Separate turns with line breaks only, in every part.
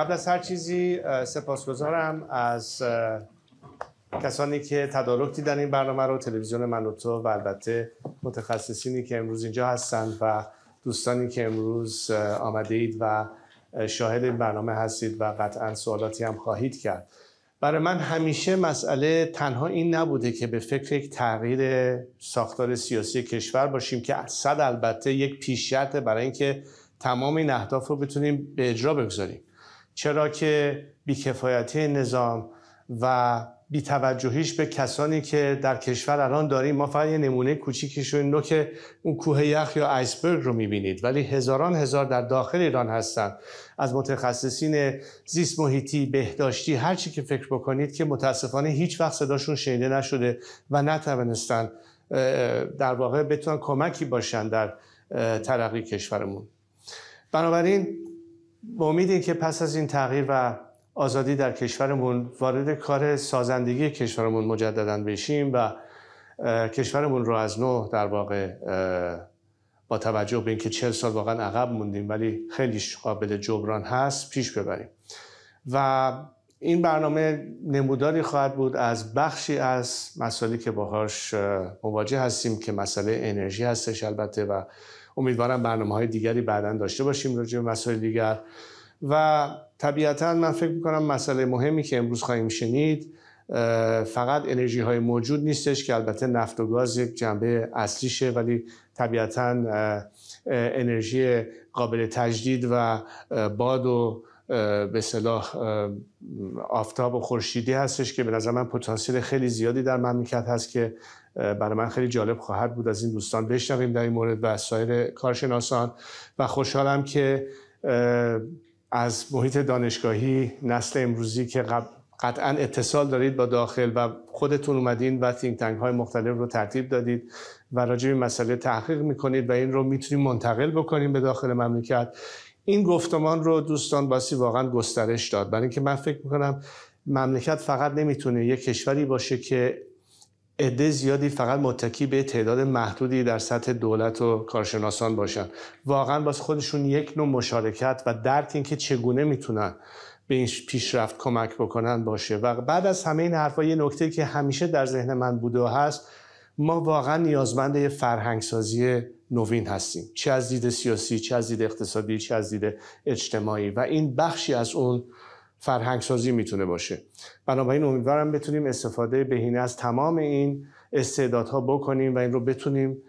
قبل از هر چیزی سپاسگزارم از کسانی که تدارک دیدن این برنامه رو تلویزیون من و تو و البته متخصصینی که امروز اینجا هستند و دوستانی که امروز آمده اید و شاهد این برنامه هستید و قطعا سوالاتی هم خواهید کرد برای من همیشه مسئله تنها این نبوده که به فکر یک تغییر ساختار سیاسی کشور باشیم که صد البته یک پیش برای اینکه تمام این اهداف رو بتونیم به اجرا بگذاریم چرا که بیکفایتی نظام و بیتوجهیش به کسانی که در کشور الان داریم ما فقط یه نمونه کوچیکش رو نوک اون کوه یخ یا آیسبرگ رو میبینید ولی هزاران هزار در داخل ایران هستند از متخصصین زیست محیطی بهداشتی هر چی که فکر بکنید که متاسفانه هیچ وقت صداشون شنیده نشده و نتوانستن در واقع بتونن کمکی باشن در ترقی کشورمون بنابراین با امید اینکه پس از این تغییر و آزادی در کشورمون وارد کار سازندگی کشورمون مجددا بشیم و کشورمون رو از نو در واقع با توجه به اینکه چهل سال واقعا عقب موندیم ولی خیلی قابل جبران هست پیش ببریم و این برنامه نموداری خواهد بود از بخشی از مسائلی که باهاش مواجه هستیم که مسئله انرژی هستش البته و امیدوارم برنامه های دیگری بعدا داشته باشیم راجع به مسائل دیگر و طبیعتا من فکر میکنم مسئله مهمی که امروز خواهیم شنید فقط انرژی های موجود نیستش که البته نفت و گاز یک جنبه اصلیشه ولی طبیعتا انرژی قابل تجدید و باد و به صلاح آفتاب و خورشیدی هستش که به نظر من پتانسیل خیلی زیادی در مملکت هست که برای من خیلی جالب خواهد بود از این دوستان بشنویم در این مورد و از سایر کارشناسان و خوشحالم که از محیط دانشگاهی نسل امروزی که قطعا اتصال دارید با داخل و خودتون اومدین و تینگ تنگ های مختلف رو ترتیب دادید و راجع به مسئله تحقیق میکنید و این رو میتونیم منتقل بکنیم به داخل مملکت این گفتمان رو دوستان باسی واقعا گسترش داد برای اینکه من فکر میکنم مملکت فقط نمیتونه یک کشوری باشه که عده زیادی فقط متکی به تعداد محدودی در سطح دولت و کارشناسان باشن واقعا باز خودشون یک نوع مشارکت و درک اینکه چگونه میتونن به این پیشرفت کمک بکنن باشه و بعد از همه این حرفا یه نکته که همیشه در ذهن من بوده و هست ما واقعا نیازمند یه فرهنگسازی نوین هستیم چه از دید سیاسی چه از دید اقتصادی چه از دید اجتماعی و این بخشی از اون فرهنگ سازی میتونه باشه بنابراین امیدوارم بتونیم استفاده بهینه از تمام این استعدادها بکنیم و این رو بتونیم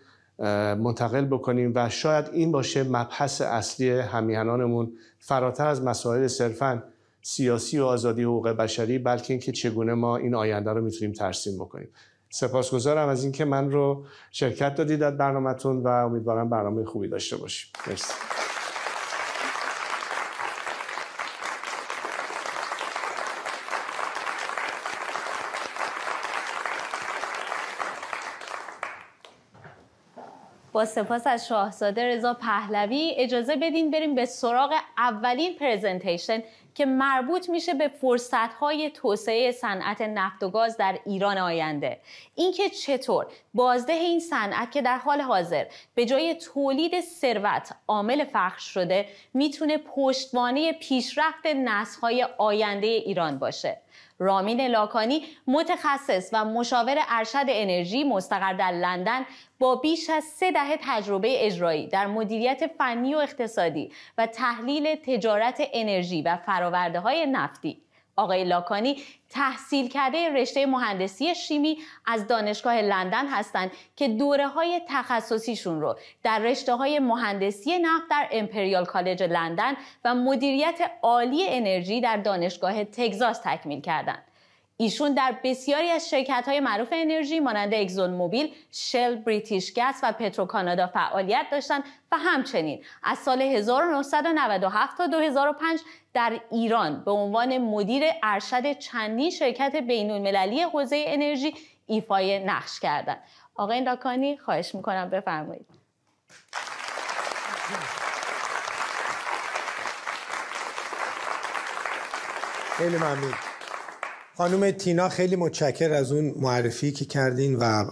منتقل بکنیم و شاید این باشه مبحث اصلی همیهنانمون فراتر از مسائل صرفا سیاسی و آزادی حقوق بشری بلکه اینکه چگونه ما این آینده رو میتونیم ترسیم بکنیم سپاسگزارم از اینکه من رو شرکت دادید در برنامهتون و امیدوارم برنامه خوبی داشته باشیم مرسی
با سپاس از شاهزاده رضا پهلوی اجازه بدین بریم به سراغ اولین پرزنتیشن که مربوط میشه به فرصتهای توسعه صنعت نفت و گاز در ایران آینده اینکه چطور بازده این صنعت که در حال حاضر به جای تولید ثروت عامل فخش شده میتونه پشتوانه پیشرفت نسلهای آینده ایران باشه رامین لاکانی متخصص و مشاور ارشد انرژی مستقر در لندن با بیش از سه دهه تجربه اجرایی در مدیریت فنی و اقتصادی و تحلیل تجارت انرژی و فراورده های نفتی آقای لاکانی تحصیل کرده رشته مهندسی شیمی از دانشگاه لندن هستند که دوره های تخصصیشون رو در رشته های مهندسی نفت در امپریال کالج لندن و مدیریت عالی انرژی در دانشگاه تگزاس تکمیل کردند. ایشون در بسیاری از شرکت های معروف انرژی مانند اگزون موبیل، شل، بریتیش گس و پترو کانادا فعالیت داشتند و همچنین از سال 1997 تا 2005 در ایران به عنوان مدیر ارشد چندی شرکت بین المللی حوزه انرژی ایفای نقش کردند. آقای راکانی خواهش میکنم بفرمایید.
خیلی ممنون خانم تینا خیلی متشکر از اون معرفی که کردین و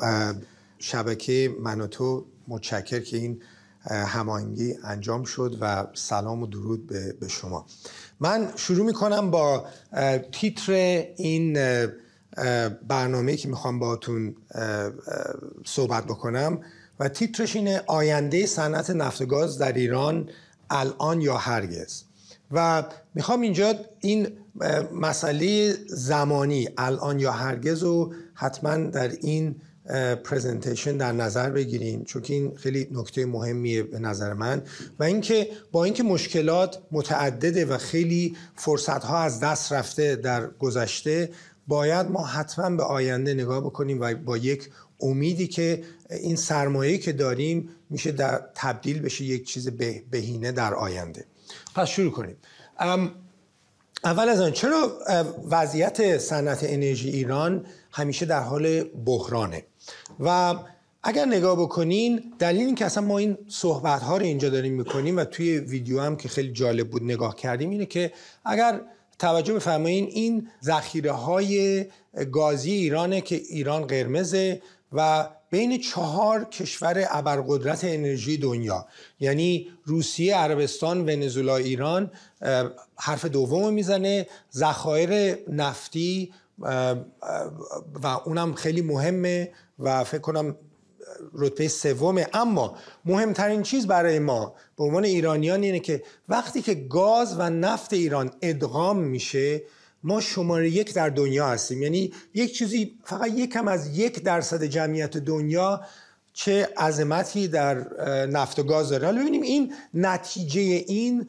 شبکه من تو متشکر که این هماهنگی انجام شد و سلام و درود به شما من شروع کنم با تیتر این برنامه که میخوام باهاتون صحبت بکنم و تیترش اینه آینده صنعت نفت گاز در ایران الان یا هرگز و میخوام اینجا این مسئله زمانی الان یا هرگز رو حتما در این پریزنتیشن در نظر بگیریم چون این خیلی نکته مهمیه به نظر من و اینکه با اینکه مشکلات متعدده و خیلی فرصت ها از دست رفته در گذشته باید ما حتما به آینده نگاه بکنیم و با یک امیدی که این سرمایه که داریم میشه در تبدیل بشه یک چیز بهینه در آینده پس شروع کنیم اول از آن چرا وضعیت صنعت انرژی ایران همیشه در حال بحرانه و اگر نگاه بکنین دلیل این که اصلا ما این صحبت ها رو اینجا داریم میکنیم و توی ویدیو هم که خیلی جالب بود نگاه کردیم اینه که اگر توجه بفرمایین این ذخیره های گازی ایرانه که ایران قرمزه و بین چهار کشور ابرقدرت انرژی دنیا یعنی روسیه، عربستان، ونزوئلا، ایران حرف دوم میزنه ذخایر نفتی و اونم خیلی مهمه و فکر کنم رتبه سومه اما مهمترین چیز برای ما به عنوان ایرانیان اینه که وقتی که گاز و نفت ایران ادغام میشه ما شماره یک در دنیا هستیم یعنی یک چیزی فقط یکم از یک درصد جمعیت دنیا چه عظمتی در نفت و گاز داره حالا ببینیم این نتیجه این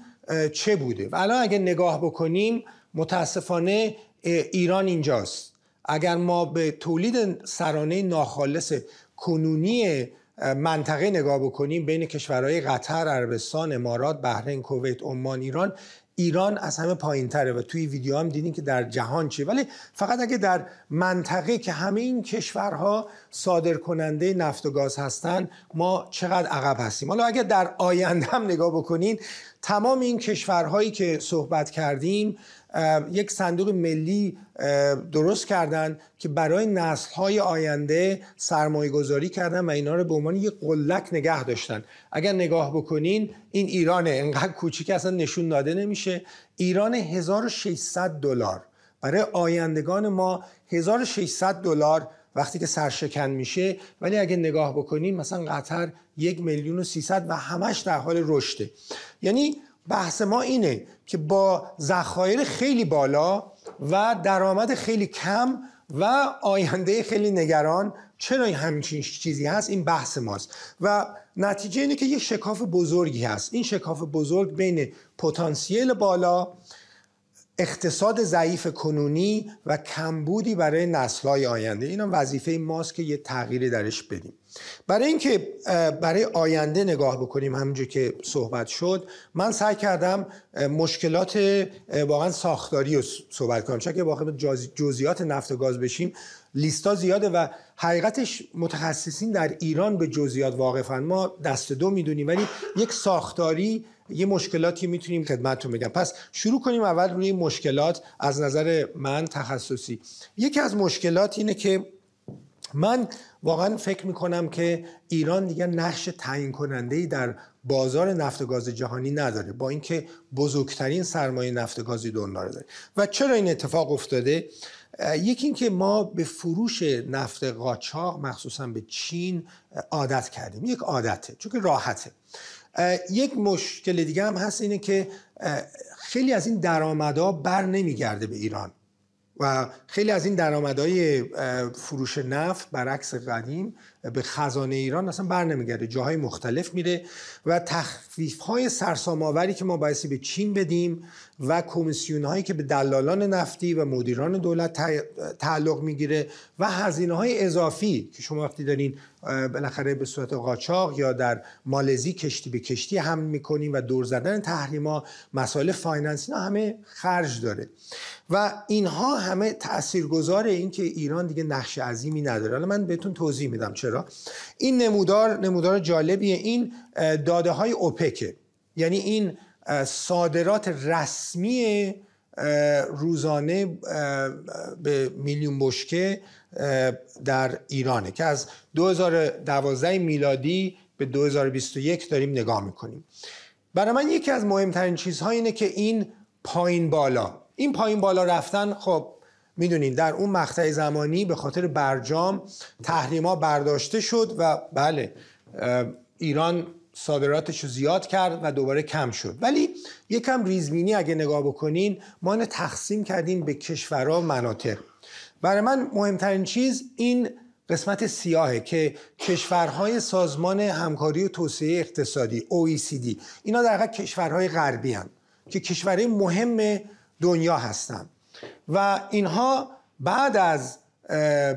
چه بوده و الان اگه نگاه بکنیم متاسفانه ایران اینجاست اگر ما به تولید سرانه ناخالص کنونی منطقه نگاه بکنیم بین کشورهای قطر، عربستان، امارات، بحرین، کویت، عمان، ایران ایران از همه پایین تره و توی ویدیو هم دیدین که در جهان چیه ولی فقط اگه در منطقه که همه این کشورها صادر کننده نفت و گاز هستن ما چقدر عقب هستیم حالا اگه در آینده هم نگاه بکنین تمام این کشورهایی که صحبت کردیم یک صندوق ملی درست کردن که برای نسل های آینده سرمایه گذاری کردن و اینا رو به عنوان یک قلک نگه داشتن اگر نگاه بکنین این ایرانه انقدر کوچیک اصلا نشون داده نمیشه ایران 1600 دلار برای آیندگان ما 1600 دلار وقتی که سرشکن میشه ولی اگه نگاه بکنین مثلا قطر یک میلیون و سیصد و همش در حال رشده یعنی بحث ما اینه که با ذخایر خیلی بالا و درآمد خیلی کم و آینده خیلی نگران چرا همچین چیزی هست این بحث ماست و نتیجه اینه که یه شکاف بزرگی هست این شکاف بزرگ بین پتانسیل بالا اقتصاد ضعیف کنونی و کمبودی برای نسلهای آینده اینا وظیفه ماست که یه تغییری درش بدیم برای اینکه برای آینده نگاه بکنیم همینجور که صحبت شد من سعی کردم مشکلات واقعا ساختاری رو صحبت کنم چون که واقعا جزئیات نفت و گاز بشیم لیستا زیاده و حقیقتش متخصصین در ایران به جزئیات واقفن ما دست دو میدونیم ولی یک ساختاری یه مشکلاتی میتونیم خدمتتون بگم پس شروع کنیم اول روی مشکلات از نظر من تخصصی یکی از مشکلات اینه که من واقعا فکر کنم که ایران دیگر نقش تعیین کننده ای در بازار نفت و گاز جهانی نداره با اینکه بزرگترین سرمایه نفت و گازی دنیا داره و چرا این اتفاق افتاده یکی اینکه ما به فروش نفت قاچاق مخصوصا به چین عادت کردیم یک عادته چون راحته یک مشکل دیگه هم هست اینه که خیلی از این درآمدا بر نمیگرده به ایران و خیلی از این درآمدهای فروش نفت برعکس قدیم به خزانه ایران اصلا بر نمیگرده جاهای مختلف میره و تخفیف های سرساماوری که ما باعثی به چین بدیم و کمیسیون هایی که به دلالان نفتی و مدیران دولت تعلق میگیره و هزینه های اضافی که شما وقتی دارین بالاخره به صورت قاچاق یا در مالزی کشتی به کشتی حمل میکنیم و دور زدن تحریما مسائل فایننس همه خرج داره و اینها همه تاثیرگذار اینکه ایران دیگه نقش عظیمی نداره حالا من بهتون توضیح میدم چرا این نمودار نمودار جالبیه این داده های اوپکه یعنی این صادرات رسمی روزانه به میلیون بشکه در ایرانه که از 2012 میلادی به 2021 داریم نگاه میکنیم برای من یکی از مهمترین چیزها اینه که این پایین بالا این پایین بالا رفتن خب میدونین در اون مقطع زمانی به خاطر برجام تحریما برداشته شد و بله ایران صادراتش رو زیاد کرد و دوباره کم شد ولی یکم ریزبینی اگه نگاه بکنین ما نه تقسیم کردیم به کشورها و مناطق برای من مهمترین چیز این قسمت سیاهه که کشورهای سازمان همکاری و توسعه اقتصادی OECD اینا در کشورهای غربی که کشورهای مهم دنیا هستند و اینها بعد از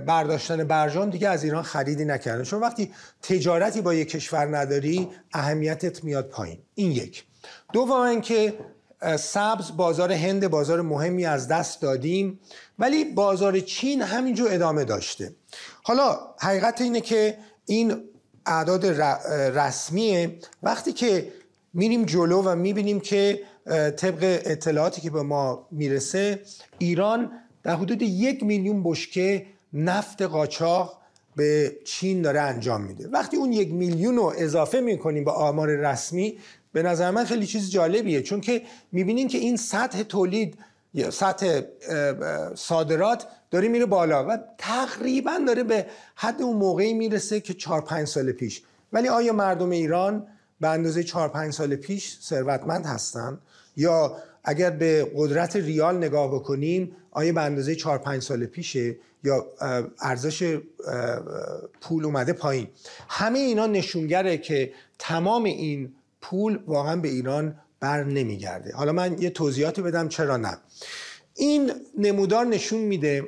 برداشتن برجام دیگه از ایران خریدی نکردن چون وقتی تجارتی با یک کشور نداری اهمیتت میاد پایین این یک دوم که سبز بازار هند بازار مهمی از دست دادیم ولی بازار چین همینجور ادامه داشته حالا حقیقت اینه که این اعداد رسمیه وقتی که میریم جلو و میبینیم که طبق اطلاعاتی که به ما میرسه ایران در حدود یک میلیون بشکه نفت قاچاق به چین داره انجام میده وقتی اون یک میلیون رو اضافه میکنیم به آمار رسمی به نظر من خیلی چیز جالبیه چون که میبینین که این سطح تولید یا سطح صادرات داره میره بالا و تقریبا داره به حد اون موقعی میرسه که 4 پنج سال پیش ولی آیا مردم ایران به اندازه 4 5 سال پیش ثروتمند هستن یا اگر به قدرت ریال نگاه بکنیم آیا به اندازه 4 5 سال پیشه یا ارزش پول اومده پایین همه اینا نشونگره که تمام این پول واقعا به ایران بر نمیگرده حالا من یه توضیحاتی بدم چرا نه این نمودار نشون میده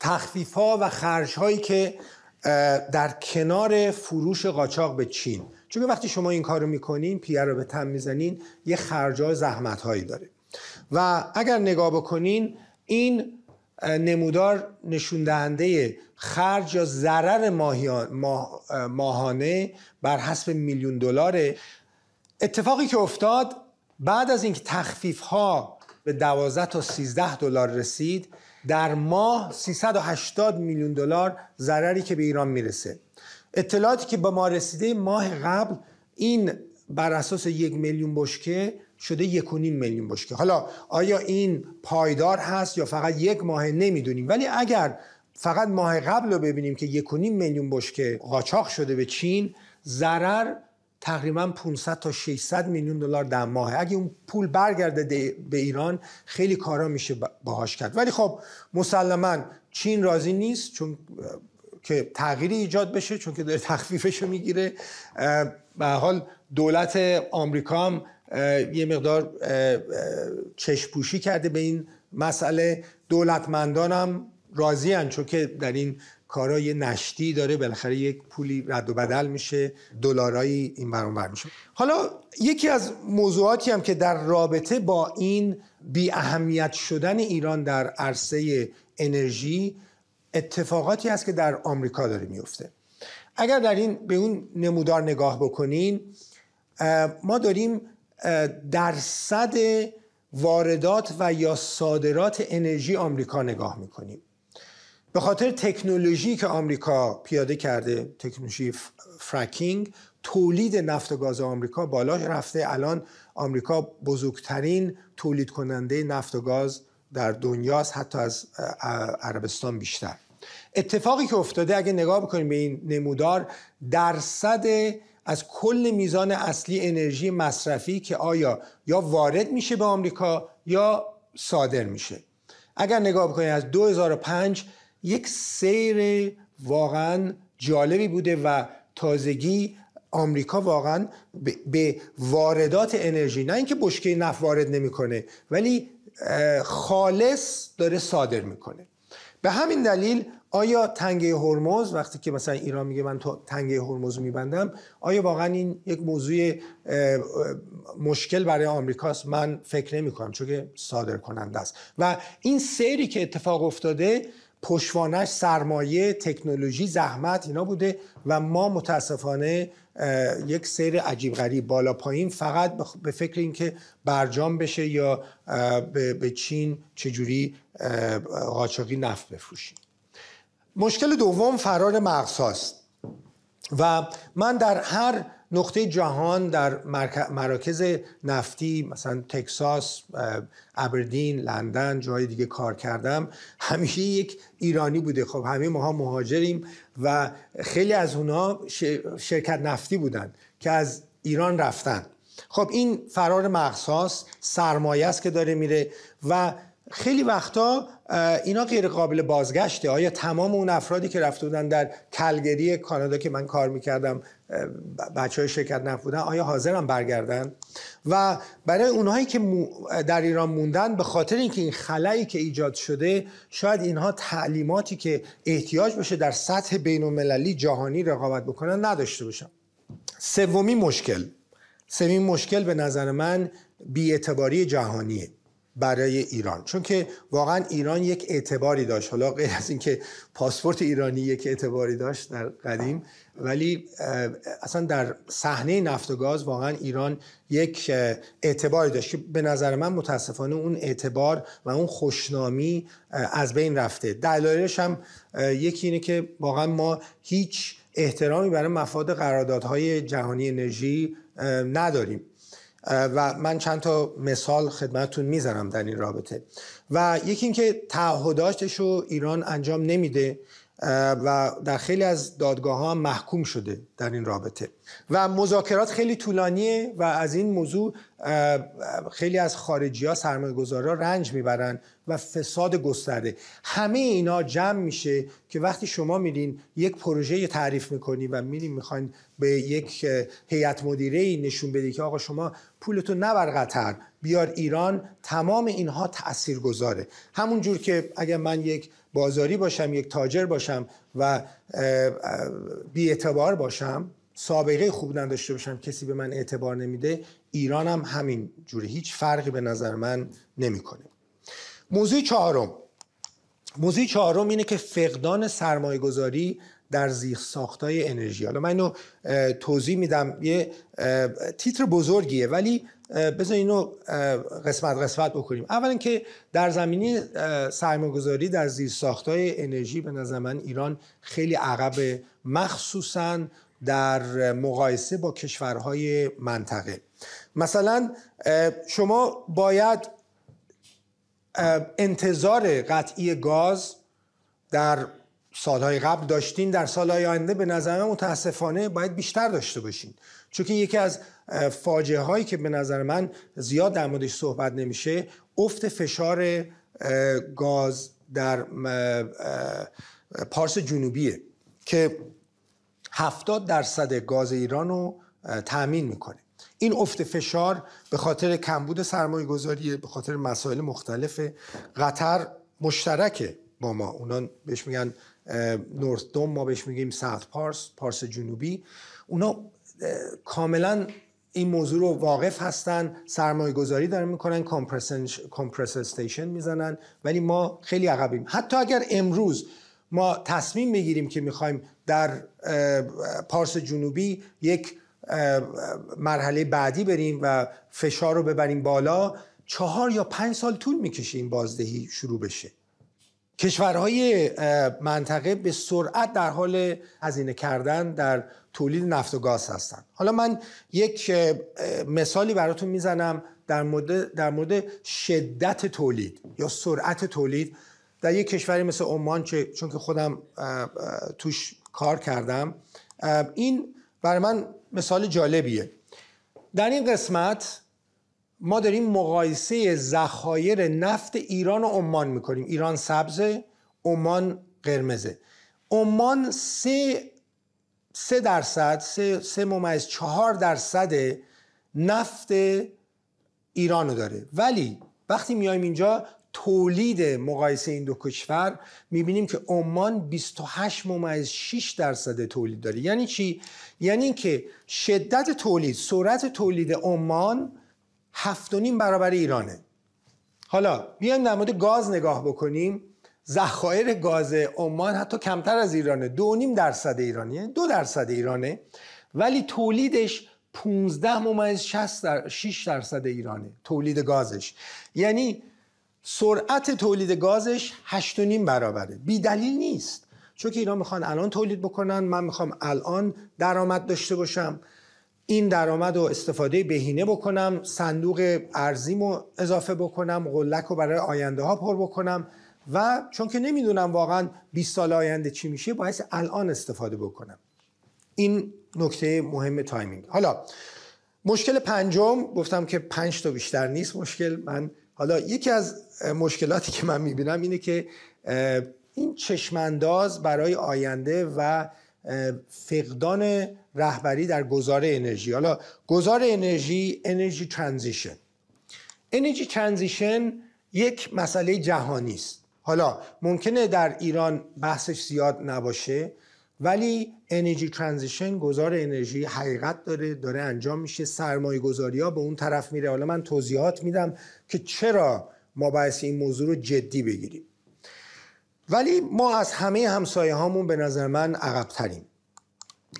تخفیف و خرج هایی که در کنار فروش قاچاق به چین چون وقتی شما این کارو میکنین پیه رو به تم میزنین یه خرجا زحمت هایی داره و اگر نگاه بکنین این نمودار نشون دهنده خرج یا ضرر ماهانه بر حسب میلیون دلار اتفاقی که افتاد بعد از اینکه تخفیف ها به 12 تا 13 دلار رسید در ماه 380 میلیون دلار ضرری که به ایران میرسه اطلاعاتی که به ما رسیده ماه قبل این بر اساس یک میلیون بشکه شده یک و نیم میلیون بشکه حالا آیا این پایدار هست یا فقط یک ماه نمیدونیم ولی اگر فقط ماه قبل رو ببینیم که یک و نیم میلیون بشکه قاچاق شده به چین ضرر تقریبا 500 تا 600 میلیون دلار در ماه اگه اون پول برگرده به ایران خیلی کارا میشه باهاش کرد ولی خب مسلما چین راضی نیست چون که تغییری ایجاد بشه چون که داره تخفیفش رو میگیره به حال دولت آمریکا هم یه مقدار چشپوشی کرده به این مسئله دولتمندان هم راضی هن چون که در این کارهای نشتی داره بالاخره یک پولی رد و بدل میشه دلارایی این بر میشه حالا یکی از موضوعاتی هم که در رابطه با این بی اهمیت شدن ایران در عرصه انرژی اتفاقاتی هست که در آمریکا داره میفته اگر در این به اون نمودار نگاه بکنین ما داریم درصد واردات و یا صادرات انرژی آمریکا نگاه میکنیم به خاطر تکنولوژی که آمریکا پیاده کرده تکنولوژی فرکینگ تولید نفت و گاز آمریکا بالا رفته الان آمریکا بزرگترین تولید کننده نفت و گاز در دنیاست حتی از عربستان بیشتر اتفاقی که افتاده اگه نگاه بکنیم به این نمودار درصد از کل میزان اصلی انرژی مصرفی که آیا یا وارد میشه به آمریکا یا صادر میشه اگر نگاه بکنید از 2005 یک سیر واقعا جالبی بوده و تازگی آمریکا واقعا به واردات انرژی نه اینکه بشکه نفت وارد نمیکنه ولی خالص داره صادر میکنه به همین دلیل آیا تنگه هرمز وقتی که مثلا ایران میگه من تو تنگه هرمز میبندم آیا واقعا این یک موضوع مشکل برای آمریکاست من فکر نمی کنم چون که صادر کننده است و این سری که اتفاق افتاده پشوانش سرمایه تکنولوژی زحمت اینا بوده و ما متاسفانه یک سیر عجیب غریب بالا پایین فقط به فکر اینکه برجام بشه یا به, چین چجوری قاچاقی نفت بفروشیم مشکل دوم فرار مغزهاست و من در هر نقطه جهان در مراکز نفتی مثلا تکساس، ابردین، لندن جای دیگه کار کردم همیشه یک ایرانی بوده خب همه ماها مهاجریم و خیلی از اونها شرکت نفتی بودن که از ایران رفتن خب این فرار مغزهاست سرمایه است که داره میره و خیلی وقتا اینا غیر قابل بازگشته آیا تمام اون افرادی که رفته بودن در کلگری کانادا که من کار میکردم بچه های شرکت نبودن آیا هم برگردن و برای اونهایی که در ایران موندن به خاطر اینکه این خلایی که ایجاد شده شاید اینها تعلیماتی که احتیاج باشه در سطح بین جهانی رقابت بکنن نداشته باشن سومی مشکل سومین مشکل به نظر من بیعتباری جهانیه برای ایران چون که واقعا ایران یک اعتباری داشت حالا غیر از اینکه پاسپورت ایرانی یک اعتباری داشت در قدیم ولی اصلا در صحنه نفت و گاز واقعا ایران یک اعتباری داشت که به نظر من متاسفانه اون اعتبار و اون خوشنامی از بین رفته دلایلش هم یکی اینه که واقعا ما هیچ احترامی برای مفاد قراردادهای جهانی انرژی نداریم و من چند تا مثال خدمتتون میذارم در این رابطه و یکی اینکه تعهداتش رو ایران انجام نمیده و در خیلی از دادگاه ها محکوم شده در این رابطه و مذاکرات خیلی طولانیه و از این موضوع خیلی از خارجی ها سرمایه گذارا رنج میبرن و فساد گسترده همه اینا جمع میشه که وقتی شما میرین یک پروژه تعریف میکنی و میرین میخواین به یک هیئت مدیره نشون بدی که آقا شما پولتو نبر قطر بیار ایران تمام اینها تأثیر گذاره همون جور که اگر من یک بازاری باشم یک تاجر باشم و اعتبار باشم سابقه خوب نداشته باشم کسی به من اعتبار نمیده ایران هم همین جوری هیچ فرقی به نظر من نمیکنه موضوع چهارم موضوع چهارم اینه که فقدان سرمایه گذاری در زیخ ساختای انرژی حالا من اینو توضیح میدم یه تیتر بزرگیه ولی بذار اینو قسمت قسمت بکنیم اول که در زمینی سرمایه‌گذاری در زیرساختهای انرژی به نظر من ایران خیلی عقب مخصوصا در مقایسه با کشورهای منطقه مثلا شما باید انتظار قطعی گاز در سالهای قبل داشتین در سالهای آینده به نظر متاسفانه باید بیشتر داشته باشین چون یکی از فاجعه هایی که به نظر من زیاد در موردش صحبت نمیشه افت فشار گاز در پارس جنوبیه که هفتاد درصد گاز ایران رو تأمین میکنه این افت فشار به خاطر کمبود سرمایه گذاریه به خاطر مسائل مختلف قطر مشترکه با ما اونا بهش میگن نورث دوم ما بهش میگیم ساوت پارس پارس جنوبی اونا کاملا این موضوع رو واقف هستن سرمایه گذاری دارن میکنن کمپرسر استیشن میزنن ولی ما خیلی عقبیم حتی اگر امروز ما تصمیم بگیریم که میخوایم در پارس جنوبی یک مرحله بعدی بریم و فشار رو ببریم بالا چهار یا پنج سال طول میکشه این بازدهی شروع بشه کشورهای منطقه به سرعت در حال هزینه کردن در تولید نفت و گاز هستند حالا من یک مثالی براتون میزنم در مورد در مورد شدت تولید یا سرعت تولید در یک کشوری مثل عمان چون که خودم توش کار کردم این برای من مثال جالبیه در این قسمت ما داریم مقایسه ذخایر نفت ایران و عمان میکنیم ایران سبزه عمان قرمزه عمان سه سه درصد سه, سه ممیز چهار درصد نفت ایرانو داره ولی وقتی میایم اینجا تولید مقایسه این دو کشور میبینیم که عمان 28 ممیز 6 درصد تولید داره یعنی چی؟ یعنی که شدت تولید سرعت تولید عمان هفت و نیم برابر ایرانه حالا بیایم در مورد گاز نگاه بکنیم ذخایر گاز عمان حتی کمتر از ایرانه دو نیم درصد ایرانیه دو درصد ایرانه ولی تولیدش 15 ممیز 6 درصد ایرانه تولید گازش یعنی سرعت تولید گازش 8.5 برابره بی دلیل نیست چون که ایران میخوان الان تولید بکنن من میخوام الان درآمد داشته باشم این درآمد رو استفاده بهینه بکنم صندوق ارزیمو اضافه بکنم قلک رو برای آینده ها پر بکنم و چون که نمیدونم واقعا 20 سال آینده چی میشه باعث الان استفاده بکنم این نکته مهم تایمینگ حالا مشکل پنجم گفتم که پنج تا بیشتر نیست مشکل من حالا یکی از مشکلاتی که من میبینم اینه که این چشمانداز برای آینده و فقدان رهبری در گذار انرژی حالا گذار انرژی انرژی ترانزیشن انرژی ترانزیشن یک مسئله جهانی است حالا ممکنه در ایران بحثش زیاد نباشه ولی انرژی ترانزیشن گذار انرژی حقیقت داره داره انجام میشه سرمایه گذاری ها به اون طرف میره حالا من توضیحات میدم که چرا ما باید این موضوع رو جدی بگیریم ولی ما از همه همسایه هامون به نظر من عقب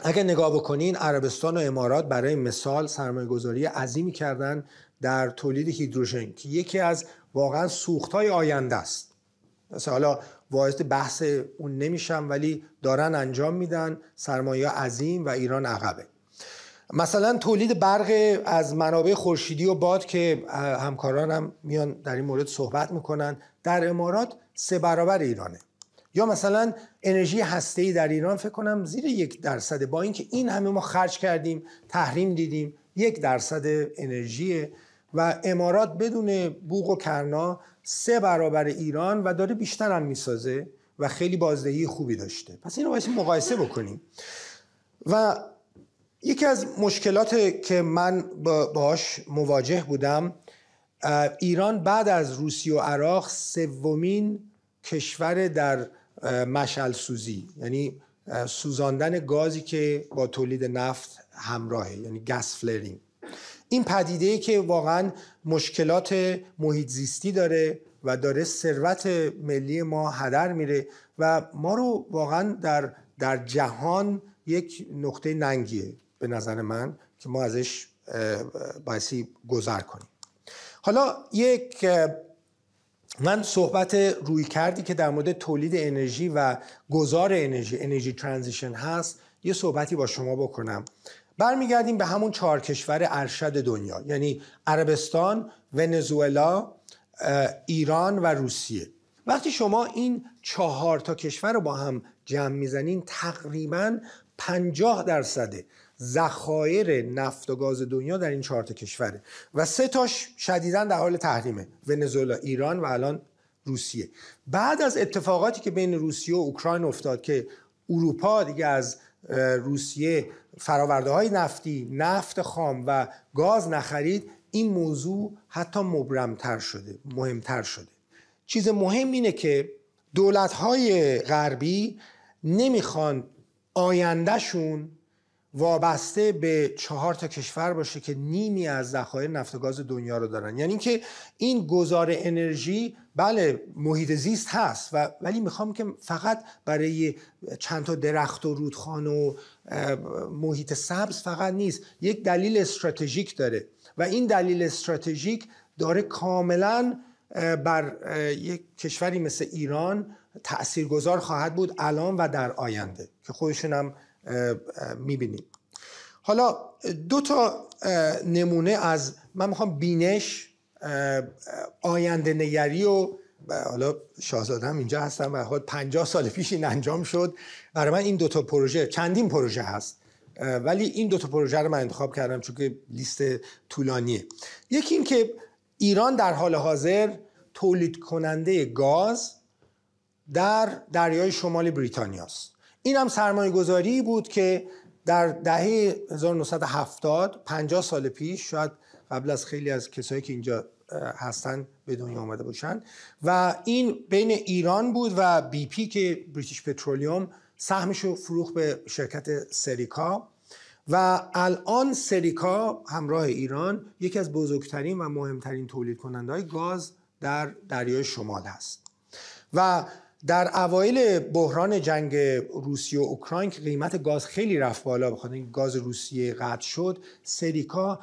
اگه نگاه بکنین عربستان و امارات برای مثال سرمایه گذاری عظیمی کردن در تولید هیدروژن که یکی از واقعا های آینده است مثلا حالا وارد بحث اون نمیشم ولی دارن انجام میدن سرمایه عظیم و ایران عقبه مثلا تولید برق از منابع خورشیدی و باد که همکارانم میان در این مورد صحبت میکنن در امارات سه برابر ایرانه یا مثلا انرژی هسته در ایران فکر کنم زیر یک درصده با اینکه این همه ما خرج کردیم تحریم دیدیم یک درصد انرژی و امارات بدون بوق و کرنا سه برابر ایران و داره بیشتر هم میسازه و خیلی بازدهی خوبی داشته پس این رو باید مقایسه بکنیم و یکی از مشکلات که من باش مواجه بودم ایران بعد از روسیه و عراق سومین کشور در مشعل سوزی یعنی سوزاندن گازی که با تولید نفت همراهه یعنی گس فلرینگ این پدیده ای که واقعا مشکلات محیط زیستی داره و داره ثروت ملی ما هدر میره و ما رو واقعا در در جهان یک نقطه ننگیه به نظر من که ما ازش بایسی گذر کنیم حالا یک من صحبت روی کردی که در مورد تولید انرژی و گذار انرژی انرژی ترانزیشن هست یه صحبتی با شما بکنم برمیگردیم به همون چهار کشور ارشد دنیا یعنی عربستان، ونزوئلا، ایران و روسیه وقتی شما این چهار تا کشور رو با هم جمع میزنین تقریبا پنجاه درصده ذخایر نفت و گاز دنیا در این چهار تا کشوره و سه تاش شدیدا در حال تحریمه ونزوئلا ایران و الان روسیه بعد از اتفاقاتی که بین روسیه و اوکراین افتاد که اروپا دیگه از روسیه فراورده های نفتی نفت خام و گاز نخرید این موضوع حتی مبرمتر شده مهمتر شده چیز مهم اینه که دولت های غربی نمیخوان آیندهشون وابسته به چهار تا کشور باشه که نیمی از ذخایر نفت و گاز دنیا رو دارن یعنی اینکه این گذار انرژی بله محیط زیست هست و ولی میخوام که فقط برای چند تا درخت و رودخان و محیط سبز فقط نیست یک دلیل استراتژیک داره و این دلیل استراتژیک داره کاملا بر یک کشوری مثل ایران گذار خواهد بود الان و در آینده که خودشون هم میبینیم حالا دو تا نمونه از من میخوام بینش آینده نگری و حالا شاهزادم اینجا هستم و حال 50 سال پیش این انجام شد برای من این دوتا پروژه چندین پروژه هست ولی این دوتا پروژه رو من انتخاب کردم چون که لیست طولانیه یکی این که ایران در حال حاضر تولید کننده گاز در دریای شمال بریتانیاست این هم سرمایه گذاری بود که در دهه 1970 50 سال پیش شاید قبل از خیلی از کسایی که اینجا هستن به دنیا آمده باشن و این بین ایران بود و بی پی که بریتیش پترولیوم سهمش رو فروخت به شرکت سریکا و الان سریکا همراه ایران یکی از بزرگترین و مهمترین تولید کننده های گاز در دریای شمال هست و در اوایل بحران جنگ روسیه و اوکراین که قیمت گاز خیلی رفت بالا بخاطر اینکه گاز روسیه قطع شد سریکا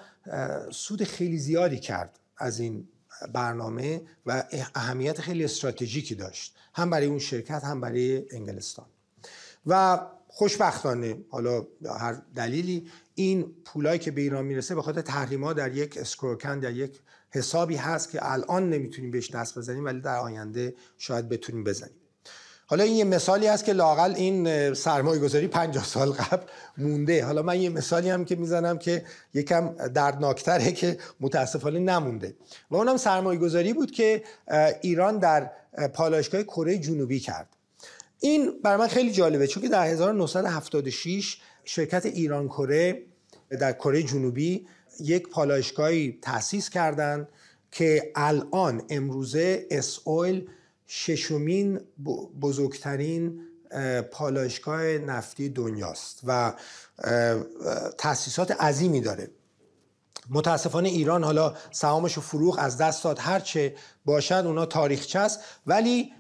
سود خیلی زیادی کرد از این برنامه و اهمیت خیلی استراتژیکی داشت هم برای اون شرکت هم برای انگلستان و خوشبختانه حالا هر دلیلی این پولایی که به ایران میرسه به خاطر تحریما در یک اسکروکن در یک حسابی هست که الان نمیتونیم بهش دست بزنیم ولی در آینده شاید بتونیم بزنیم حالا این یه مثالی هست که لاقل این سرمایه گذاری 50 سال قبل مونده حالا من یه مثالی هم که میزنم که یکم دردناکتره که متاسفانه نمونده و اونم سرمایه گذاری بود که ایران در پالایشگاه کره جنوبی کرد این برای من خیلی جالبه چون که در 1976 شرکت ایران کره در کره جنوبی یک پالایشگاهی تأسیس کردند که الان امروزه اس اویل ششمین بزرگترین پالایشگاه نفتی دنیاست و تاسیسات عظیمی داره متاسفانه ایران حالا سهامش و فروغ از دست داد هرچه باشد اونا تاریخچه است ولی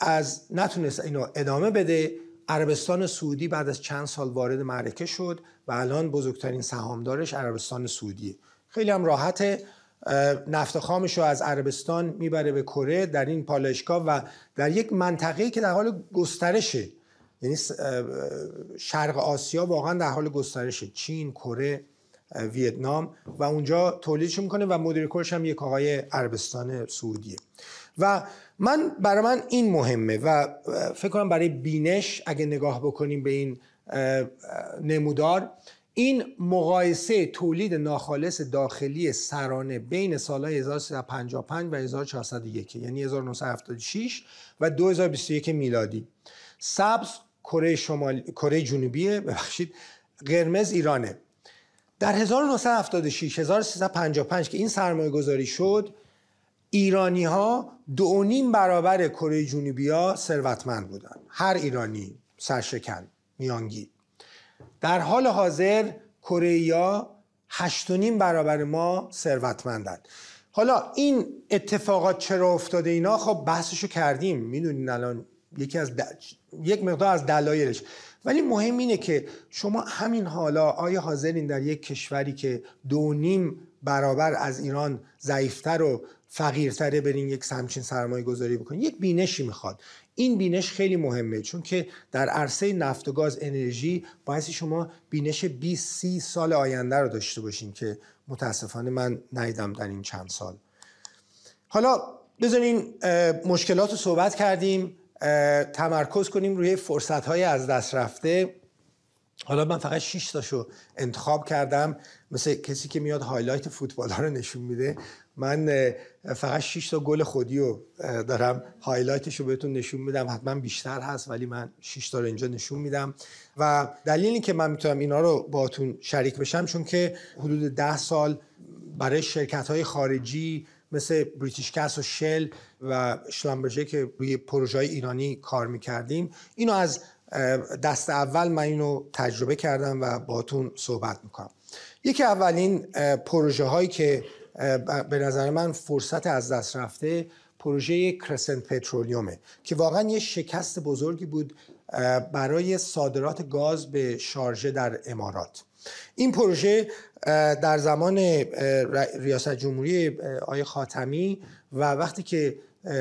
از نتونست اینو ادامه بده عربستان سعودی بعد از چند سال وارد معرکه شد و الان بزرگترین سهامدارش عربستان سعودیه خیلی هم راحته نفت خامش رو از عربستان میبره به کره در این پالایشگاه و در یک منطقه که در حال گسترشه یعنی شرق آسیا واقعا در حال گسترشه چین کره ویتنام و اونجا تولیدش میکنه و مدیر کلش هم یک آقای عربستان سعودیه و من برای من این مهمه و فکر کنم برای بینش اگه نگاه بکنیم به این نمودار این مقایسه تولید ناخالص داخلی سرانه بین سالهای 1355 و 1401 یعنی 1976 و 2021 میلادی سبز کره شمال... کره جنوبی ببخشید قرمز ایرانه در 1976 1355 که این سرمایه گذاری شد ایرانی ها دو نیم برابر کره جنوبی ها ثروتمند بودند. هر ایرانی سرشکن میانگی در حال حاضر کره نیم برابر ما ثروتمندند حالا این اتفاقات چرا افتاده اینا خب بحثشو کردیم میدونین الان یکی از یک مقدار از دلایلش ولی مهم اینه که شما همین حالا آیا حاضرین در یک کشوری که دو نیم برابر از ایران ضعیفتر و فقیرتره برین یک همچین سرمایه گذاری بکنین یک بینشی میخواد این بینش خیلی مهمه چون که در عرصه نفت و گاز انرژی باعث شما بینش 20 30 سال آینده رو داشته باشین که متاسفانه من ندیدم در این چند سال حالا بذارین مشکلات رو صحبت کردیم تمرکز کنیم روی فرصت های از دست رفته حالا من فقط 6 تاشو انتخاب کردم مثل کسی که میاد هایلایت فوتبال ها رو نشون میده من فقط 6 تا گل خودی رو دارم هایلایتش رو بهتون نشون میدم حتما بیشتر هست ولی من 6 تا رو اینجا نشون میدم و دلیلی که من میتونم اینا رو باتون شریک بشم چون که حدود 10 سال برای شرکت های خارجی مثل بریتیش کس و شل و شلمبرژه که روی پروژه ایرانی کار میکردیم اینو از دست اول من اینو تجربه کردم و باتون صحبت میکنم یکی اولین پروژه هایی که به نظر من فرصت از دست رفته پروژه کرسنت پترولیومه که واقعا یه شکست بزرگی بود برای صادرات گاز به شارژه در امارات این پروژه در زمان ریاست جمهوری آقای خاتمی و وقتی که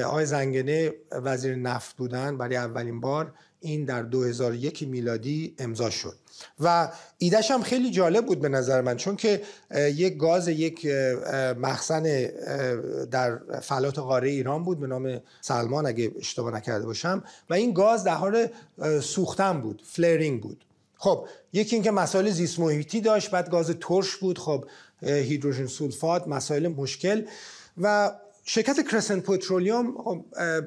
آقای زنگنه وزیر نفت بودن برای اولین بار این در 2001 میلادی امضا شد و ایدهش هم خیلی جالب بود به نظر من چون که یک گاز یک مخزن در فلات قاره ایران بود به نام سلمان اگه اشتباه نکرده باشم و این گاز در حال سوختن بود فلرینگ بود خب یکی اینکه مسائل زیست محیطی داشت بعد گاز ترش بود خب هیدروژن سولفات مسائل مشکل و شرکت کرسنت پترولیوم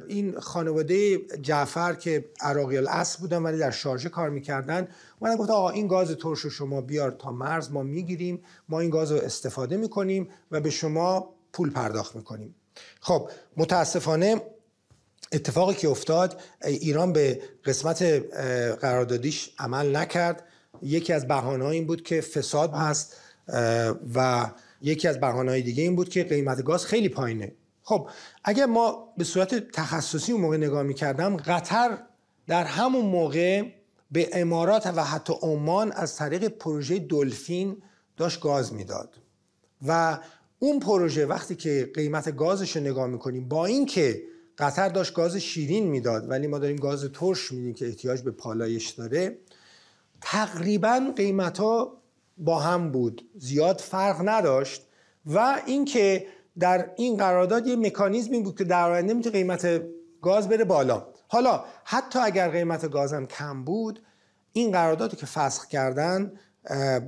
این خانواده جعفر که عراقی الاصل بودن ولی در شارژه کار میکردن اومدن گفت آقا این گاز ترش شما بیار تا مرز ما میگیریم ما این گاز رو استفاده میکنیم و به شما پول پرداخت میکنیم خب متاسفانه اتفاقی که افتاد ایران به قسمت قراردادیش عمل نکرد یکی از بهانه این بود که فساد هست و یکی از بهانه‌های دیگه این بود که قیمت گاز خیلی پایینه خب اگر ما به صورت تخصصی اون موقع نگاه میکردم قطر در همون موقع به امارات و حتی عمان از طریق پروژه دلفین داشت گاز میداد و اون پروژه وقتی که قیمت گازش رو نگاه میکنیم با اینکه قطر داشت گاز شیرین میداد ولی ما داریم گاز ترش میدیم که احتیاج به پالایش داره تقریبا قیمت ها با هم بود زیاد فرق نداشت و اینکه در این قرارداد یه مکانیزمی بود که در آینده میتونه قیمت گاز بره بالا حالا حتی اگر قیمت گاز کم بود این قراردادی که فسخ کردن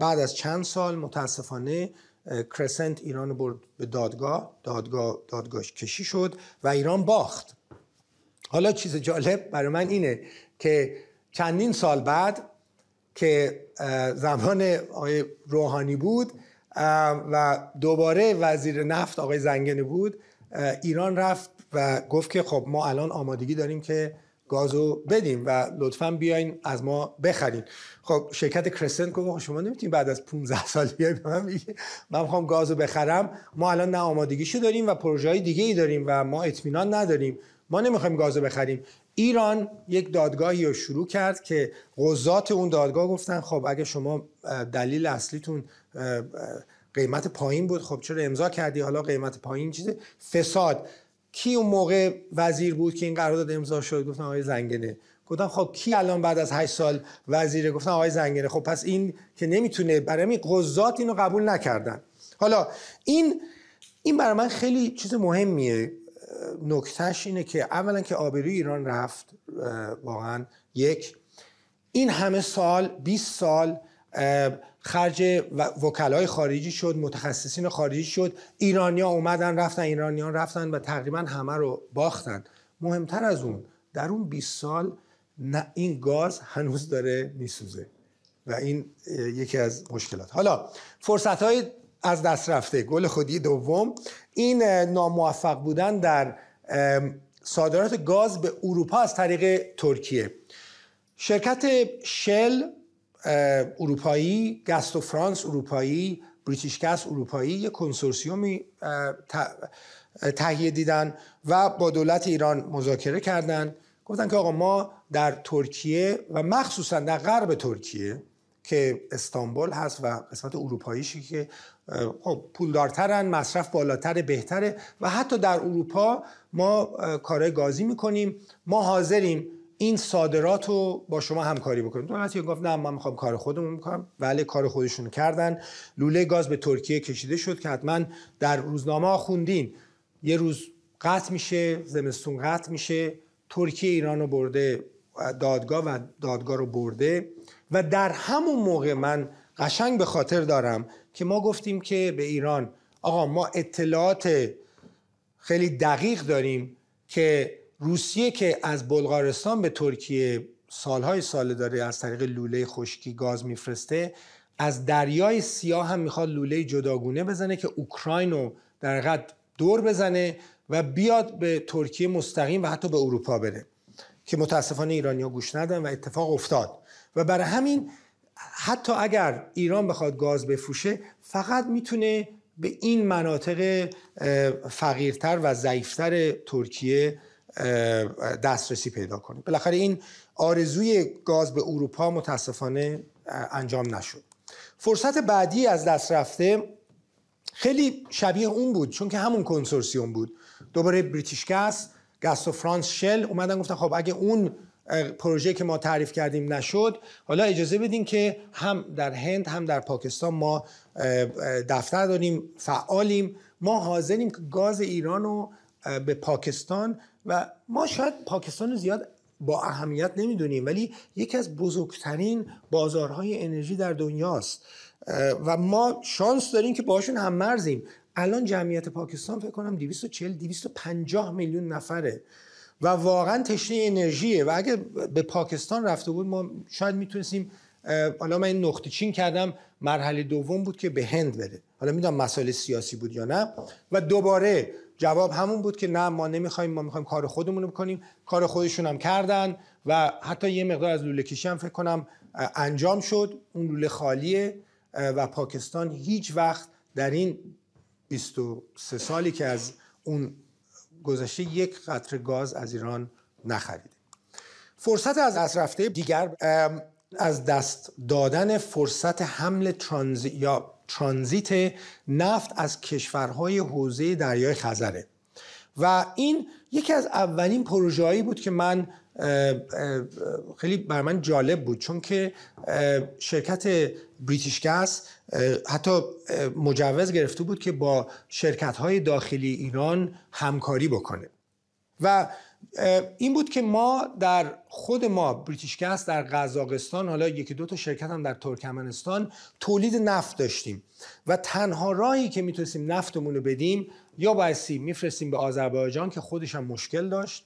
بعد از چند سال متاسفانه کرسنت ایران برد به دادگاه دادگاه دادگاه کشی شد و ایران باخت حالا چیز جالب برای من اینه که چندین سال بعد که زمان آقای روحانی بود و دوباره وزیر نفت آقای زنگنه بود ایران رفت و گفت که خب ما الان آمادگی داریم که گازو بدیم و لطفا بیاین از ما بخرین خب شرکت کرسنت گفت شما نمیتونیم بعد از 15 سال بیای به من بگی من میخوام گازو بخرم ما الان نه آمادگیشو داریم و پروژه های دیگه ای داریم و ما اطمینان نداریم ما نمیخوایم گازو بخریم ایران یک دادگاهی رو شروع کرد که قضات اون دادگاه گفتن خب اگه شما دلیل اصلیتون قیمت پایین بود خب چرا امضا کردی حالا قیمت پایین چیزه فساد کی اون موقع وزیر بود که این قرارداد امضا شد گفتن آقای زنگنه گفتن خب کی الان بعد از 8 سال وزیره گفتن آقای زنگنه خب پس این که نمیتونه برای این قضات اینو قبول نکردن حالا این این برای من خیلی چیز مهمیه نکتهش اینه که اولا که آبروی ایران رفت واقعا یک این همه سال 20 سال خرج وکلای خارجی شد متخصصین خارجی شد ایرانیا اومدن رفتن ایرانیان رفتن و تقریبا همه رو باختن مهمتر از اون در اون 20 سال نه این گاز هنوز داره میسوزه و این یکی از مشکلات حالا فرصت های از دست رفته گل خودی دوم این ناموفق بودن در صادرات گاز به اروپا از طریق ترکیه شرکت شل اروپایی گست فرانس اروپایی بریتیش گست اروپایی یک کنسورسیومی تهیه دیدن و با دولت ایران مذاکره کردن گفتن که آقا ما در ترکیه و مخصوصا در غرب ترکیه که استانبول هست و قسمت اروپاییشی که خب پولدارترن مصرف بالاتر بهتره و حتی در اروپا ما کارهای گازی میکنیم ما حاضریم این صادرات رو با شما همکاری بکنیم دولت گفت نه من میخوام کار خودمون میکنم ولی بله، کار خودشون کردن لوله گاز به ترکیه کشیده شد که حتما در روزنامه خوندین یه روز قطع میشه زمستون قطع میشه ترکیه ایران رو برده دادگاه و دادگاه رو برده و در همون موقع من قشنگ به خاطر دارم که ما گفتیم که به ایران آقا ما اطلاعات خیلی دقیق داریم که روسیه که از بلغارستان به ترکیه سالهای ساله داره از طریق لوله خشکی گاز میفرسته از دریای سیاه هم میخواد لوله جداگونه بزنه که اوکراین رو در دور بزنه و بیاد به ترکیه مستقیم و حتی به اروپا بره که متاسفانه ایرانیا گوش ندن و اتفاق افتاد و برای همین حتی اگر ایران بخواد گاز بفروشه فقط میتونه به این مناطق فقیرتر و ضعیفتر ترکیه دسترسی پیدا کنه بالاخره این آرزوی گاز به اروپا متاسفانه انجام نشد فرصت بعدی از دست رفته خیلی شبیه اون بود چون که همون کنسورسیوم بود دوباره بریتیش گس گس و فرانس شل اومدن گفتن خب اگه اون پروژه که ما تعریف کردیم نشد حالا اجازه بدین که هم در هند هم در پاکستان ما دفتر داریم فعالیم ما حاضریم که گاز ایران رو به پاکستان و ما شاید پاکستان رو زیاد با اهمیت نمیدونیم ولی یکی از بزرگترین بازارهای انرژی در دنیاست و ما شانس داریم که باشون هم مرزیم الان جمعیت پاکستان فکر کنم 240 250 میلیون نفره و واقعا تشنه انرژیه و اگه به پاکستان رفته بود ما شاید میتونستیم حالا من این نقطه چین کردم مرحله دوم بود که به هند بره حالا میدونم مسائل سیاسی بود یا نه و دوباره جواب همون بود که نه ما نمیخوایم ما میخوایم کار خودمون رو بکنیم کار خودشون هم کردن و حتی یه مقدار از لوله کشی هم فکر کنم انجام شد اون لوله خالیه و پاکستان هیچ وقت در این 23 سالی که از اون گذشته یک قطر گاز از ایران نخریده فرصت از دست رفته دیگر از دست دادن فرصت حمل یا ترانزیت نفت از کشورهای حوزه دریای خزره و این یکی از اولین پروژههایی بود که من خیلی بر من جالب بود چون که شرکت بریتیش گس حتی مجوز گرفته بود که با شرکت های داخلی ایران همکاری بکنه و این بود که ما در خود ما بریتیش در قزاقستان حالا یکی دو تا شرکت هم در ترکمنستان تولید نفت داشتیم و تنها راهی که میتونستیم نفتمون رو بدیم یا باید میفرستیم به آذربایجان که خودش هم مشکل داشت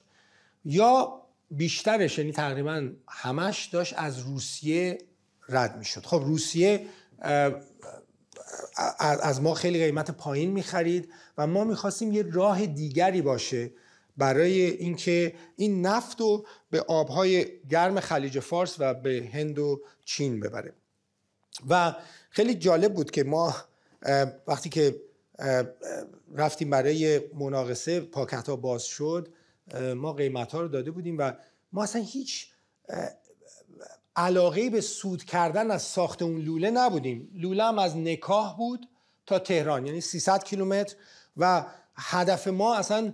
یا بیشترش یعنی تقریبا همش داشت از روسیه رد میشد خب روسیه از ما خیلی قیمت پایین میخرید و ما میخواستیم یه راه دیگری باشه برای اینکه این نفت رو به آبهای گرم خلیج فارس و به هند و چین ببره و خیلی جالب بود که ما وقتی که رفتیم برای مناقصه پاکت ها باز شد ما قیمت ها رو داده بودیم و ما اصلا هیچ علاقه به سود کردن از ساخت اون لوله نبودیم لوله هم از نکاه بود تا تهران یعنی 300 کیلومتر و هدف ما اصلا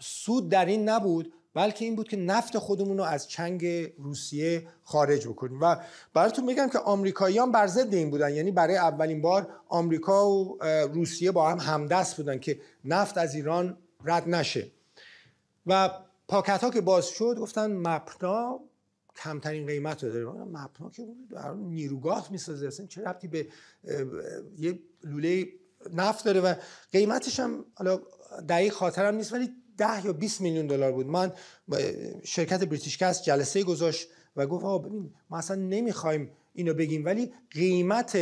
سود در این نبود بلکه این بود که نفت خودمون رو از چنگ روسیه خارج بکنیم و براتون میگم که آمریکاییان بر ضد این بودن یعنی برای اولین بار آمریکا و روسیه با هم همدست بودن که نفت از ایران رد نشه و پاکت ها که باز شد گفتن مپنا کمترین قیمت رو داره مپنا که در نیروگاه میسازه اصلا چه ربطی به یه لوله نفت داره و قیمتش هم حالا دقیق خاطرم نیست ولی ده یا 20 میلیون دلار بود من شرکت بریتیش کس جلسه گذاشت و گفت آقا ببین ما اصلا نمیخوایم اینو بگیم ولی قیمت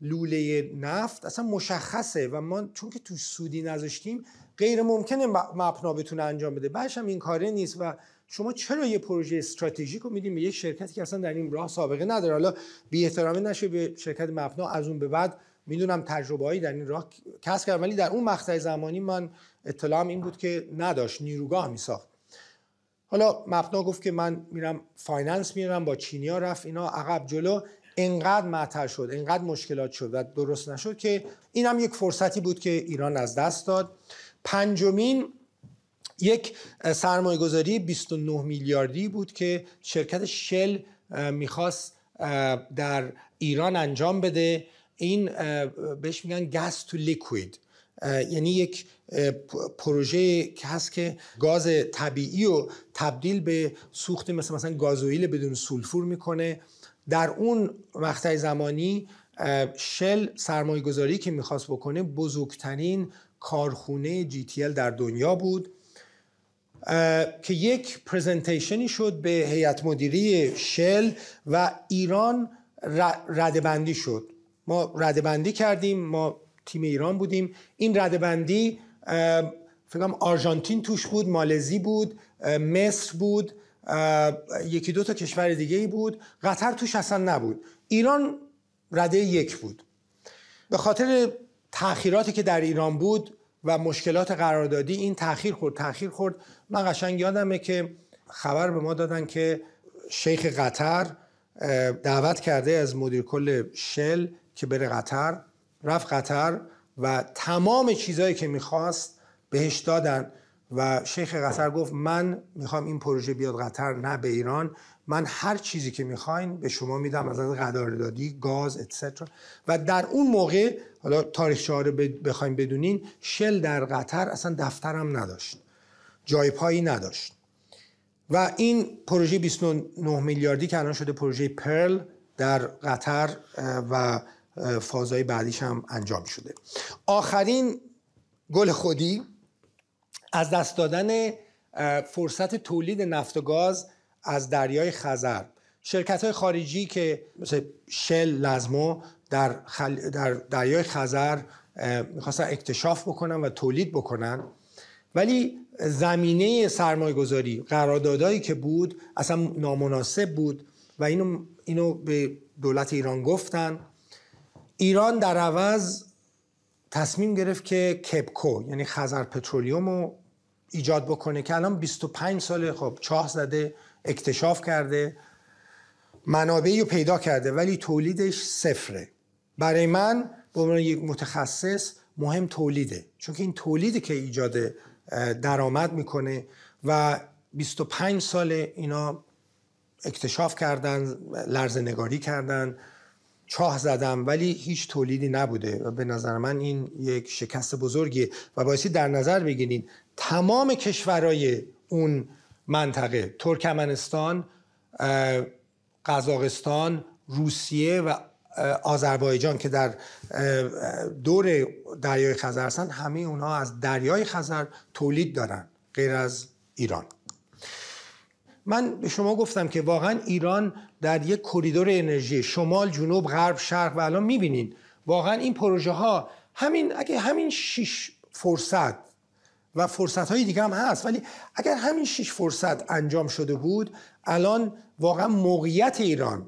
لوله نفت اصلا مشخصه و ما چون که تو سودی نذاشتیم غیر ممکنه مپنا بتونه انجام بده بعدش هم این کاره نیست و شما چرا یه پروژه استراتژیک رو میدیم به یک شرکتی که اصلا در این راه سابقه نداره حالا بی احترامی نشه به شرکت مفنا از اون به بعد میدونم تجربه‌ای در این راه کسب کرد ولی در اون مقطع زمانی من اطلاعم این بود که نداشت نیروگاه میساخت حالا مفنا گفت که من میرم فایننس میرم با چینیا رفت اینا عقب جلو انقدر معطل شد انقدر مشکلات شد و درست نشد که اینم یک فرصتی بود که ایران از دست داد پنجمین یک سرمایه گذاری 29 میلیاردی بود که شرکت شل میخواست در ایران انجام بده این بهش میگن گاز تو لیکوید یعنی یک پروژه که هست که گاز طبیعی رو تبدیل به سوخت مثل مثلا گازوئیل بدون سولفور میکنه در اون مقطع زمانی شل سرمایه گذاری که میخواست بکنه بزرگترین کارخونه جی تیل در دنیا بود که یک پرزنتیشنی شد به هیئت مدیری شل و ایران ردبندی شد ما ردبندی کردیم ما تیم ایران بودیم این ردبندی فکرم آرژانتین توش بود مالزی بود مصر بود یکی دو تا کشور دیگه ای بود قطر توش اصلا نبود ایران رده یک بود به خاطر تاخیراتی که در ایران بود و مشکلات قراردادی این تاخیر خورد تاخیر خورد من قشنگ یادمه که خبر به ما دادن که شیخ قطر دعوت کرده از مدیر کل شل که بره قطر رفت قطر و تمام چیزهایی که میخواست بهش دادن و شیخ قطر گفت من میخوام این پروژه بیاد قطر نه به ایران من هر چیزی که میخواین به شما میدم از از قراردادی گاز اتسترا و در اون موقع حالا تاریخ رو بخوایم بدونین شل در قطر اصلا دفترم نداشت پایی نداشت و این پروژه 29 میلیاردی که الان شده پروژه پرل در قطر و فازهای بعدیش هم انجام شده آخرین گل خودی از دست دادن فرصت تولید نفت و گاز از دریای خزر شرکت های خارجی که مثل شل لزمو در, در دریای خزر میخواستن اکتشاف بکنن و تولید بکنن ولی زمینه سرمایه گذاری قراردادایی که بود اصلا نامناسب بود و اینو, اینو به دولت ایران گفتن ایران در عوض تصمیم گرفت که کپکو یعنی خزر پترولیوم رو ایجاد بکنه که الان 25 سال خب چاه زده اکتشاف کرده منابعی رو پیدا کرده ولی تولیدش صفره برای من به عنوان یک متخصص مهم تولیده چون که این تولید که ایجاد درآمد میکنه و 25 سال اینا اکتشاف کردن لرز نگاری کردن چاه زدم ولی هیچ تولیدی نبوده و به نظر من این یک شکست بزرگیه و باعثی در نظر بگیرید تمام کشورهای اون منطقه ترکمنستان قزاقستان روسیه و آذربایجان که در دور دریای خزر هستن همه اونها از دریای خزر تولید دارن غیر از ایران من به شما گفتم که واقعا ایران در یک کریدور انرژی شمال جنوب غرب شرق و الان میبینین واقعا این پروژه ها همین اگه همین شش فرصت و فرصت های دیگه هم هست ولی اگر همین شش فرصت انجام شده بود الان واقعا موقعیت ایران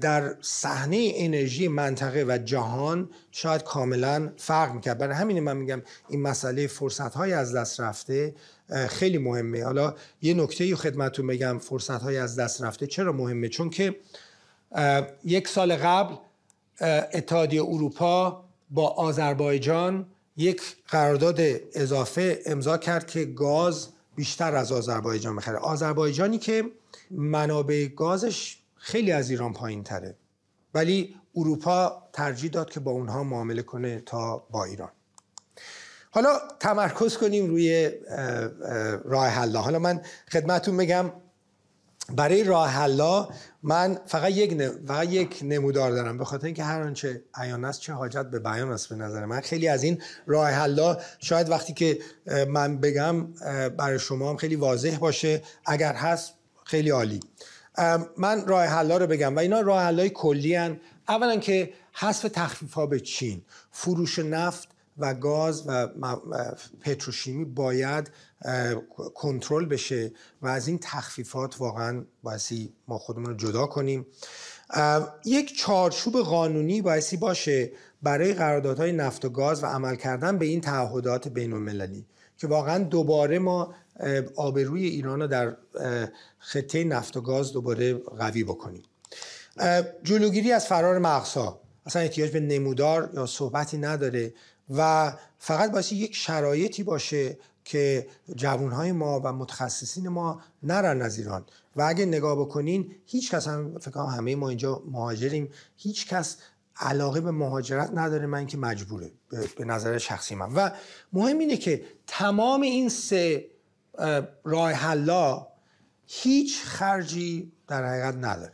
در صحنه انرژی منطقه و جهان شاید کاملا فرق میکرد برای همین من میگم این مسئله فرصت های از دست رفته خیلی مهمه حالا یه نکته خدمتون بگم فرصت های از دست رفته چرا مهمه چون که یک سال قبل اتحادیه اروپا با آذربایجان یک قرارداد اضافه امضا کرد که گاز بیشتر از آذربایجان بخره آذربایجانی که منابع گازش خیلی از ایران پایین تره ولی اروپا ترجیح داد که با اونها معامله کنه تا با ایران حالا تمرکز کنیم روی راه حلا حالا من خدمتون بگم برای راه حلا من فقط یک, یک نمودار دارم به خاطر اینکه هر آنچه عیان است چه حاجت به بیان است به نظر من خیلی از این راه حلا شاید وقتی که من بگم برای شما هم خیلی واضح باشه اگر هست خیلی عالی من راه حلا رو بگم و اینا راه های کلی هن. اولا که حذف تخفیف ها به چین فروش نفت و گاز و پتروشیمی باید کنترل بشه و از این تخفیفات واقعا بایسی ما خودمون رو جدا کنیم یک چارچوب قانونی بایسی باشه برای قراردادهای نفت و گاز و عمل کردن به این تعهدات بین المللی که واقعا دوباره ما آبروی ایران رو در خطه نفت و گاز دوباره قوی بکنیم جلوگیری از فرار مغزها اصلا احتیاج به نمودار یا صحبتی نداره و فقط باید یک شرایطی باشه که جوانهای ما و متخصصین ما نرن از ایران و اگه نگاه بکنین هیچ کس هم فکر همه ما اینجا مهاجریم هیچ کس علاقه به مهاجرت نداره من که مجبوره به نظر شخصی من و مهم اینه که تمام این سه رای حلا هیچ خرجی در حقیقت نداره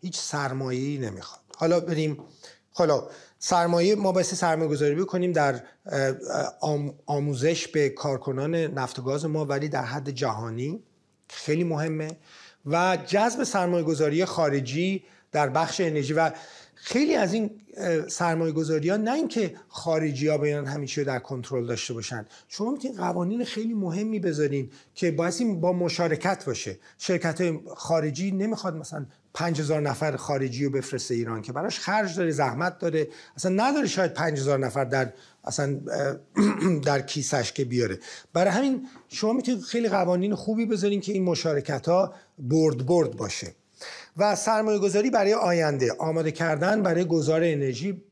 هیچ سرمایه‌ای نمیخواد حالا بریم حالا سرمایه ما باید سرمایه گذاری بکنیم در آموزش به کارکنان نفت و گاز ما ولی در حد جهانی خیلی مهمه و جذب سرمایه گذاری خارجی در بخش انرژی و خیلی از این سرمایه گذاری ها نه اینکه خارجی ها بیان همین رو در کنترل داشته باشن شما میتونید قوانین خیلی مهمی بذارین که باعث با مشارکت باشه شرکت خارجی نمیخواد مثلا 5000 نفر خارجی رو بفرسته ایران که براش خرج داره زحمت داره اصلا نداره شاید 5000 نفر در اصلا در کیسش که بیاره برای همین شما میتونید خیلی قوانین خوبی بذارین که این مشارکت ها برد برد باشه و سرمایه گذاری برای آینده آماده کردن برای گذار انرژی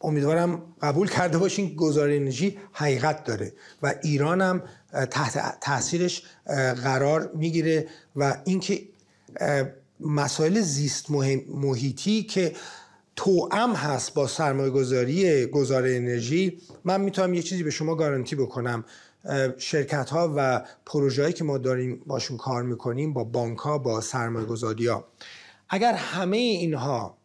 امیدوارم قبول کرده باشین گذار انرژی حقیقت داره و ایران هم تحت تاثیرش قرار میگیره و اینکه مسائل زیست محیطی که توأم هست با سرمایه گذاری گذار انرژی من میتونم یه چیزی به شما گارانتی بکنم شرکت ها و پروژه‌ای که ما داریم باشون کار میکنیم با بانک ها با سرمایه گذاری ها اگر همه اینها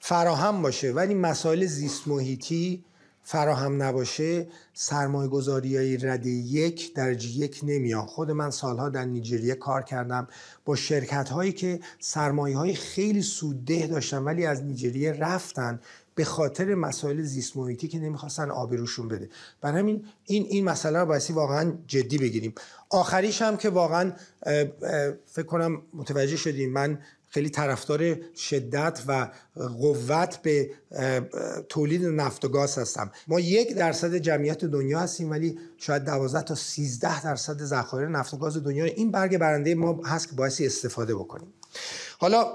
فراهم باشه ولی مسائل زیست محیطی فراهم نباشه سرمایه گذاری رده یک درجه یک نمیان خود من سالها در نیجریه کار کردم با شرکت هایی که سرمایه های خیلی سودده داشتن ولی از نیجریه رفتن به خاطر مسائل زیست محیطی که نمیخواستن آبروشون بده برای همین این این مسئله رو باید واقعا جدی بگیریم آخریش هم که واقعا فکر کنم متوجه شدیم من خیلی طرفدار شدت و قوت به تولید نفت و گاز هستم ما یک درصد جمعیت دنیا هستیم ولی شاید دوازده تا سیزده درصد ذخایر نفت و گاز دنیا این برگ برنده ما هست که باعثی استفاده بکنیم حالا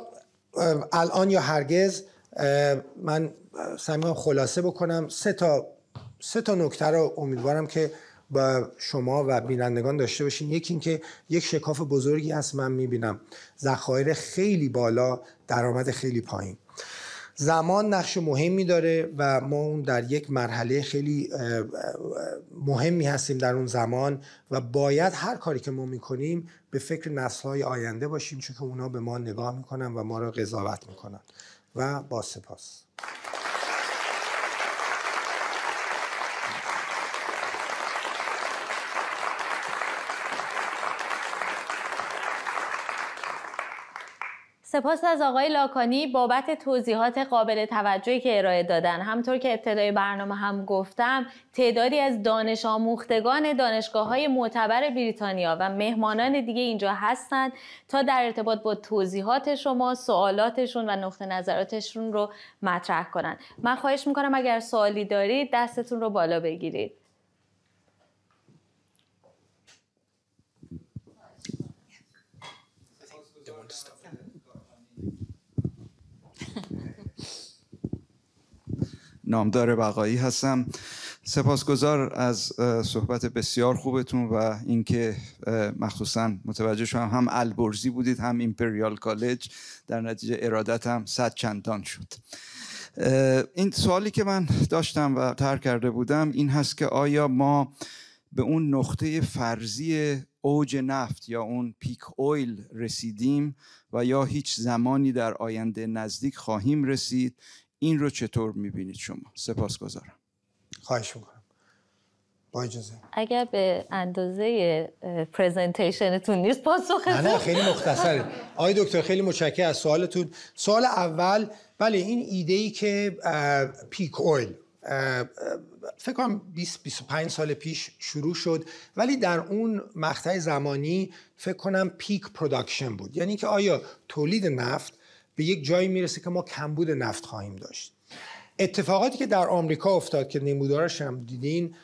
الان یا هرگز من سعی خلاصه بکنم سه تا سه تا نکته رو امیدوارم که با شما و بینندگان داشته باشین یکی اینکه یک شکاف بزرگی هست من میبینم ذخایر خیلی بالا درآمد خیلی پایین زمان نقش مهمی داره و ما اون در یک مرحله خیلی مهمی هستیم در اون زمان و باید هر کاری که ما میکنیم به فکر نسلهای آینده باشیم چون که اونا به ما نگاه میکنن و ما را قضاوت میکنن و با سپاس
سپاس از آقای لاکانی بابت توضیحات قابل توجهی که ارائه دادن همطور که ابتدای برنامه هم گفتم تعدادی از دانش آموختگان دانشگاه های معتبر بریتانیا و مهمانان دیگه اینجا هستند تا در ارتباط با توضیحات شما سوالاتشون و نقطه نظراتشون رو مطرح کنند من خواهش میکنم اگر سوالی دارید دستتون رو بالا بگیرید
نامدار بقایی هستم سپاسگزار از صحبت بسیار خوبتون و اینکه مخصوصا متوجه شدم هم البرزی بودید هم ایمپریال کالج در نتیجه ارادتم صد چندان شد این سوالی که من داشتم و تر کرده بودم این هست که آیا ما به اون نقطه فرضی اوج نفت یا اون پیک اویل رسیدیم و یا هیچ زمانی در آینده نزدیک خواهیم رسید این رو چطور میبینید شما
سپاسگزارم خواهش میکنم با اجازه
اگر به اندازه پریزنتیشنتون نیست پاسخه نه خیلی مختصره
آقای دکتر خیلی مچکه از سوالتون سوال اول بله این ایده ای که پیک اویل فکر کنم 20 25 سال پیش شروع شد ولی در اون مقطع زمانی فکر کنم پیک پروداکشن بود یعنی که آیا تولید نفت به یک جایی میرسه که ما کمبود نفت خواهیم داشت اتفاقاتی که در آمریکا افتاد که نمودارش هم دیدین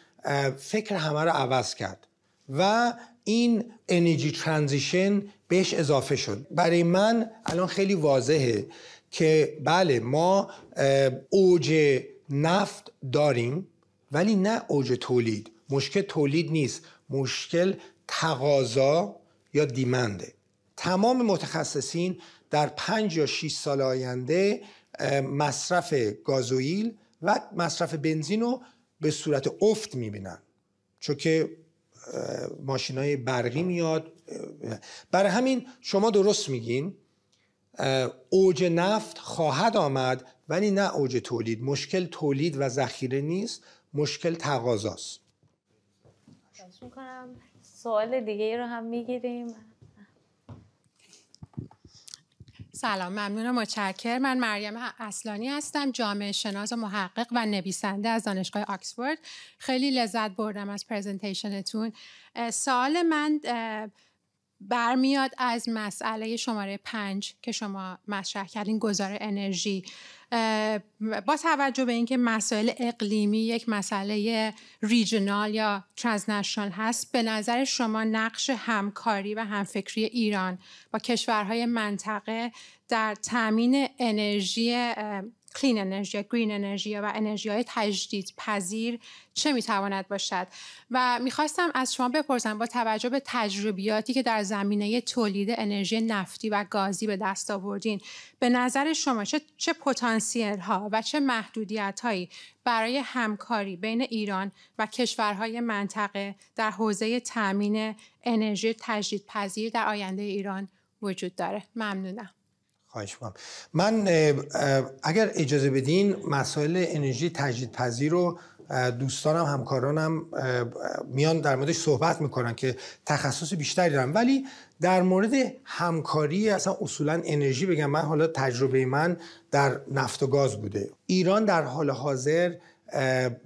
فکر همه رو عوض کرد و این انرژی ترانزیشن بهش اضافه شد برای من الان خیلی واضحه که بله ما اوج نفت داریم ولی نه اوج تولید مشکل تولید نیست مشکل تقاضا یا دیمنده تمام متخصصین در پنج یا 6 سال آینده مصرف گازوئیل و مصرف بنزین رو به صورت افت میبینن چون که ماشین های برقی میاد برای همین شما درست میگین اوج نفت خواهد آمد ولی نه اوج تولید مشکل تولید و ذخیره نیست مشکل تقاضاست
کنم سوال دیگه ای رو هم میگیریم
سلام و متشکر من مریم اصلانی هستم جامعه شناس و محقق و نویسنده از دانشگاه آکسفورد خیلی لذت بردم از پرزنتیشنتون سال من برمیاد از مسئله شماره پنج که شما مطرح کردین گذار انرژی با توجه به اینکه مسائل اقلیمی یک مسئله ریجنال یا ترانزنشنال هست به نظر شما نقش همکاری و همفکری ایران با کشورهای منطقه در تامین انرژی کلین انرژی گرین انرژی و انرژی های تجدید پذیر چه میتواند باشد و میخواستم از شما بپرسم با توجه به تجربیاتی که در زمینه تولید انرژی نفتی و گازی به دست آوردین به نظر شما چه, چه پتانسیل ها و چه محدودیت هایی برای همکاری بین ایران و کشورهای منطقه در حوزه تامین انرژی تجدیدپذیر در آینده ایران وجود داره ممنونم
خواهش من اگر اجازه بدین مسائل انرژی تجدید پذیر رو دوستانم همکارانم میان در موردش صحبت میکنن که تخصص بیشتری دارم ولی در مورد همکاری اصلا اصولا انرژی بگم من حالا تجربه من در نفت و گاز بوده ایران در حال حاضر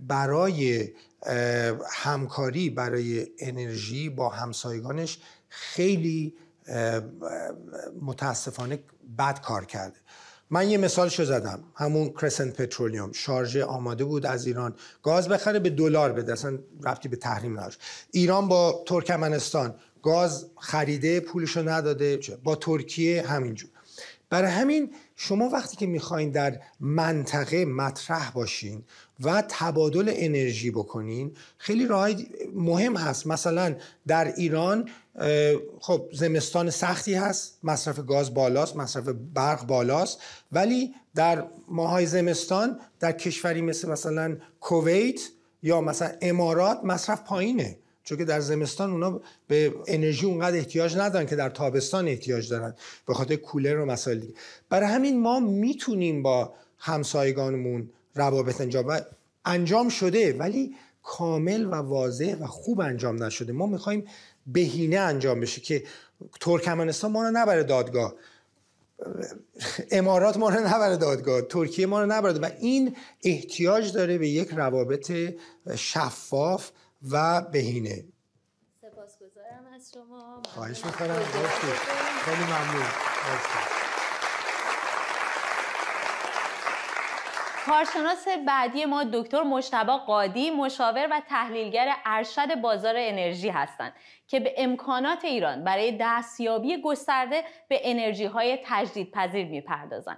برای همکاری برای انرژی با همسایگانش خیلی متاسفانه بد کار کرده من یه شو زدم همون کرسنت پترولیوم شارژ آماده بود از ایران گاز بخره به دلار بده اصلا رفتی به تحریم نداشت ایران با ترکمنستان گاز خریده پولشو نداده با ترکیه همینجور برای همین شما وقتی که میخواین در منطقه مطرح باشین و تبادل انرژی بکنین خیلی رای مهم هست مثلا در ایران خب زمستان سختی هست مصرف گاز بالاست مصرف برق بالاست ولی در ماهای زمستان در کشوری مثل مثلا کویت یا مثلا امارات مصرف پایینه چون که در زمستان اونا به انرژی اونقدر احتیاج ندارن که در تابستان احتیاج دارن به خاطر کولر و مسائل دیگه برای همین ما میتونیم با همسایگانمون روابط انجام انجام شده ولی کامل و واضح و خوب انجام نشده ما میخوایم بهینه انجام بشه که ترکمنستان ما رو نبره دادگاه امارات ما رو نبره دادگاه ترکیه ما رو نبره و این احتیاج داره به یک روابط شفاف و بهینه سپاسگزارم از شما خواهش میکنم خیلی ممنون
کارشناس بعدی ما دکتر مشتبا قادی مشاور و تحلیلگر ارشد بازار انرژی هستند که به امکانات ایران برای دستیابی گسترده به انرژی های تجدید پذیر میپردازند.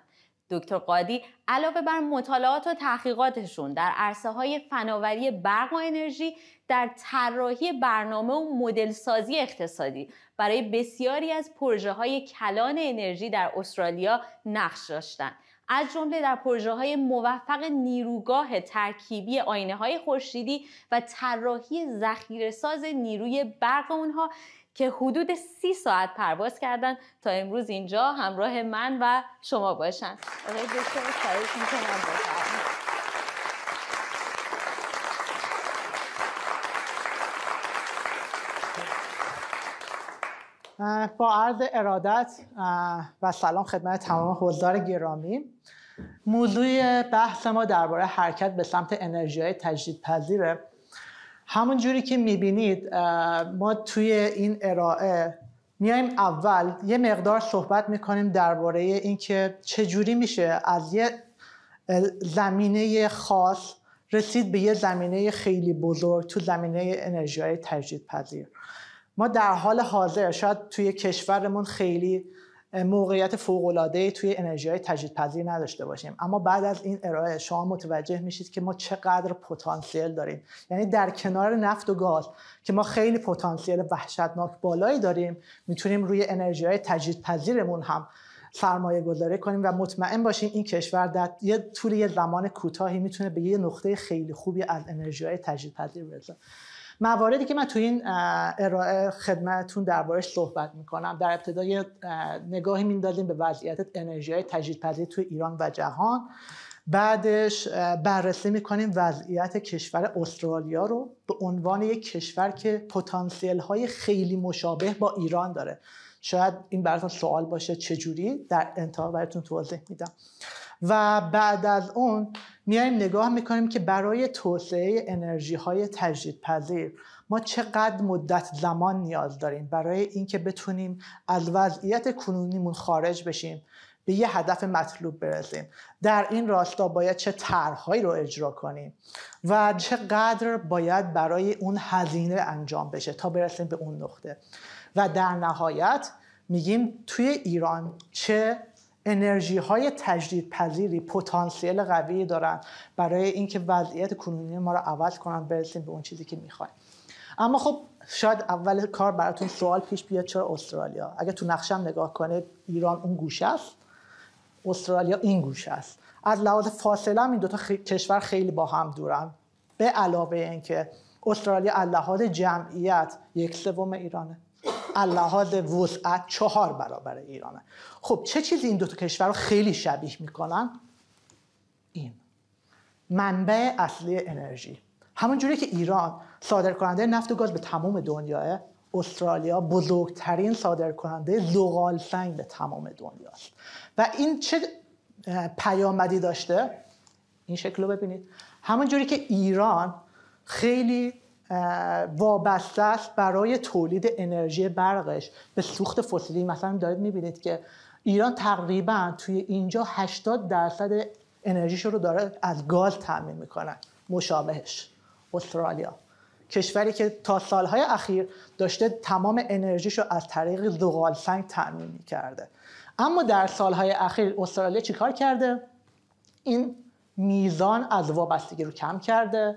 دکتر قادی علاوه بر مطالعات و تحقیقاتشون در عرصه های فناوری برق و انرژی در طراحی برنامه و مدل سازی اقتصادی برای بسیاری از پروژه های کلان انرژی در استرالیا نقش داشتند از جمله در پروژه های موفق نیروگاه ترکیبی آینه های خورشیدی و طراحی ذخیره ساز نیروی برق اونها که حدود سی ساعت پرواز کردن تا امروز اینجا همراه من و شما باشن
با عرض ارادت و سلام خدمت تمام حضار گرامی موضوع بحث ما درباره حرکت به سمت انرژی های تجدید پذیره همون که میبینید ما توی این ارائه میایم اول یه مقدار صحبت میکنیم درباره اینکه چجوری میشه از یه زمینه خاص رسید به یه زمینه خیلی بزرگ تو زمینه انرژی های تجدید پذیر ما در حال حاضر شاید توی کشورمون خیلی موقعیت فوق‌العاده‌ای توی انرژی‌های تجدیدپذیر نداشته باشیم اما بعد از این ارائه شما متوجه میشید که ما چقدر پتانسیل داریم یعنی در کنار نفت و گاز که ما خیلی پتانسیل وحشتناک بالایی داریم میتونیم روی انرژی‌های تجدیدپذیرمون هم سرمایه گذاری کنیم و مطمئن باشیم این کشور در یه طول یه زمان کوتاهی میتونه به یه نقطه خیلی خوبی از انرژی‌های تجدیدپذیر برسه مواردی که من تو این ارائه خدمتون دربارش صحبت میکنم در ابتدای نگاهی میندازیم به وضعیت انرژی های تجدیدپذیر تو ایران و جهان بعدش بررسی میکنیم وضعیت کشور استرالیا رو به عنوان یک کشور که پتانسیل های خیلی مشابه با ایران داره شاید این براتون سوال باشه چجوری در انتها براتون توضیح میدم و بعد از اون میایم نگاه میکنیم که برای توسعه انرژی های تجدید پذیر ما چقدر مدت زمان نیاز داریم برای اینکه بتونیم از وضعیت کنونیمون خارج بشیم به یه هدف مطلوب برسیم در این راستا باید چه طرحهایی رو اجرا کنیم و چقدر باید برای اون هزینه انجام بشه تا برسیم به اون نقطه و در نهایت میگیم توی ایران چه انرژی های تجدید پذیری پتانسیل قوی دارن برای اینکه وضعیت کنونی ما رو عوض کنن برسیم به اون چیزی که میخوایم اما خب شاید اول کار براتون سوال پیش بیاد چرا استرالیا اگر تو نقشم نگاه کنه، ایران اون گوشه است استرالیا این گوشه است از لحاظ فاصله هم این دوتا خی... کشور خیلی با هم دورن به علاوه اینکه استرالیا از لحاظ جمعیت یک سوم ایرانه از لحاظ وسعت چهار برابر ایرانه خب چه چیزی این دو تا کشور رو خیلی شبیه میکنن این منبع اصلی انرژی همون جوری که ایران کننده نفت و گاز به تمام دنیاه استرالیا بزرگترین صادرکننده زغال سنگ به تمام دنیاست و این چه پیامدی داشته این شکل رو ببینید همون جوری که ایران خیلی وابسته است برای تولید انرژی برقش به سوخت فسیلی مثلا دارید میبینید که ایران تقریبا توی اینجا 80 درصد انرژیش رو داره از گاز تامین میکنن مشابهش استرالیا کشوری که تا سالهای اخیر داشته تمام انرژیش رو از طریق زغال سنگ تامین میکرده اما در سالهای اخیر استرالیا چیکار کرده این میزان از وابستگی رو کم کرده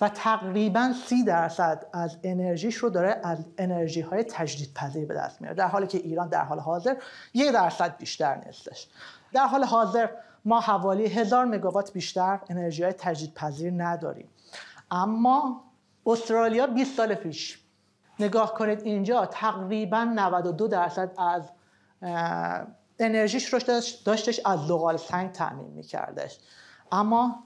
و تقریبا 30 درصد از انرژیش رو داره از انرژی های تجدید پذیر به دست میاره در حالی که ایران در حال حاضر یک درصد بیشتر نیستش در حال حاضر ما حوالی هزار مگاوات بیشتر انرژی های تجدید پذیر نداریم اما استرالیا 20 سال پیش نگاه کنید اینجا تقریبا 92 درصد از انرژیش رو داشتش از لغال سنگ تعمین میکردش اما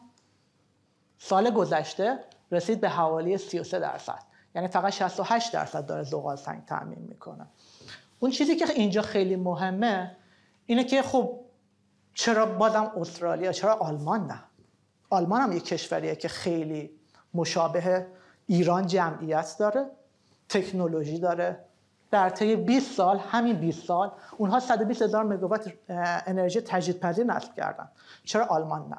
سال گذشته رسید به حوالی 33 درصد یعنی فقط 68 درصد داره زغال سنگ تامین میکنه اون چیزی که اینجا خیلی مهمه اینه که خب چرا بازم استرالیا چرا آلمان نه آلمان هم یک کشوریه که خیلی مشابه ایران جمعیت داره تکنولوژی داره در طی 20 سال همین 20 سال اونها 120 هزار مگاوات انرژی تجدیدپذیر نصب کردن چرا آلمان نه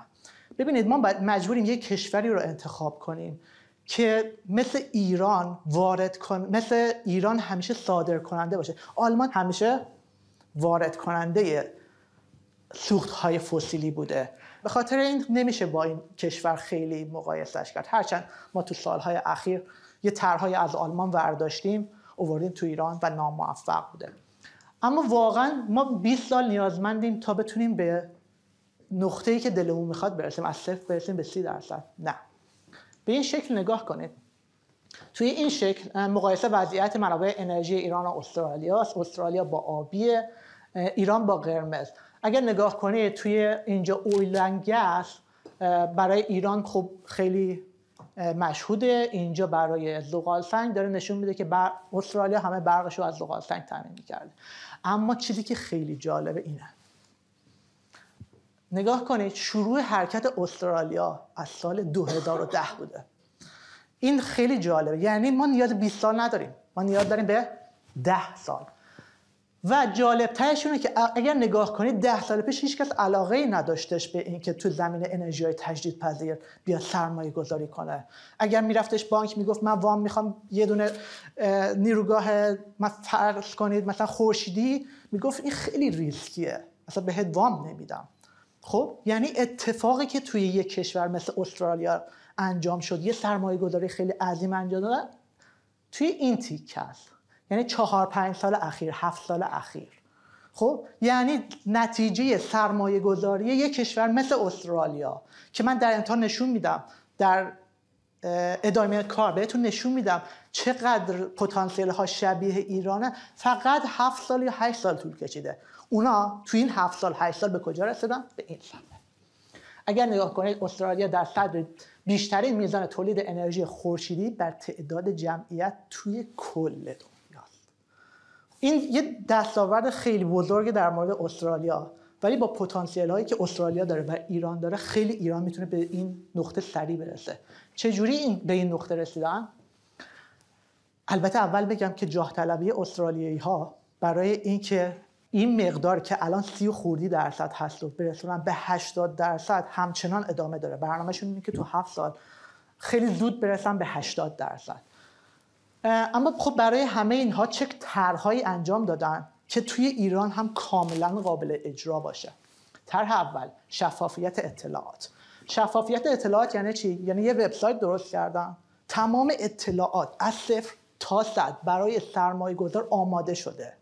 ببینید ما مجبوریم یک کشوری رو انتخاب کنیم که مثل ایران وارد کن... مثل ایران همیشه صادر کننده باشه آلمان همیشه وارد کننده سوخت های فسیلی بوده به خاطر این نمیشه با این کشور خیلی مقایسهش کرد هرچند ما تو سالهای اخیر یه طرحهایی از آلمان ورداشتیم اووردیم تو ایران و ناموفق بوده اما واقعا ما 20 سال نیازمندیم تا بتونیم به نقطه‌ای که دلمون میخواد برسیم از صفر برسیم به سی درصد نه به این شکل نگاه کنید توی این شکل مقایسه وضعیت منابع انرژی ایران و استرالیا است استرالیا با آبی ایران با قرمز اگر نگاه کنید توی اینجا اویل گس برای ایران خب خیلی مشهوده اینجا برای زغال سنگ داره نشون میده که بر... استرالیا همه برقش رو از زغال سنگ تامین میکرده اما چیزی که خیلی جالبه اینه نگاه کنید شروع حرکت استرالیا از سال 2010 بوده این خیلی جالبه یعنی ما نیاز 20 سال نداریم ما نیاز داریم به 10 سال و جالب اینه که اگر نگاه کنید ده سال پیش هیچ کس علاقه ای نداشتش به اینکه تو زمین انرژی های تجدید پذیر بیا سرمایه گذاری کنه اگر میرفتش بانک میگفت من وام میخوام یه دونه نیروگاه فرض کنید مثلا خورشیدی میگفت این خیلی ریسکیه مثلا بهت وام نمیدم خب یعنی اتفاقی که توی یک کشور مثل استرالیا انجام شد یه سرمایه گذاری خیلی عظیم انجام دادن توی این تیک هست یعنی چهار پنج سال اخیر هفت سال اخیر خب یعنی نتیجه سرمایه گذاری یک کشور مثل استرالیا که من در انتها نشون میدم در ادامه کار بهتون نشون میدم چقدر پتانسیل ها شبیه ایرانه فقط هفت سال یا هشت سال طول کشیده اونا تو این هفت سال هشت سال به کجا رسیدن به این سمت اگر نگاه کنید استرالیا در صدر بیشترین میزان تولید انرژی خورشیدی بر تعداد جمعیت توی کل دنیاست این یه دستاورد خیلی بزرگ در مورد استرالیا ولی با پتانسیل هایی که استرالیا داره و ایران داره خیلی ایران میتونه به این نقطه سریع برسه چجوری این به این نقطه رسیدن البته اول بگم که جاه طلبی استرالیایی ها برای اینکه این مقدار که الان سی خوردی درصد هست و برسونن به 80 درصد همچنان ادامه داره برنامهشون اینه که تو خب. هفت سال خیلی زود برسن به 80 درصد اما خب برای همه اینها چه طرحهایی انجام دادن که توی ایران هم کاملا قابل اجرا باشه طرح اول شفافیت اطلاعات شفافیت اطلاعات یعنی چی یعنی یه وبسایت درست کردم تمام اطلاعات از صفر تا صد برای سرمایه گذار آماده شده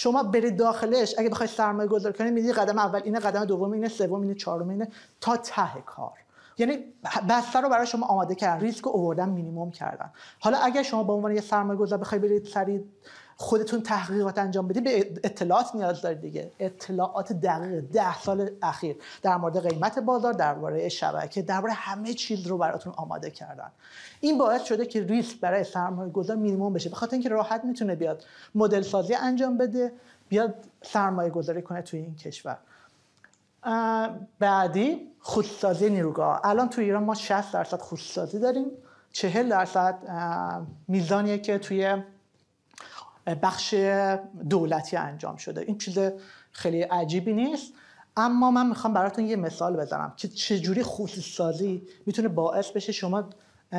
شما برید داخلش اگه بخوای سرمایه گذار کنی میدی قدم اول اینه قدم دوم اینه سوم اینه چهارم اینه تا ته کار یعنی بسته رو برای شما آماده کردن ریسک رو اووردن مینیموم کردن حالا اگر شما به عنوان یه سرمایه گذار بخوای برید سرید خودتون تحقیقات انجام بدید به اطلاعات نیاز دارید دیگه اطلاعات دقیق ده سال اخیر در مورد قیمت بازار درباره شبکه در درباره همه چیز رو براتون آماده کردن این باعث شده که ریسک برای سرمایه گذار مینیمم بشه بخاطر اینکه راحت میتونه بیاد مدل سازی انجام بده بیاد سرمایه گذاری کنه توی این کشور بعدی خودسازی نیروگاه الان توی ایران ما 60 درصد خودسازی داریم 40 درصد میزانیه که توی بخش دولتی انجام شده این چیز خیلی عجیبی نیست اما من میخوام براتون یه مثال بزنم که چجوری خصوص سازی میتونه باعث بشه شما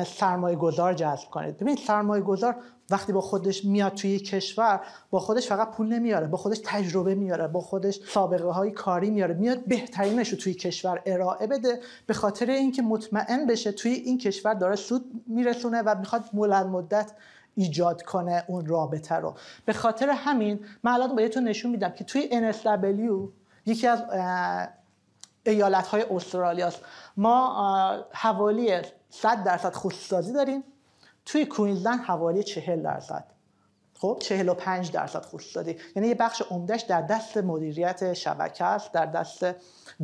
سرمایه گذار جذب کنید ببینید سرمایه گذار وقتی با خودش میاد توی کشور با خودش فقط پول نمیاره با خودش تجربه میاره با خودش سابقه های کاری میاره میاد بهترینش رو توی کشور ارائه بده به خاطر اینکه مطمئن بشه توی این کشور داره سود میرسونه و میخواد بلند مدت ایجاد کنه اون رابطه رو به خاطر همین من الان بهتون نشون میدم که توی NSW یکی از ایالت های استرالیا ما حوالی 100 درصد خصوصی داریم توی کوینزلند حوالی 40 درصد خب 45 درصد خصوصی یعنی یه بخش عمدهش در دست مدیریت شبکه است در دست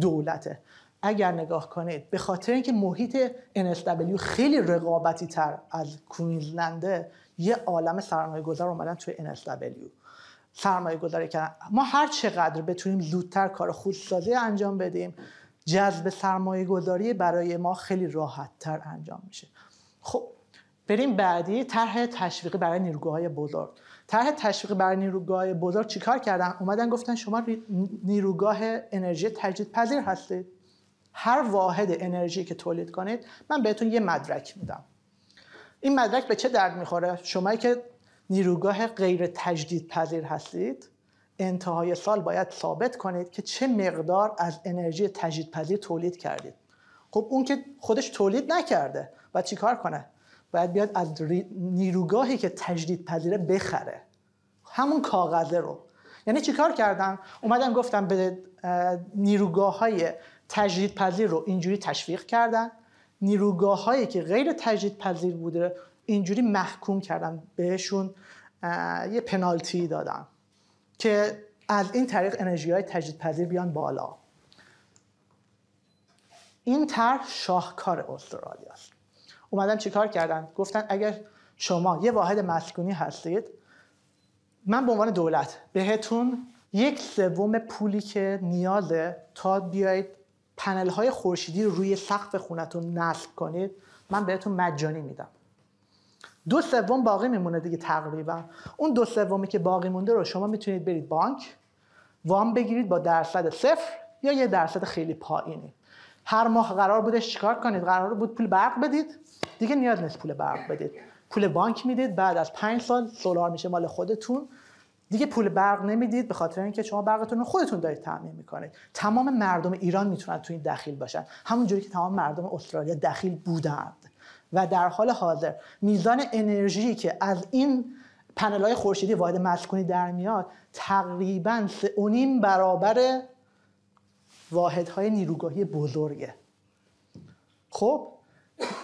دولته اگر نگاه کنید به خاطر اینکه محیط NSW خیلی رقابتی تر از کوینزلنده یه عالم سرمایه گذار اومدن توی NSW سرمایه گذاری کردن ما هر چقدر بتونیم زودتر کار خودسازی انجام بدیم جذب سرمایه گذاری برای ما خیلی راحت انجام میشه خب بریم بعدی طرح تشویقی برای نیروگاه بزرگ طرح تشویقی برای نیروگاه بزرگ چیکار کردن اومدن گفتن شما نیروگاه انرژی تجدید پذیر هستید هر واحد انرژی که تولید کنید من بهتون یه مدرک میدم این مدرک به چه درد میخوره شما که نیروگاه غیر تجدید پذیر هستید انتهای سال باید ثابت کنید که چه مقدار از انرژی تجدیدپذیر تولید کردید خب اون که خودش تولید نکرده و چیکار کنه باید بیاد از نیروگاهی که تجدید پذیره بخره همون کاغذه رو یعنی چیکار کردن؟ اومدم گفتم به نیروگاه های تجدید پذیر رو اینجوری تشویق کردن نیروگاه هایی که غیر تجدید پذیر بوده اینجوری محکوم کردن بهشون یه پنالتی دادن که از این طریق انرژی های تجدید پذیر بیان بالا این طرح شاهکار استرالیا است اومدن چیکار کردن گفتن اگر شما یه واحد مسکونی هستید من به عنوان دولت بهتون یک سوم پولی که نیازه تا بیایید پنل های خورشیدی رو روی سقف خونتون نصب کنید من بهتون مجانی میدم دو سوم باقی میمونه دیگه تقریبا اون دو سومی که باقی مونده رو شما میتونید برید بانک وام بگیرید با درصد صفر یا یه درصد خیلی پایینی هر ماه قرار بودش چیکار کنید قرار بود پول برق بدید دیگه نیاز نیست پول برق بدید پول بانک میدید بعد از پنج سال سولار میشه مال خودتون دیگه پول برق نمیدید به خاطر اینکه شما برقتون رو خودتون دارید تامین میکنید تمام مردم ایران میتونن تو این دخیل باشن همونجوری که تمام مردم استرالیا دخیل بودند و در حال حاضر میزان انرژی که از این پنل های خورشیدی واحد مسکونی در میاد تقریبا اونیم برابر واحد های نیروگاهی بزرگه خب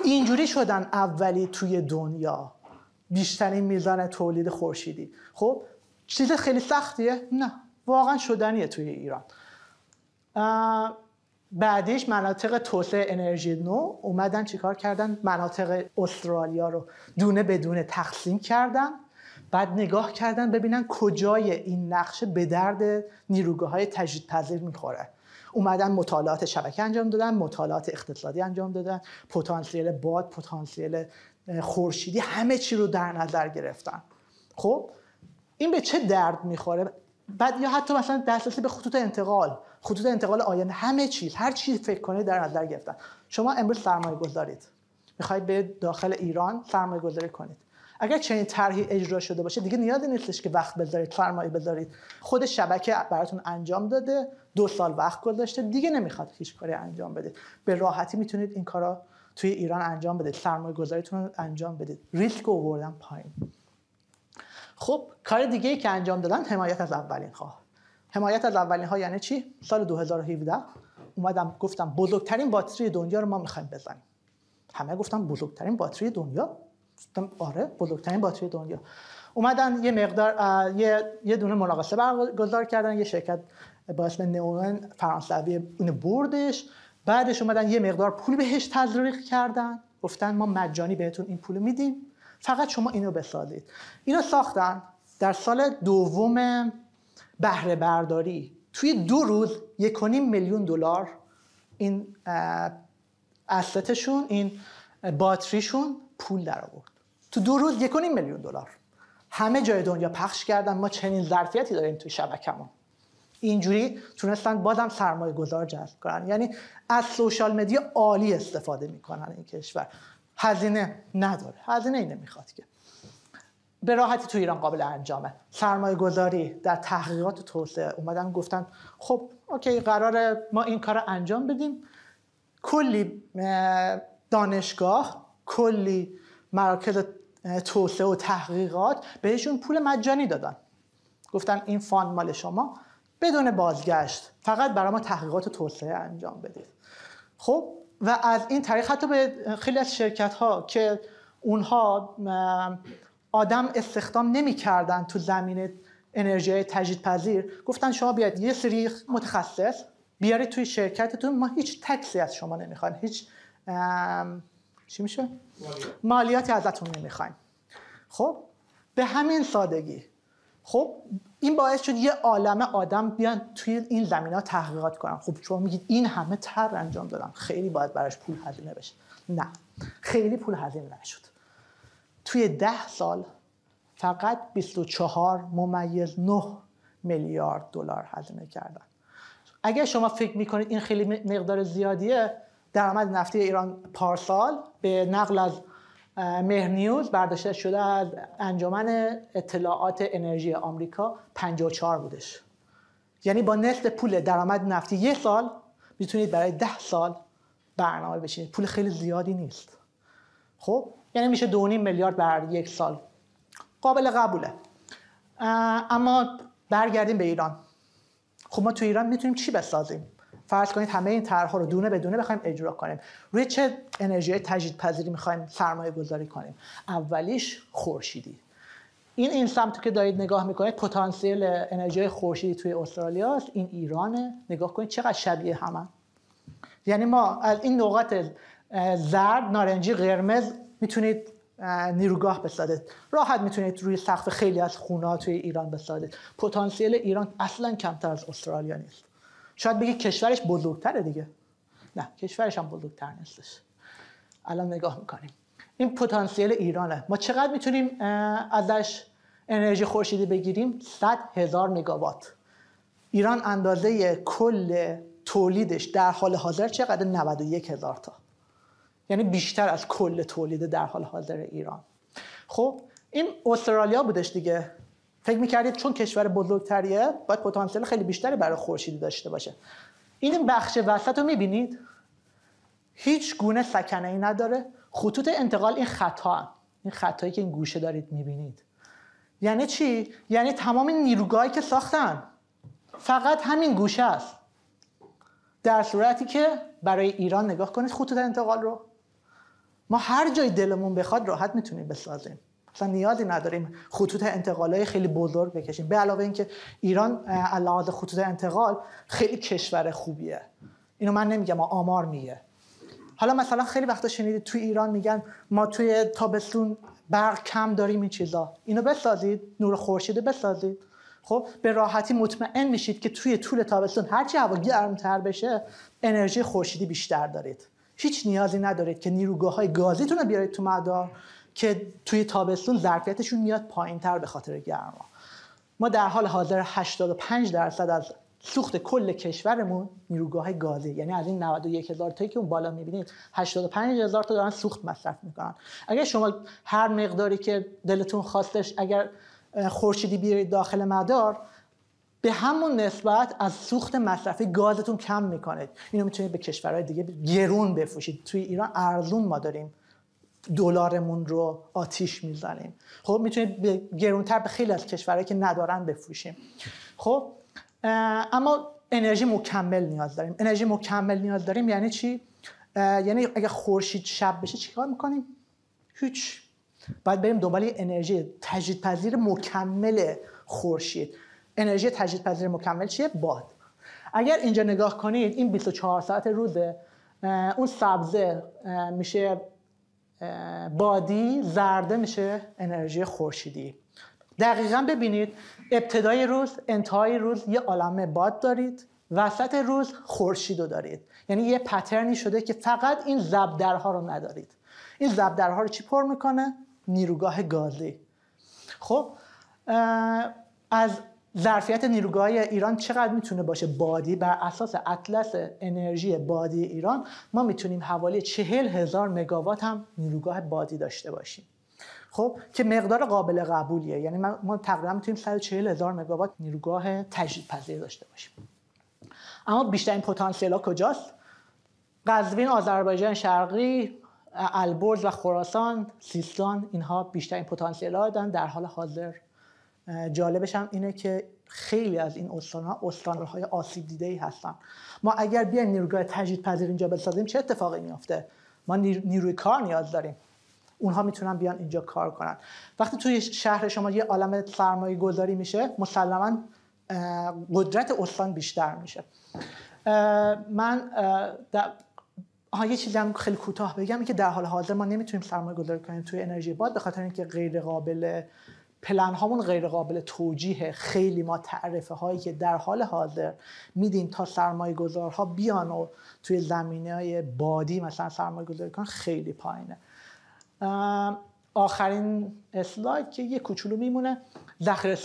اینجوری شدن اولی توی دنیا بیشترین میزان تولید خورشیدی خب چیز خیلی سختیه؟ نه واقعا شدنیه توی ایران بعدیش مناطق توسعه انرژی نو اومدن چیکار کردن مناطق استرالیا رو دونه به دونه تقسیم کردن بعد نگاه کردن ببینن کجای این نقشه به درد نیروگاه های تجدید پذیر میخوره اومدن مطالعات شبکه انجام دادن مطالعات اقتصادی انجام دادن پتانسیل باد پتانسیل خورشیدی همه چی رو در نظر گرفتن خب این به چه درد میخوره بعد یا حتی مثلا دسترسی به خطوط انتقال خطوط انتقال آینده همه چیز هر چی فکر کنید در نظر گرفتن شما امروز سرمایه گذارید میخواید به داخل ایران سرمایه گذاری کنید اگر چنین طرحی اجرا شده باشه دیگه نیاز نیستش که وقت بذارید سرمایه بذارید خود شبکه براتون انجام داده دو سال وقت گذاشته دیگه نمیخواد هیچ کاری انجام بده به راحتی میتونید این کارا توی ایران انجام بدید سرمایه گذاریتون انجام بدید ریسک اووردن پایین خب کار دیگه ای که انجام دادن حمایت از اولین خواه حمایت از اولین ها یعنی چی سال 2017 اومدم گفتم بزرگترین باتری دنیا رو ما میخوایم بزنیم همه گفتم بزرگترین باتری دنیا گفتم آره بزرگترین باتری دنیا اومدن یه مقدار یه, یه دونه مناقصه برگزار کردن یه شرکت با اسم نئون فرانسوی اون بردش بعدش اومدن یه مقدار پول بهش تزریق کردن گفتن ما مجانی بهتون این پول میدیم فقط شما اینو بسازید اینو ساختن در سال دوم بهره برداری توی دو روز یک میلیون دلار این این باتریشون پول در آورد تو دو روز یک میلیون دلار همه جای دنیا پخش کردن ما چنین ظرفیتی داریم توی شبکمون اینجوری تونستن بازم سرمایه گذار جذب کنن یعنی از سوشال مدیا عالی استفاده میکنن این کشور هزینه نداره هزینه اینه میخواد که به راحتی تو ایران قابل انجامه سرمایه گذاری در تحقیقات و توسعه اومدن گفتن خب اوکی قراره ما این کار رو انجام بدیم کلی دانشگاه کلی مراکز توسعه و تحقیقات بهشون پول مجانی دادن گفتن این فاند مال شما بدون بازگشت فقط برای ما تحقیقات و توسعه انجام بدید خب و از این طریق حتی به خیلی از شرکت ها که اونها آدم استخدام کردن تو زمین انرژی تجدیدپذیر گفتن شما بیاید یه سری متخصص بیارید توی شرکتتون ما هیچ تکسی از شما نمیخوایم هیچ چی میشه مالیاتی ازتون نمیخوایم خب به همین سادگی خب این باعث شد یه عالم آدم بیان توی این ها تحقیقات کنن خب شما میگید این همه تر انجام دادم خیلی باید براش پول هزینه بشه نه خیلی پول هزینه نشد توی ده سال فقط 24 ممیز 9 میلیارد دلار هزینه کردن اگر شما فکر میکنید این خیلی مقدار زیادیه درآمد نفتی ایران پارسال به نقل از مهر نیوز برداشته شده از انجمن اطلاعات انرژی آمریکا 54 بودش یعنی با نصف پول درآمد نفتی یک سال میتونید برای ده سال برنامه بشینید پول خیلی زیادی نیست خب یعنی میشه دو میلیارد بر یک سال قابل قبوله اما برگردیم به ایران خب ما تو ایران میتونیم چی بسازیم فرض کنید همه این طرحها رو دونه به دونه بخوایم اجرا کنیم روی چه انرژی تجدیدپذیری میخوایم سرمایه گذاری کنیم اولیش خورشیدی این این سمت که دارید نگاه میکنید پتانسیل انرژی خورشیدی توی استرالیا است این ایرانه نگاه کنید چقدر شبیه همه یعنی ما از این نقاط زرد نارنجی قرمز میتونید نیروگاه بسازید راحت میتونید روی سقف خیلی از خونه توی ایران بسازید پتانسیل ایران اصلا کمتر از استرالیا نیست شاید بگه کشورش بزرگتره دیگه نه کشورش هم بزرگتر نیستش الان نگاه میکنیم این پتانسیل ایرانه ما چقدر میتونیم ازش انرژی خورشیدی بگیریم 100 هزار مگاوات ایران اندازه کل تولیدش در حال حاضر چقدر 91 هزار تا یعنی بیشتر از کل تولید در حال حاضر ایران خب این استرالیا بودش دیگه فکر میکردید چون کشور بزرگتریه باید پتانسیل خیلی بیشتری برای خورشیدی داشته باشه این بخش وسط رو میبینید هیچ گونه سکنه ای نداره خطوط انتقال این خطا این خطایی که این گوشه دارید میبینید یعنی چی یعنی تمام نیروگاهی که ساختن فقط همین گوشه است در صورتی که برای ایران نگاه کنید خطوط انتقال رو ما هر جای دلمون بخواد راحت میتونیم بسازیم اصلا نیازی نداریم خطوط انتقالای خیلی بزرگ بکشیم به علاوه اینکه ایران علاوه خطوط انتقال خیلی کشور خوبیه اینو من نمیگم آمار میگه حالا مثلا خیلی وقتا شنیدید توی ایران میگن ما توی تابستون برق کم داریم این چیزا اینو بسازید نور خورشید بسازید خب به راحتی مطمئن میشید که توی طول تابستون هرچی هوا گرمتر بشه انرژی خورشیدی بیشتر دارید هیچ نیازی ندارید که نیروگاه گازیتون رو بیارید تو مدار که توی تابستون ظرفیتشون میاد پایین تر به خاطر گرما ما در حال حاضر 85 درصد از سوخت کل کشورمون نیروگاه گازی یعنی از این 91 هزار تایی که اون بالا میبینید 85 هزار تا دارن سوخت مصرف میکنن اگر شما هر مقداری که دلتون خواستش اگر خورشیدی بیارید داخل مدار به همون نسبت از سوخت مصرفی گازتون کم میکنید اینو میتونید به کشورهای دیگه گرون بفروشید توی ایران ارزون ما داریم دلارمون رو آتیش میزنیم خب میتونیم به گرونتر به خیلی از کشورهایی که ندارن بفروشیم خب اما انرژی مکمل نیاز داریم انرژی مکمل نیاز داریم یعنی چی یعنی اگه خورشید شب بشه چیکار میکنیم هیچ باید بریم دنبال انرژی تجدیدپذیر مکمل خورشید انرژی تجدیدپذیر مکمل چیه باد اگر اینجا نگاه کنید این 24 ساعت روزه اون سبزه میشه بادی زرده میشه انرژی خورشیدی دقیقا ببینید ابتدای روز انتهای روز یه عالمه باد دارید وسط روز خورشید رو دارید یعنی یه پترنی شده که فقط این زبدرها رو ندارید این زبدرها رو چی پر میکنه نیروگاه گازی خب از ظرفیت نیروگاه ایران چقدر میتونه باشه بادی بر اساس اطلس انرژی بادی ایران ما میتونیم حوالی چهل هزار مگاوات هم نیروگاه بادی داشته باشیم خب که مقدار قابل قبولیه یعنی ما تقریبا میتونیم 140 هزار مگاوات نیروگاه پذیر داشته باشیم اما بیشترین پتانسیل ها کجاست قزوین آذربایجان شرقی البرز و خراسان سیستان اینها بیشترین پتانسیل ها دارن در حال حاضر جالبش هم اینه که خیلی از این استانها های آسیب دیده ای هستن ما اگر بیان نیروگاه تجدید پذیر اینجا بسازیم چه اتفاقی میافته ما نیروی کار نیاز داریم اونها میتونن بیان اینجا کار کنن وقتی توی شهر شما یه عالم سرمایه گذاری میشه مسلما قدرت استان بیشتر میشه من در آها یه چیزی هم خیلی کوتاه بگم که در حال حاضر ما نمیتونیم سرمایه گذاری کنیم توی انرژی باد به خاطر اینکه غیر قابل پلن هامون غیر قابل توجیه خیلی ما تعرفه هایی که در حال حاضر میدیم تا سرمایه گذارها بیان و توی زمینه های بادی مثلا سرمایه گذاری کنن خیلی پایینه آخرین اسلاید که یه کوچولو میمونه ذخیره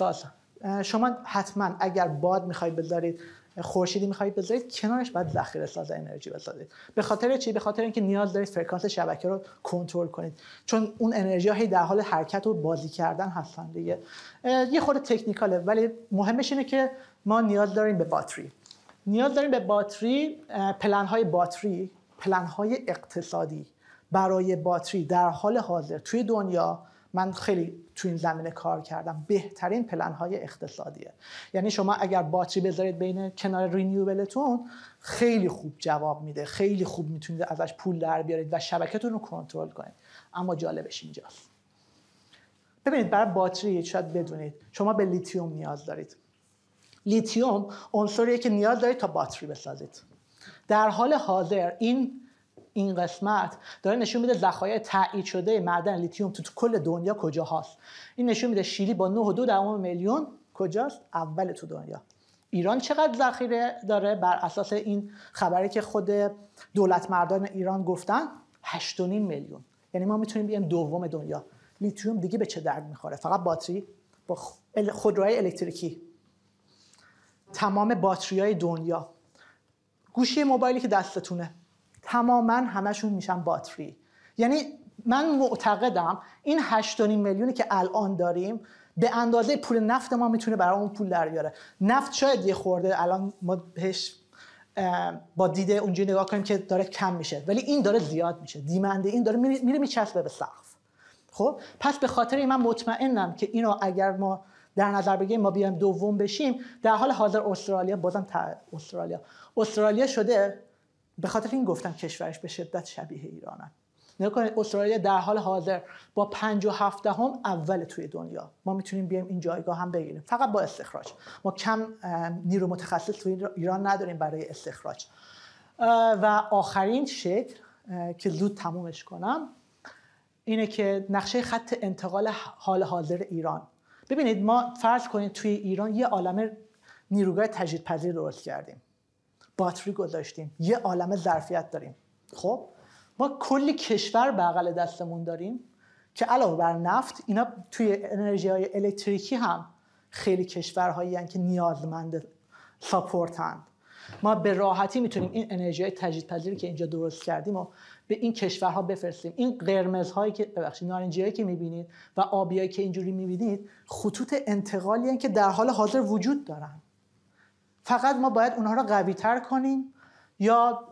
شما حتما اگر باد میخواید بذارید خورشیدی میخواهید بذارید کنارش باید ذخیره ساز انرژی بسازید به خاطر چی به خاطر اینکه نیاز دارید فرکانس شبکه رو کنترل کنید چون اون انرژی هایی در حال حرکت و بازی کردن هستن دیگه یه خورده تکنیکاله ولی مهمش اینه که ما نیاز داریم به باتری نیاز داریم به باتری پلن های باتری پلن های اقتصادی برای باتری در حال حاضر توی دنیا من خیلی تو این زمینه کار کردم بهترین پلن های اقتصادیه یعنی شما اگر باتری بذارید بین کنار رینیوبلتون خیلی خوب جواب میده خیلی خوب میتونید ازش پول در بیارید و شبکتون رو کنترل کنید اما جالبش اینجاست ببینید برای باتری شاید بدونید شما به لیتیوم نیاز دارید لیتیوم عنصریه که نیاز دارید تا باتری بسازید در حال حاضر این این قسمت داره نشون میده ذخایر تایید شده معدن لیتیوم تو, کل دنیا کجا هست این نشون میده شیلی با 9.2 میلیون کجاست اول تو دنیا ایران چقدر ذخیره داره بر اساس این خبری که خود دولت مردان ایران گفتن 8.5 میلیون یعنی ما میتونیم بیم دوم دنیا لیتیوم دیگه به چه درد میخوره فقط باتری با خودروهای الکتریکی تمام باتری های دنیا گوشی موبایلی که دستتونه تماما همشون میشن باتری یعنی من معتقدم این 8 میلیونی که الان داریم به اندازه پول نفت ما میتونه برای اون پول در نفت شاید یه خورده الان ما بهش با دیده اونجوری نگاه کنیم که داره کم میشه ولی این داره زیاد میشه دیمنده این داره میره میچسبه به سقف خب پس به خاطر این من مطمئنم که اینو اگر ما در نظر بگیریم ما بیایم دوم بشیم در حال حاضر استرالیا بازم تا استرالیا استرالیا شده به خاطر این گفتم کشورش به شدت شبیه ایرانه نگاه کنید استرالیا در حال حاضر با 57 هم اول توی دنیا ما میتونیم بیایم این جایگاه هم بگیریم فقط با استخراج ما کم نیرو متخصص توی ایران نداریم برای استخراج و آخرین شکل که زود تمومش کنم اینه که نقشه خط انتقال حال حاضر ایران ببینید ما فرض کنید توی ایران یه عالمه نیروگاه تجدیدپذیر درست کردیم باتری گذاشتیم یه عالم ظرفیت داریم خب ما کلی کشور بغل دستمون داریم که علاوه بر نفت اینا توی انرژی های الکتریکی هم خیلی کشورهایی که نیازمند ساپورتند ما به راحتی میتونیم این انرژی های تجدیدپذیری که اینجا درست کردیم و به این کشورها بفرستیم این قرمز هایی که ببخشید نارنجی هایی که میبینید و هایی که اینجوری میبینید خطوط انتقالی که در حال حاضر وجود دارن فقط ما باید اونها رو قوی تر کنیم یا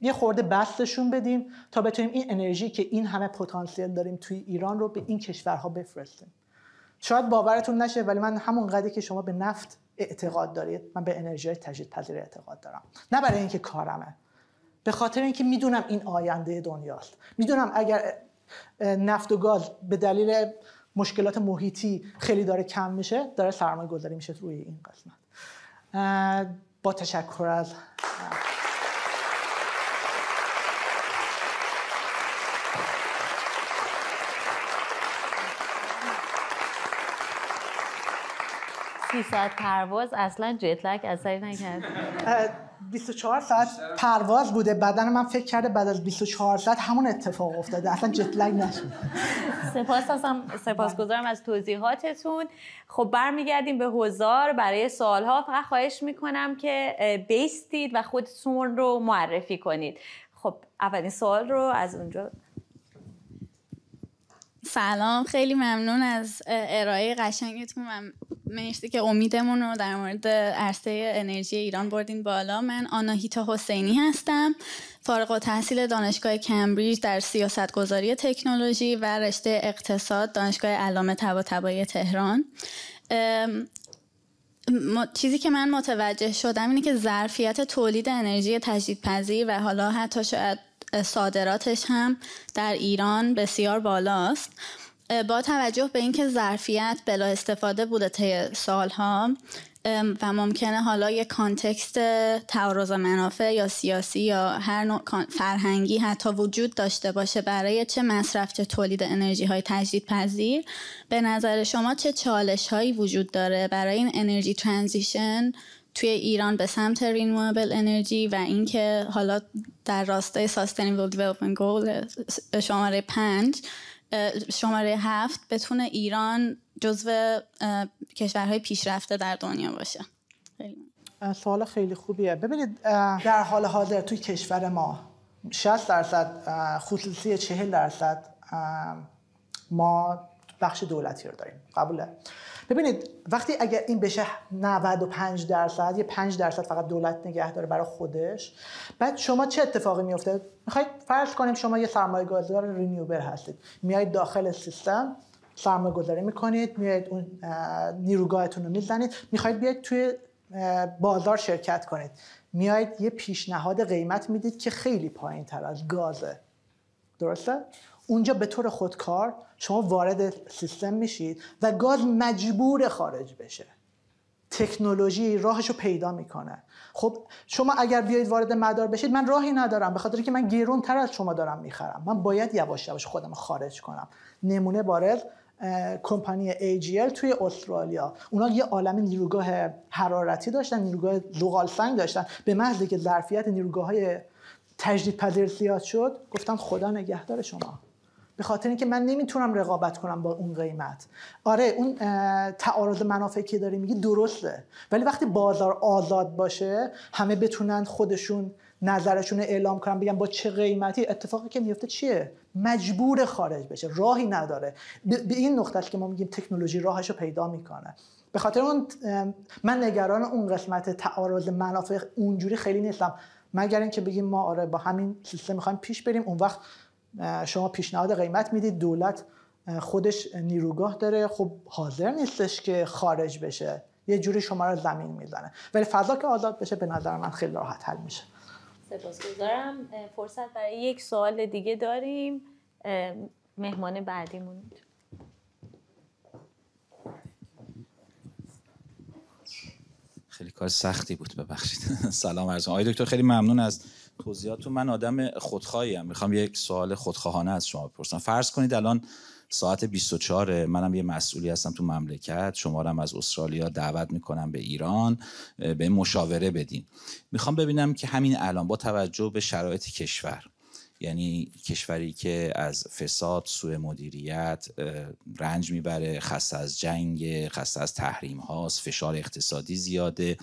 یه خورده بستشون بدیم تا بتونیم این انرژی که این همه پتانسیل داریم توی ایران رو به این کشورها بفرستیم شاید باورتون نشه ولی من همون قدری که شما به نفت اعتقاد دارید من به انرژی پذیر اعتقاد دارم نه برای اینکه کارمه به خاطر اینکه میدونم این آینده دنیاست میدونم اگر نفت و گاز به دلیل مشکلات محیطی خیلی داره کم میشه داره سرمایه گذاری میشه روی این قسمت با تشکر از سی ساعت
پرواز اصلا جتلک اثری نکرد
24 ساعت پرواز بوده بدن من فکر کرده بعد از 24 ساعت همون اتفاق افتاده اصلا جت لگ
سپاس هستم از توضیحاتتون خب برمیگردیم به هزار برای سوال ها فقط خواهش میکنم که بیستید و خودتون رو معرفی کنید خب اولین سوال رو از اونجا
سلام خیلی ممنون از ارائه قشنگتون و مرسی که امیدمون رو در مورد عرصه انرژی ایران بردین بالا من آناهیتا حسینی هستم فارغ و تحصیل دانشگاه کمبریج در سیاست گذاری تکنولوژی و رشته اقتصاد دانشگاه علامه طباطبایی تهران چیزی که من متوجه شدم اینه که ظرفیت تولید انرژی تجدیدپذیر و حالا حتی شاید صادراتش هم در ایران بسیار بالاست با توجه به اینکه ظرفیت بلا استفاده بوده طی سالها و ممکنه حالا یک کانتکست تعارض منافع یا سیاسی یا هر نوع فرهنگی حتی وجود داشته باشه برای چه مصرف چه تولید انرژی های تجدید پذیر به نظر شما چه چالش هایی وجود داره برای این انرژی ترانزیشن توی ایران به سمت رینوابل انرژی و اینکه حالا در راستای ساستینبل دیولپمنت گول شماره پنج شماره هفت بتونه ایران جزو کشورهای پیشرفته در دنیا باشه
سوال خیلی خوبیه ببینید در حال حاضر توی کشور ما 60 درصد خصوصی 40 درصد ما بخش دولتی رو داریم قبوله ببینید وقتی اگر این بشه 95 درصد یه 5 درصد فقط دولت نگه داره برای خودش بعد شما چه اتفاقی میفته میخواید فرض کنیم شما یه سرمایه گذار رینیوبر هستید میایید داخل سیستم سرمایه گذاری میکنید میایید اون نیروگاهتون رو میزنید میخواید بیاید توی بازار شرکت کنید میایید یه پیشنهاد قیمت میدید که خیلی پایین تر از گازه درسته اونجا به طور خودکار شما وارد سیستم میشید و گاز مجبور خارج بشه تکنولوژی راهش رو پیدا میکنه خب شما اگر بیایید وارد مدار بشید من راهی ندارم به خاطر که من گیرون تر از شما دارم میخرم من باید یواش یواش خودم خارج کنم نمونه بارز کمپانی AGL توی استرالیا اونا یه عالم نیروگاه حرارتی داشتن نیروگاه زغال سنگ داشتن به محض که ظرفیت نیروگاه های تجدید پذیر زیاد شد گفتم خدا نگهدار شما به خاطر اینکه من نمیتونم رقابت کنم با اون قیمت آره اون تعارض منافعی که داری میگی درسته ولی وقتی بازار آزاد باشه همه بتونن خودشون نظرشون اعلام کنن بگن با چه قیمتی اتفاقی که میفته چیه مجبور خارج بشه راهی نداره به این نقطه که ما میگیم تکنولوژی راهش رو پیدا میکنه به خاطر اون من نگران اون قسمت تعارض منافع اونجوری خیلی نیستم مگر اینکه بگیم ما آره با همین سیستم میخوایم پیش بریم اون وقت شما پیشنهاد قیمت میدید دولت خودش نیروگاه داره خب حاضر نیستش که خارج بشه یه جوری شما رو زمین میزنه ولی فضا که آزاد بشه به نظر من خیلی راحت حل میشه
سپاسگزارم فرصت برای یک سوال دیگه داریم مهمان بعدیمون
خیلی کار سختی بود ببخشید سلام عرض آقای دکتر خیلی ممنون از توضیحاتون من آدم خودخواهی هم میخوام یک سوال خودخواهانه از شما بپرسم فرض کنید الان ساعت 24 منم یه مسئولی هستم تو مملکت شما هم از استرالیا دعوت میکنم به ایران به مشاوره بدین میخوام ببینم که همین الان با توجه به شرایط کشور یعنی کشوری که از فساد، سوء مدیریت، رنج میبره، خسته از جنگ، خسته از تحریم هاست، فشار اقتصادی زیاده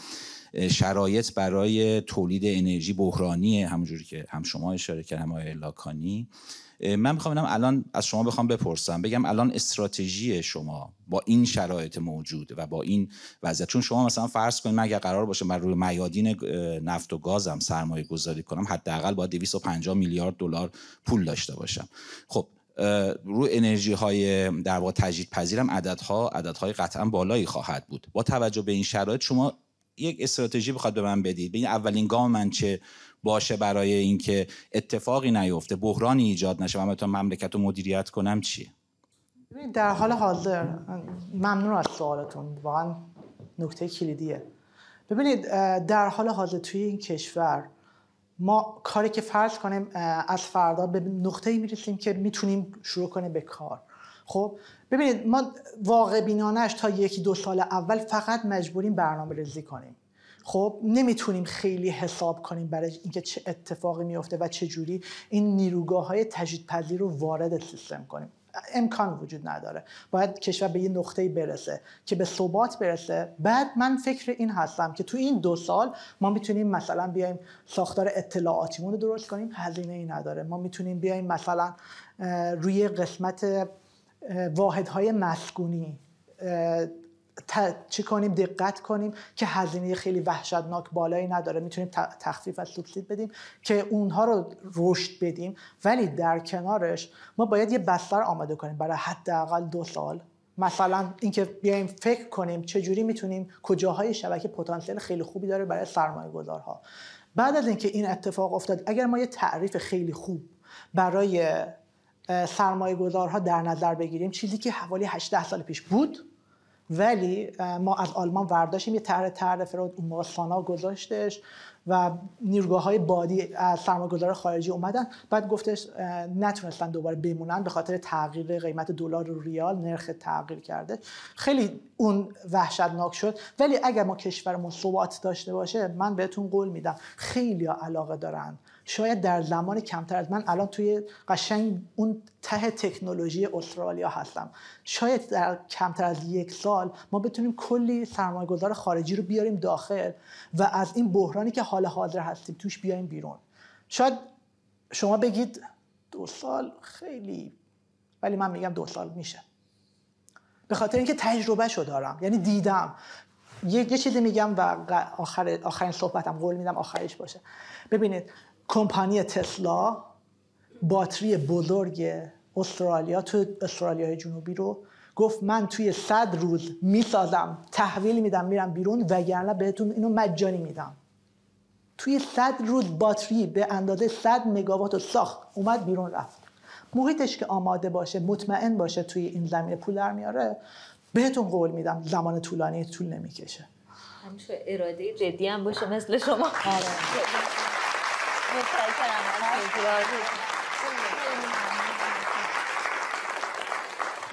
شرایط برای تولید انرژی بحرانیه همونجوری که هم شما اشاره کرد هم آقای لاکانی من میخوام الان از شما بخوام بپرسم بگم الان استراتژی شما با این شرایط موجود و با این وضعیت چون شما مثلا فرض کنید من اگر قرار باشه من روی میادین نفت و گازم سرمایه گذاری کنم حداقل با 250 میلیارد دلار پول داشته باشم خب رو انرژی های در واقع تجدید پذیرم عددها عددهای قطعا بالایی خواهد بود با توجه به این شرایط شما یک استراتژی بخواد به من بدید ببین اولین گام من چه باشه برای اینکه اتفاقی نیفته بحرانی ایجاد نشه من بتونم مملکت رو مدیریت کنم چیه
در حال حاضر ممنون از سوالتون واقعا نکته کلیدیه ببینید در حال حاضر توی این کشور ما کاری که فرض کنیم از فردا به نقطه ای میرسیم که میتونیم شروع کنیم به کار خب ببینید ما واقع بینانش تا یکی دو سال اول فقط مجبوریم برنامه ریزی کنیم خب نمیتونیم خیلی حساب کنیم برای اینکه چه اتفاقی میفته و چه جوری این نیروگاه های تجدیدپذیر رو وارد سیستم کنیم امکان وجود نداره باید کشور به یه نقطه برسه که به ثبات برسه بعد من فکر این هستم که تو این دو سال ما میتونیم مثلا بیایم ساختار اطلاعاتیمون رو درست کنیم هزینه ای نداره ما میتونیم بیایم مثلا روی قسمت های مسکونی چی کنیم دقت کنیم که هزینه خیلی وحشتناک بالایی نداره میتونیم تخفیف و سوبسید بدیم که اونها رو رشد بدیم ولی در کنارش ما باید یه بستر آماده کنیم برای حداقل دو سال مثلا اینکه بیایم فکر کنیم چجوری میتونیم کجاهای شبکه پتانسیل خیلی خوبی داره برای سرمایه گذارها بعد از اینکه این اتفاق افتاد اگر ما یه تعریف خیلی خوب برای سرمایه گذارها در نظر بگیریم چیزی که حوالی 18 سال پیش بود ولی ما از آلمان ورداشیم یه طرح تره فرود اون موقع سانا گذاشتش و نیروگاه های بادی از سرمایه‌گذار خارجی اومدن بعد گفتش نتونستن دوباره بمونن به خاطر تغییر قیمت دلار و ریال نرخ تغییر کرده خیلی اون وحشتناک شد ولی اگر ما کشورمون ثبات داشته باشه من بهتون قول میدم خیلی علاقه دارن شاید در زمان کمتر از من الان توی قشنگ اون ته تکنولوژی استرالیا هستم شاید در کمتر از یک سال ما بتونیم کلی گذار خارجی رو بیاریم داخل و از این بحرانی که حال حاضر هستیم توش بیایم بیرون شاید شما بگید دو سال خیلی ولی من میگم دو سال میشه به خاطر اینکه تجربه شو دارم یعنی دیدم یه, چیزی میگم و آخر آخرین صحبتم قول میدم آخرش باشه ببینید کمپانی تسلا، باتری بزرگ استرالیا تو استرالیای جنوبی رو گفت من توی صد روز میسازم تحویل میدم میرم بیرون وگرنه بهتون اینو مجانی میدم توی صد روز باتری به اندازه صد مگاوات و ساخت اومد بیرون رفت محیطش که آماده باشه مطمئن باشه توی این زمین پول در میاره بهتون قول میدم زمان طولانی طول نمیکشه
همیشه اراده جدی هم باشه مثل شما آره.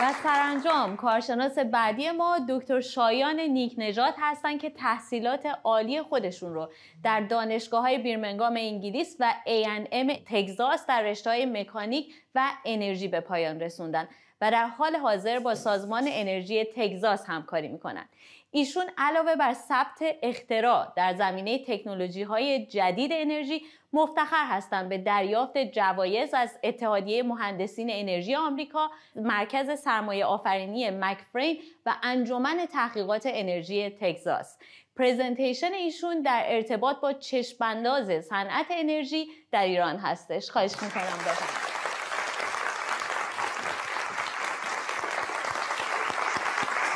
و سرانجام کارشناس بعدی ما دکتر شایان نیک نجات هستن که تحصیلات عالی خودشون رو در دانشگاه های بیرمنگام انگلیس و ام تگزاس در رشته های مکانیک و انرژی به پایان رسوندن و در حال حاضر با سازمان انرژی تگزاس همکاری میکنند. ایشون علاوه بر ثبت اختراع در زمینه تکنولوژی های جدید انرژی مفتخر هستند به دریافت جوایز از اتحادیه مهندسین انرژی آمریکا، مرکز سرمایه آفرینی مکفرین و انجمن تحقیقات انرژی تگزاس. پریزنتیشن ایشون در ارتباط با چشمانداز صنعت انرژی در ایران هستش. خواهش میکنم بفرمایید.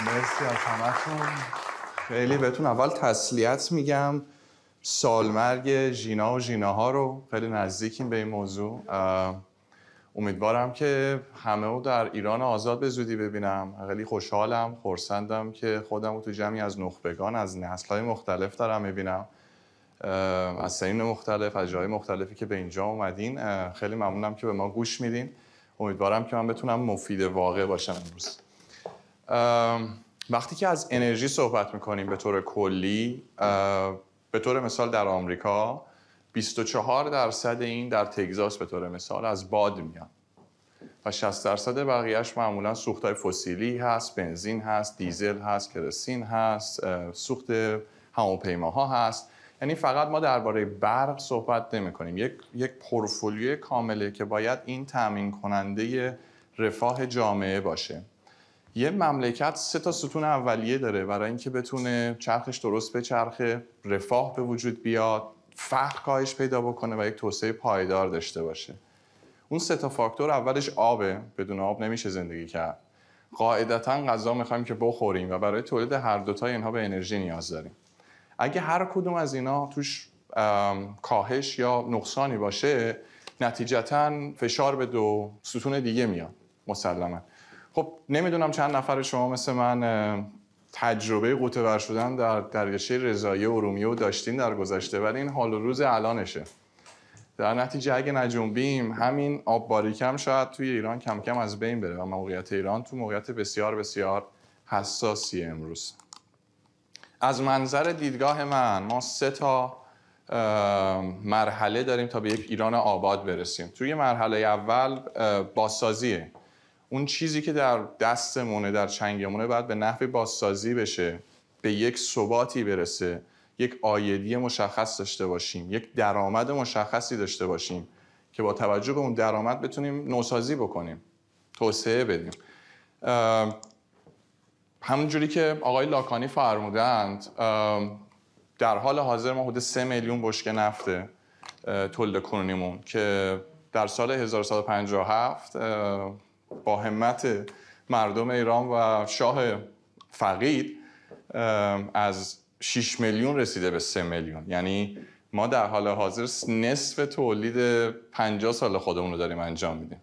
مرسی از همتون خیلی بهتون اول تسلیت میگم سالمرگ ژینا و ژیناها رو خیلی نزدیکیم به این موضوع امیدوارم که همه رو در ایران آزاد به زودی ببینم خیلی خوشحالم خورسندم که خودم رو تو جمعی از نخبگان از نسلهای مختلف دارم میبینم از سنین مختلف از جای مختلفی که به اینجا اومدین خیلی ممنونم که به ما گوش میدین امیدوارم که من بتونم مفید واقع باشم امروز وقتی که از انرژی صحبت میکنیم به طور کلی به طور مثال در آمریکا 24 درصد این در تگزاس به طور مثال از باد میاد و 60 درصد بقیهش معمولا سوختهای فسیلی هست بنزین هست دیزل هست کرسین هست سوخت ها هست یعنی فقط ما درباره برق صحبت نمی کنیم یک یک پورفولیو کامله که باید این تامین کننده رفاه جامعه باشه یه مملکت سه تا ستون اولیه داره برای اینکه بتونه چرخش درست به چرخه رفاه به وجود بیاد فقر کاهش پیدا بکنه و یک توسعه پایدار داشته باشه اون سه تا فاکتور اولش آبه بدون آب نمیشه زندگی کرد قاعدتا غذا میخوایم که بخوریم و برای تولید هر دوتا اینها به انرژی نیاز داریم اگه هر کدوم از اینا توش کاهش یا نقصانی باشه نتیجتا فشار به دو ستون دیگه میاد مسلما خب نمیدونم چند نفر شما مثل من تجربه قوتور شدن در دریاچه رضایی ارومیه و داشتین در گذشته ولی این حال و روز الانشه در نتیجه اگه نجنبیم همین آب باریکم شاید توی ایران کم کم از بین بره و موقعیت ایران تو موقعیت بسیار بسیار حساسی امروز از منظر دیدگاه من ما سه تا مرحله داریم تا به یک ایران آباد برسیم توی مرحله اول باسازیه. اون چیزی که در دستمونه در چنگمونه باید به نحوی بازسازی بشه به یک ثباتی برسه یک آیدی مشخص داشته باشیم یک درآمد مشخصی داشته باشیم که با توجه به اون درآمد بتونیم نوسازی بکنیم توسعه بدیم همونجوری که آقای لاکانی فرمودند در حال حاضر ما حدود 3 میلیون بشکه نفته تولد کنونیمون که در سال 1157 با همت مردم ایران و شاه فقید از 6 میلیون رسیده به 3 میلیون یعنی ما در حال حاضر نصف تولید 50 سال خودمون رو داریم انجام میدیم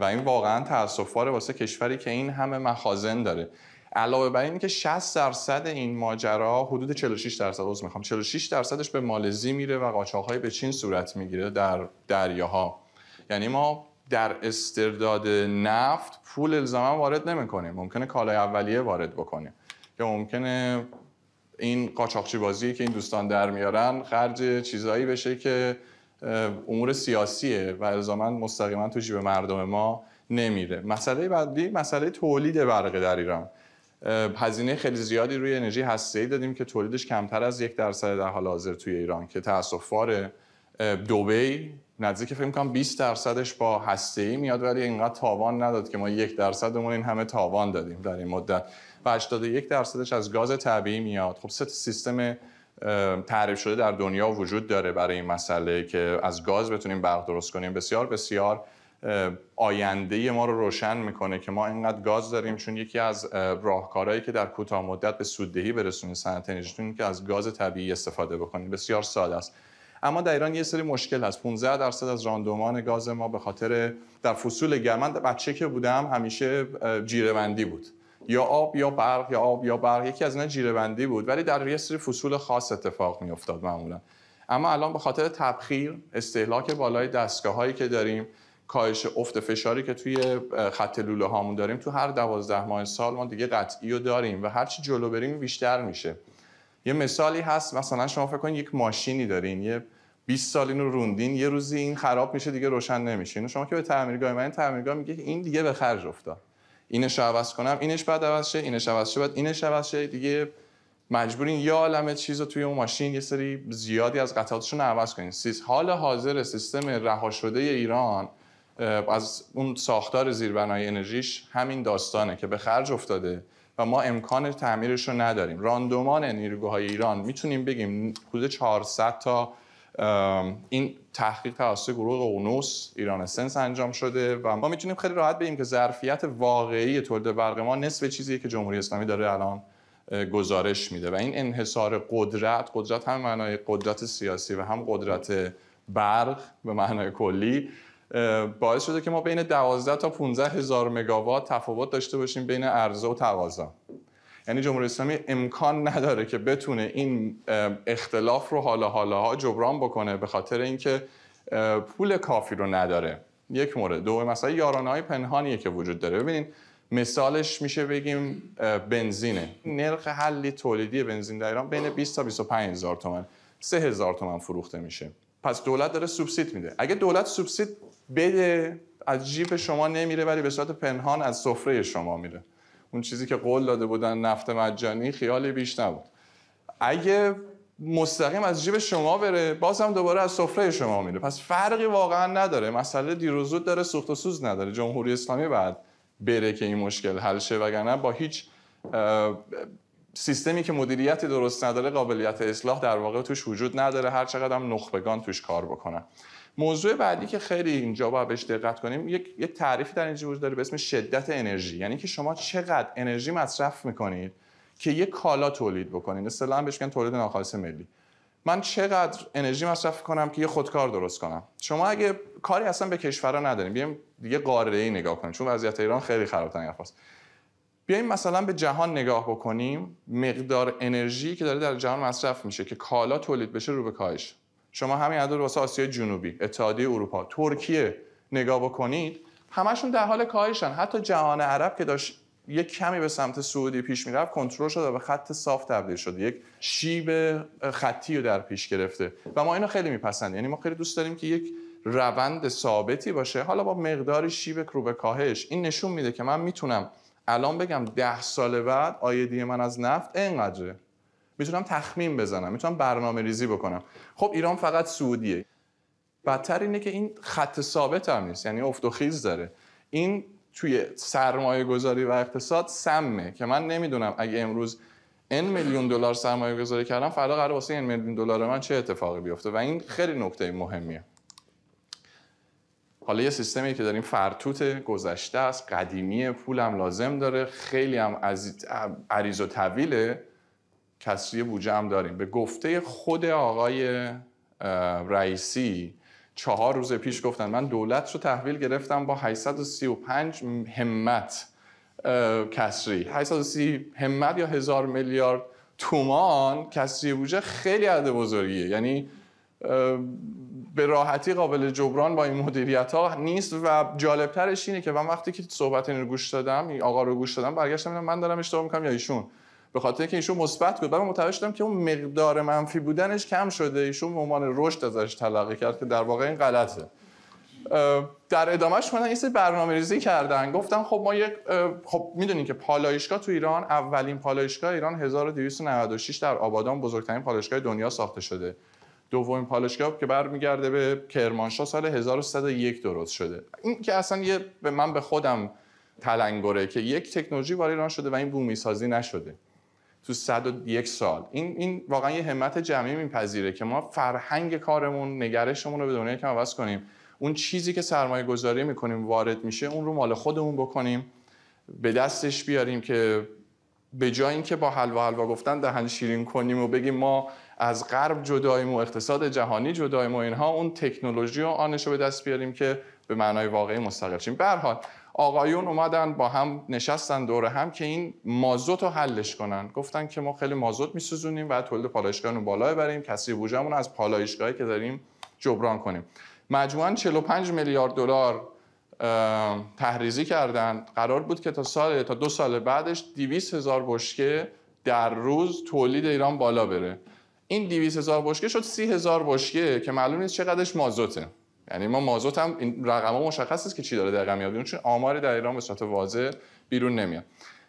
و این واقعا تاسفواره واسه کشوری که این همه مخازن داره علاوه بر این که 60 درصد این ماجرا حدود 46 درصد عضو میخوام 46 درصدش به مالزی میره و قاچاقهای به چین صورت میگیره در دریاها یعنی ما در استرداد نفت پول الزاما وارد نمیکنه ممکنه کالای اولیه وارد بکنه یا ممکنه این قاچاقچی بازی که این دوستان در میارن خرج چیزایی بشه که امور سیاسیه و الزاما مستقیما تو جیب مردم ما نمیره مسئله بعدی مسئله تولید برق در ایران هزینه خیلی زیادی روی انرژی هسته ای دادیم که تولیدش کمتر از یک درصد در حال حاضر توی ایران که تاسفواره دبی نزدیک فکر کنم 20 درصدش با هسته ای میاد ولی اینقدر تاوان نداد که ما یک درصدمون این همه تاوان دادیم در این مدت و 81 درصدش از گاز طبیعی میاد خب سه سیستم تعریف شده در دنیا وجود داره برای این مسئله که از گاز بتونیم برق درست کنیم بسیار بسیار آینده ما رو روشن میکنه که ما اینقدر گاز داریم چون یکی از راهکارهایی که در کوتاه مدت به سوددهی برسونیم صنعت انرژی که از گاز طبیعی استفاده بکنیم بسیار ساده است اما در ایران یه سری مشکل هست 15 درصد از راندومان گاز ما به خاطر در فصول گرم بچه که بودم همیشه جیره‌بندی بود یا آب یا برق یا آب یا برق یکی از اینا جیره‌بندی بود ولی در یه سری فصول خاص اتفاق میافتاد معمولا اما الان به خاطر تبخیر استهلاک بالای دستگاه هایی که داریم کاهش افت فشاری که توی خط لوله هامون داریم تو هر دوازده ماه سال ما دیگه قطعی داریم و هرچی جلو بریم بیشتر میشه یه مثالی هست مثلا شما فکر کنید یک ماشینی دارین یه 20 سال اینو روندین یه روزی این خراب میشه دیگه روشن نمیشه اینو شما که به تعمیرگاه من تعمیرگاه میگه این دیگه به خرج افتاد اینش عوض کنم اینش بعد عوض شه اینش عوض شه بعد اینش عوض شه دیگه مجبورین یا عالمه چیز رو توی اون ماشین یه سری زیادی از قطعاتشون رو عوض کنین سیس حال حاضر سیستم رها شده ایران از اون ساختار زیربنای انرژیش همین داستانه که به خرج افتاده و ما امکان تعمیرش رو نداریم راندومان های ایران میتونیم بگیم حدود 400 تا این تحقیق توسط گروه اونوس ایران سنس انجام شده و ما میتونیم خیلی راحت بگیم که ظرفیت واقعی تولید برق ما نصف چیزیه که جمهوری اسلامی داره الان گزارش میده و این انحصار قدرت قدرت هم معنای قدرت سیاسی و هم قدرت برق به معنای کلی باعث شده که ما بین 12 تا 15 هزار مگاوات تفاوت داشته باشیم بین عرضه و تقاضا یعنی جمهوری اسلامی امکان نداره که بتونه این اختلاف رو حالا حالاها جبران بکنه به خاطر اینکه پول کافی رو نداره یک مورد دو مثلا یارانه های پنهانیه که وجود داره ببینین مثالش میشه بگیم بنزینه نرخ حلی تولیدی بنزین در ایران بین 20 تا 25 هزار تومن 3 هزار تومن فروخته میشه پس دولت داره سوبسید میده اگه دولت سوبسید بده از جیب شما نمیره ولی به صورت پنهان از سفره شما میره اون چیزی که قول داده بودن نفت مجانی خیالی بیش نبود اگه مستقیم از جیب شما بره باز هم دوباره از سفره شما میره پس فرقی واقعا نداره مسئله دیروزود داره سوخت و سوز نداره جمهوری اسلامی بعد بره که این مشکل حل شه وگرنه با هیچ سیستمی که مدیریتی درست نداره قابلیت اصلاح در واقع توش وجود نداره هر چقدر هم نخبگان توش کار بکنن موضوع بعدی که خیلی اینجا باید بهش دقت کنیم یک،, یک تعریفی در اینجا وجود داره به اسم شدت انرژی یعنی که شما چقدر انرژی مصرف میکنید که یک کالا تولید بکنید اصطلاحا بهش میگن تولید ناخالص ملی من چقدر انرژی مصرف کنم که یه خودکار درست کنم شما اگه کاری اصلا به کشورها نداریم بیایم دیگه قاره ای نگاه کنیم چون وضعیت ایران خیلی خراب حرفاست بیایم مثلا به جهان نگاه بکنیم مقدار انرژی که داره در جهان مصرف میشه که کالا تولید بشه رو به کاهش شما همین عدد واسه آسیا جنوبی اتحادیه اروپا ترکیه نگاه بکنید همشون در حال کاهشن حتی جهان عرب که داشت یک کمی به سمت سعودی پیش میرفت کنترل شده و به خط صاف تبدیل شده یک شیب خطی رو در پیش گرفته و ما اینو خیلی میپسندیم یعنی ما خیلی دوست داریم که یک روند ثابتی باشه حالا با مقداری شیب رو به کاهش این نشون میده که من میتونم الان بگم ده سال بعد آیدی من از نفت اینقدره میتونم تخمین بزنم میتونم برنامه ریزی بکنم خب ایران فقط سعودیه بدتر اینه که این خط ثابت هم نیست یعنی افت و خیز داره این توی سرمایه گذاری و اقتصاد سمه که من نمیدونم اگه امروز این میلیون دلار سرمایه گذاری کردم فردا قرار واسه این میلیون دلار من چه اتفاقی بیفته و این خیلی نکته مهمیه حالا یه سیستمی که داریم فرتوت گذشته است قدیمی پولم لازم داره خیلی هم عریض و طویله کسری بوجه هم داریم به گفته خود آقای رئیسی چهار روز پیش گفتن من دولت رو تحویل گرفتم با 835 همت کسری 830 همت یا هزار میلیارد تومان کسری بوجه خیلی عدد بزرگیه یعنی به راحتی قابل جبران با این مدیریت ها نیست و جالبترش اینه که من وقتی که صحبت این رو گوش دادم آقا رو گوش دادم برگشتم من دارم اشتباه میکنم یا ایشون به خاطر اینکه ایشون مثبت بود بعد متوجه شدم که اون مقدار منفی بودنش کم شده ایشون به عنوان رشد ازش تلقی کرد که در واقع این غلطه در ادامهش من یه برنامه ریزی کردن گفتم خب ما یک خب میدونین که پالایشگاه تو ایران اولین پالایشگاه ایران 1296 در آبادان بزرگترین پالایشگاه دنیا ساخته شده دومین پالایشگاه که برمیگرده به کرمانشاه سال 1301 درست شده این که اصلا یه من به خودم تلنگره که یک تکنولوژی وارد ایران شده و این بومی سازی نشده تو 101 سال این این واقعا یه همت جمعی میپذیره که ما فرهنگ کارمون نگرشمون رو به دنیا کم عوض کنیم اون چیزی که سرمایه گذاری میکنیم وارد میشه اون رو مال خودمون بکنیم به دستش بیاریم که به جای اینکه با حلوا حلوا گفتن دهن شیرین کنیم و بگیم ما از غرب جداییم و اقتصاد جهانی جداییم و اینها اون تکنولوژی و آنش رو به دست بیاریم که به معنای واقعی مستقل شیم به حال آقایون اومدن با هم نشستن دور هم که این مازوت رو حلش کنن گفتن که ما خیلی مازوت میسوزونیم و تولید پالایشگاه رو بالا بریم کسی بوجمون از پالایشگاهی که داریم جبران کنیم مجموعا 45 میلیارد دلار تحریزی کردن قرار بود که تا سال تا دو سال بعدش 200 هزار بشکه در روز تولید ایران بالا بره این 200 هزار بشکه شد 30 هزار بشکه که معلوم نیست چقدرش مازوته یعنی ما مازوت هم این رقم ها مشخص است که چی داره دقیقا میاد بیرون چون آماری در ایران به صورت واضح بیرون نمیاد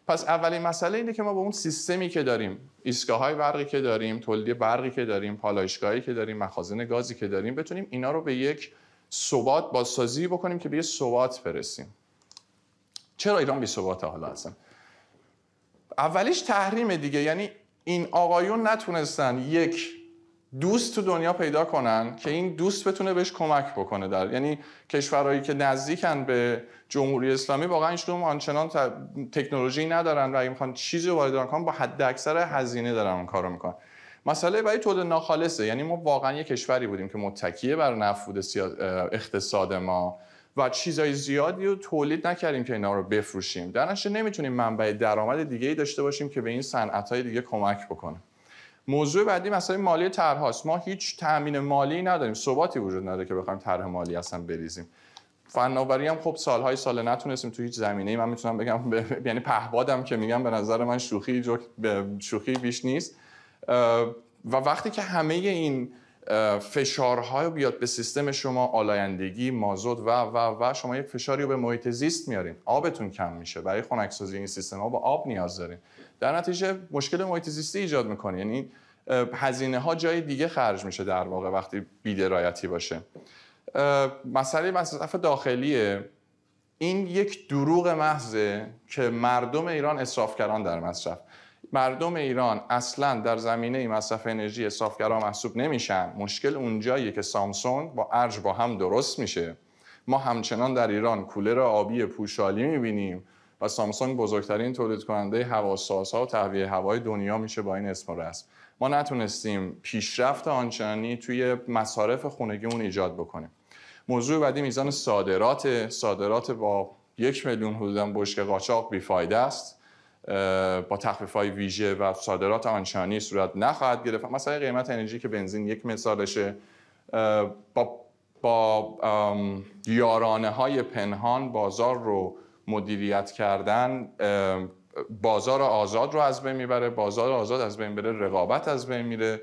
پس اولین مسئله اینه که ما با اون سیستمی که داریم ایستگاه های برقی که داریم تولید برقی که داریم پالایشگاهی که داریم مخازن گازی که داریم بتونیم اینا رو به یک ثبات بازسازی بکنیم که به یک ثبات برسیم چرا ایران بی ثبات حالا هستن اولیش تحریم دیگه یعنی این آقایون نتونستن یک دوست تو دنیا پیدا کنن که این دوست بتونه بهش کمک بکنه در یعنی کشورهایی که نزدیکن به جمهوری اسلامی واقعا اینشون آنچنان تکنولوژی ندارن و اگه میخوان چیزی رو وارد کنن با حد اکثر هزینه دارن اون کارو میکنن مسئله برای تولید ناخالصه یعنی ما واقعا یه کشوری بودیم که متکیه بر نفود اقتصاد ما و چیزای زیادی رو تولید نکردیم که اینا رو بفروشیم در نمیتونیم منبع درآمد دیگه ای داشته باشیم که به این صنعت دیگه کمک بکنه موضوع بعدی مسئله مالی طرحهاست ما هیچ تامین مالی نداریم ثباتی وجود نداره که بخوایم طرح مالی اصلا بریزیم فناوری هم خب سالهای سال نتونستیم تو هیچ زمینه ای من میتونم بگم ب... یعنی پهبادم که میگم به نظر من شوخی جو... شوخی بیش نیست و وقتی که همه این فشارهای بیاد به سیستم شما آلایندگی مازوت و و و شما یک فشاری رو به محیط زیست میارین آبتون کم میشه برای خونکسازی این سیستم ها با آب نیاز دارین در نتیجه مشکل محیط زیستی ایجاد میکنه یعنی هزینه ها جای دیگه خرج میشه در واقع وقتی بیدرایتی باشه مسئله مصرف داخلیه این یک دروغ محضه که مردم ایران اصرافگران در مصرف مردم ایران اصلا در زمینه این مصرف انرژی اصرافگران محسوب نمیشن مشکل اونجاییه که سامسونگ با ارج با هم درست میشه ما همچنان در ایران کولر آبی پوشالی میبینیم و سامسونگ بزرگترین تولید کننده هواسازها و تهویه هوای دنیا میشه با این اسم رسم ما نتونستیم پیشرفت آنچنانی توی مصارف خونگیمون ایجاد بکنیم موضوع بعدی میزان صادرات صادرات با یک میلیون حدودا بشک قاچاق بیفایده است با تخفیف های ویژه و صادرات آنچنانی صورت نخواهد گرفت مثلا قیمت انرژی که بنزین یک مثالشه با, با یارانه های پنهان بازار رو مدیریت کردن بازار آزاد رو از بین میبره بازار آزاد از بین بره رقابت از بین میره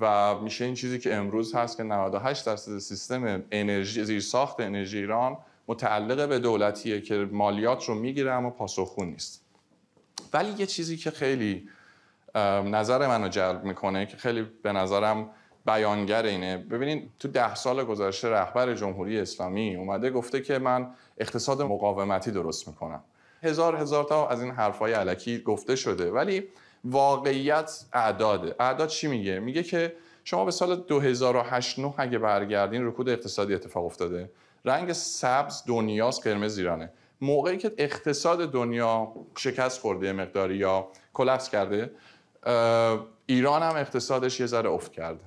و میشه این چیزی که امروز هست که 98 درصد سیستم انرژی زیر ساخت انرژی ایران متعلق به دولتیه که مالیات رو میگیره اما پاسخون نیست ولی یه چیزی که خیلی نظر منو جلب میکنه که خیلی به نظرم بیانگر اینه ببینید تو ده سال گذشته رهبر جمهوری اسلامی اومده گفته که من اقتصاد مقاومتی درست میکنم هزار هزار تا از این حرفای علکی گفته شده ولی واقعیت اعداده اعداد چی میگه میگه که شما به سال 2008 اگه برگردین رکود اقتصادی اتفاق افتاده رنگ سبز دنیاست قرمز ایرانه موقعی که اقتصاد دنیا شکست خورده مقداری یا کلپس کرده ایران هم اقتصادش یه ذره افت کرده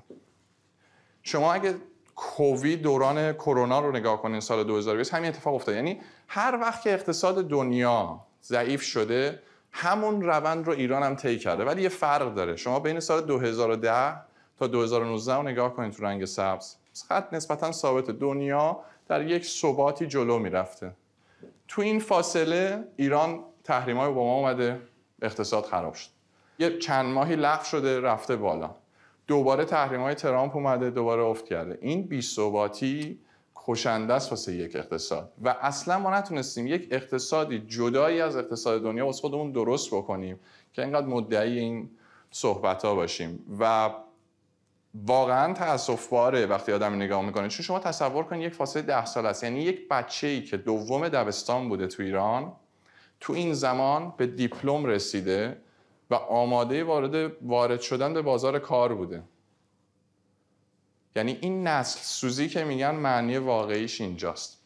شما اگه کووید دوران کرونا رو نگاه کنین سال 2020 همین اتفاق افتاد یعنی هر وقت که اقتصاد دنیا ضعیف شده همون روند رو ایران هم طی کرده ولی یه فرق داره شما بین سال 2010 تا 2019 رو نگاه کنین تو رنگ سبز خط نسبتا ثابت دنیا در یک ثباتی جلو میرفته تو این فاصله ایران های با ما اومده اقتصاد خراب شد یه چند ماهی لغو شده رفته بالا دوباره تحریم های ترامپ اومده دوباره افت کرده این بیثباتی خوشنده است واسه یک اقتصاد و اصلا ما نتونستیم یک اقتصادی جدایی از اقتصاد دنیا واسه خودمون درست بکنیم که اینقدر مدعی این صحبت ها باشیم و واقعا تاسف باره وقتی آدم نگاه میکنه چون شما تصور کنید یک فاصله ده سال است یعنی یک بچه ای که دوم دبستان بوده تو ایران تو این زمان به دیپلم رسیده و آماده وارد وارد شدن به بازار کار بوده یعنی این نسل سوزی که میگن معنی واقعیش اینجاست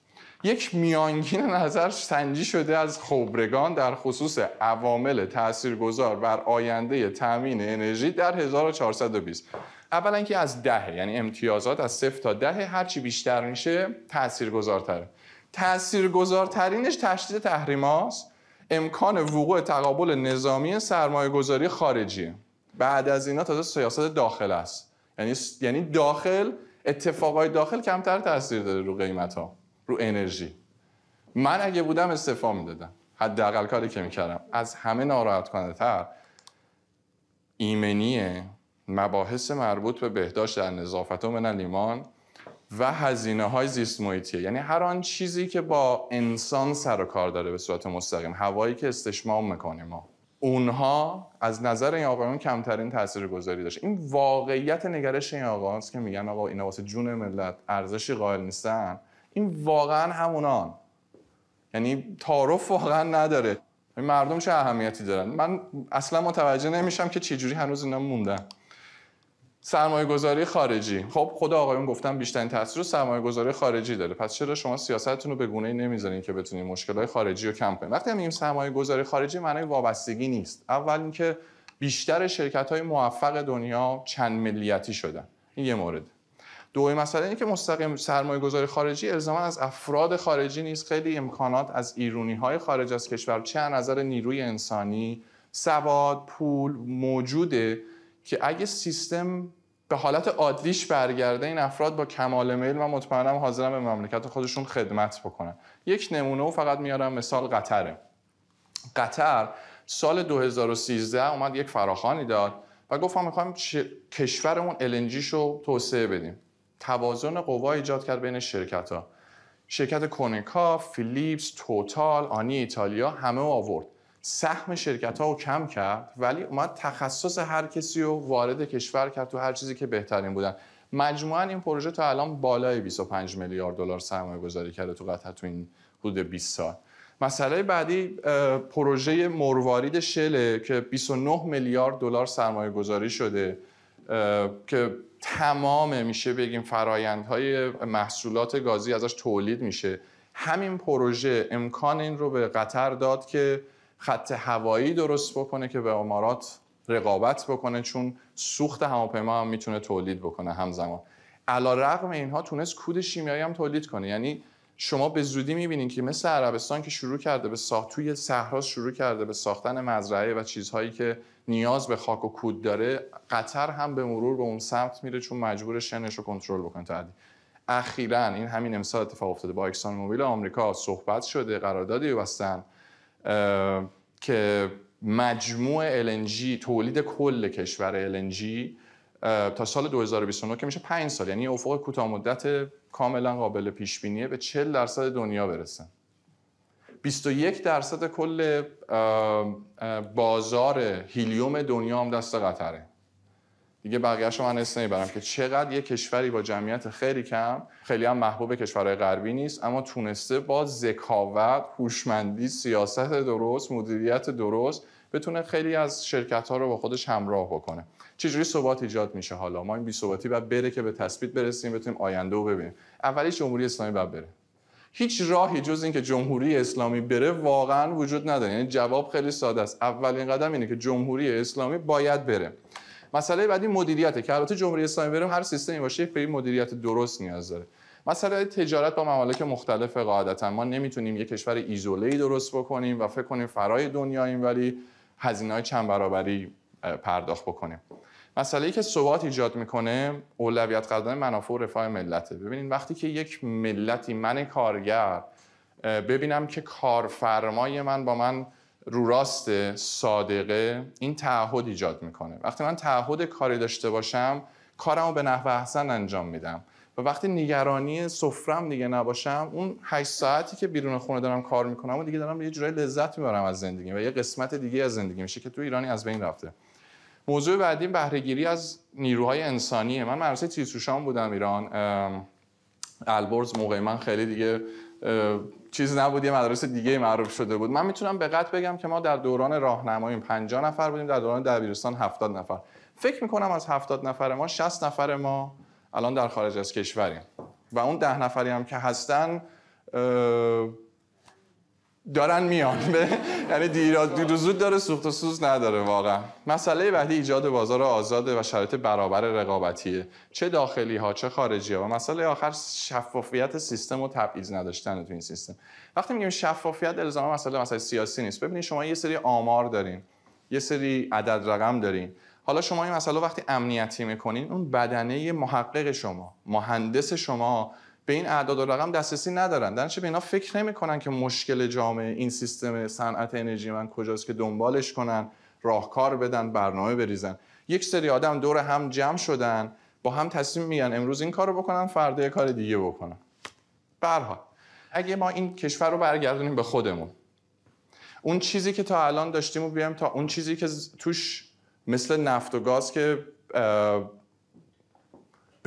یک میانگین نظر سنجی شده از خبرگان در خصوص عوامل تاثیرگذار بر آینده تامین انرژی در 1420 اولا که از دهه یعنی امتیازات از صفر تا دهه هرچی بیشتر میشه تاثیرگذارتره تاثیرگذارترینش تشدید هاست امکان وقوع تقابل نظامی سرمایه گذاری خارجی بعد از اینا تازه سیاست داخل است یعنی یعنی داخل اتفاقای داخل کمتر تاثیر داره رو قیمت ها رو انرژی من اگه بودم استعفا میدادم حداقل کاری که میکردم از همه ناراحت کننده تر ایمنی مباحث مربوط به بهداشت در نظافت و من لیمان و هزینه های زیست محیطیه یعنی هر آن چیزی که با انسان سر و کار داره به صورت مستقیم هوایی که استشمام میکنیم ما اونها از نظر این آقایون کمترین تاثیر گذاری داشت این واقعیت نگرش این هست که میگن آقا اینا واسه جون ملت ارزشی قائل نیستن این واقعا همونان یعنی تعارف واقعا نداره مردم چه اهمیتی دارن من اصلا متوجه نمیشم که چجوری هنوز اینا موندن سرمایه گذاری خارجی خب خدا آقایون گفتن بیشترین تاثیر سرمایه گذاری خارجی داره پس چرا شما سیاستتون رو به گونه ای نمیذارین که بتونین مشکلات خارجی رو کم کنین وقتی میگیم سرمایه گذاری خارجی معنای وابستگی نیست اول اینکه بیشتر شرکت های موفق دنیا چند ملیتی شدن این یه مورد دومین مسئله اینه که مستقیم سرمایه گذاری خارجی الزاما از افراد خارجی نیست خیلی امکانات از ایرونی های خارج از کشور چه نظر نیروی انسانی سواد پول موجوده که اگه سیستم به حالت عادیش برگرده این افراد با کمال میل و مطمئنم حاضرم به مملکت خودشون خدمت بکنن یک نمونه فقط میارم مثال قطره قطر سال 2013 اومد یک فراخانی داد و گفت ما میخوایم کشورمون النجیش رو توسعه بدیم توازن قوا ایجاد کرد بین شرکت ها شرکت کونیکا، فیلیپس، توتال، آنی ایتالیا همه آورد سهم شرکت ها رو کم کرد ولی اومد تخصص هر کسی رو وارد کشور کرد تو هر چیزی که بهترین بودن مجموعا این پروژه تا الان بالای 25 میلیارد دلار سرمایه گذاری کرده تو قطر تو این حدود 20 سال مسئله بعدی پروژه مروارید شله که 29 میلیارد دلار سرمایه گذاری شده که تمام میشه بگیم فرایندهای محصولات گازی ازش تولید میشه همین پروژه امکان این رو به قطر داد که خط هوایی درست بکنه که به امارات رقابت بکنه چون سوخت هواپیما هم میتونه تولید بکنه همزمان علا رقم اینها تونست کود شیمیایی هم تولید کنه یعنی شما به زودی میبینید که مثل عربستان که شروع کرده به ساخت توی صحرا شروع کرده به ساختن مزرعه و چیزهایی که نیاز به خاک و کود داره قطر هم به مرور به اون سمت میره چون مجبور شنش رو کنترل بکنه تعدی اخیرا این همین امسال اتفاق افتاده با اکسان موبیل آمریکا صحبت شده قراردادی بستن که مجموع LNG تولید کل کشور LNG تا سال 2029 که میشه 5 سال یعنی افق کوتاه مدت کاملا قابل پیش بینیه به 40 درصد دنیا برسه 21 درصد کل بازار هیلیوم دنیا هم دست قطره دیگه شما من اسم نمیبرم که چقدر یه کشوری با جمعیت خیلی کم خیلی هم محبوب کشورهای غربی نیست اما تونسته با ذکاوت، هوشمندی، سیاست درست، مدیریت درست بتونه خیلی از شرکت رو با خودش همراه بکنه چجوری ثبات ایجاد میشه حالا ما این بی ثباتی بعد بره که به تثبیت برسیم بتونیم آینده رو ببینیم اولیش جمهوری اسلامی بعد بره هیچ راهی جز اینکه جمهوری اسلامی بره واقعا وجود نداره یعنی جواب خیلی ساده است اولین قدم اینه که جمهوری اسلامی باید بره مسئله بعدی مدیریته که البته جمهوری اسلامی بریم هر سیستمی باشه یک مدیریت درست نیاز داره مسئله تجارت با ممالک مختلف قاعدتا ما نمیتونیم یک کشور ایزوله‌ای درست بکنیم و فکر کنیم فرای دنیاییم ولی هزینه های چند برابری پرداخت بکنیم مسئله ای که ثبات ایجاد میکنه اولویت قدم منافع و رفاه ملته ببینید وقتی که یک ملتی من کارگر ببینم که کارفرمای من با من رو راست صادقه این تعهد ایجاد میکنه وقتی من تعهد کاری داشته باشم کارمو به نحو احسن انجام میدم و وقتی نگرانی سفرم دیگه نباشم اون 8 ساعتی که بیرون خونه دارم کار میکنم و دیگه دارم یه جورای لذت میبرم از زندگی و یه قسمت دیگه از زندگی میشه که تو ایرانی از بین رفته موضوع بعدی گیری از نیروهای انسانیه من مدرسه تیسوشان بودم ایران البرز موقعی من خیلی دیگه چیز نبود یه مدرسه دیگه معروف شده بود من میتونم به قطع بگم که ما در دوران راهنماییم 50 نفر بودیم در دوران دبیرستان 70 نفر فکر میکنم از 70 نفر ما 60 نفر ما الان در خارج از کشوریم و اون ده نفری هم که هستن دارن میان یعنی دیر داره سوخت و سوز نداره واقعا مسئله بعدی ایجاد بازار آزاده و شرایط برابر رقابتیه چه داخلی ها چه خارجی ها و مسئله آخر شفافیت سیستم و تبعیض نداشتن تو این سیستم وقتی میگیم شفافیت الزاما مسئله مسئله سیاسی نیست ببینید شما یه سری آمار دارین یه سری عدد رقم دارین حالا شما این مسئله وقتی امنیتی میکنین اون بدنه محقق شما مهندس شما به این اعداد و رقم دسترسی ندارن در به اینا فکر نمیکنن که مشکل جامعه این سیستم صنعت انرژی من کجاست که دنبالش کنن راهکار بدن برنامه بریزن یک سری آدم دور هم جمع شدن با هم تصمیم میگن امروز این کارو بکنن فردا یه کار دیگه بکنن برها اگه ما این کشور رو برگردونیم به خودمون اون چیزی که تا الان داشتیم و بیایم تا اون چیزی که توش مثل نفت و گاز که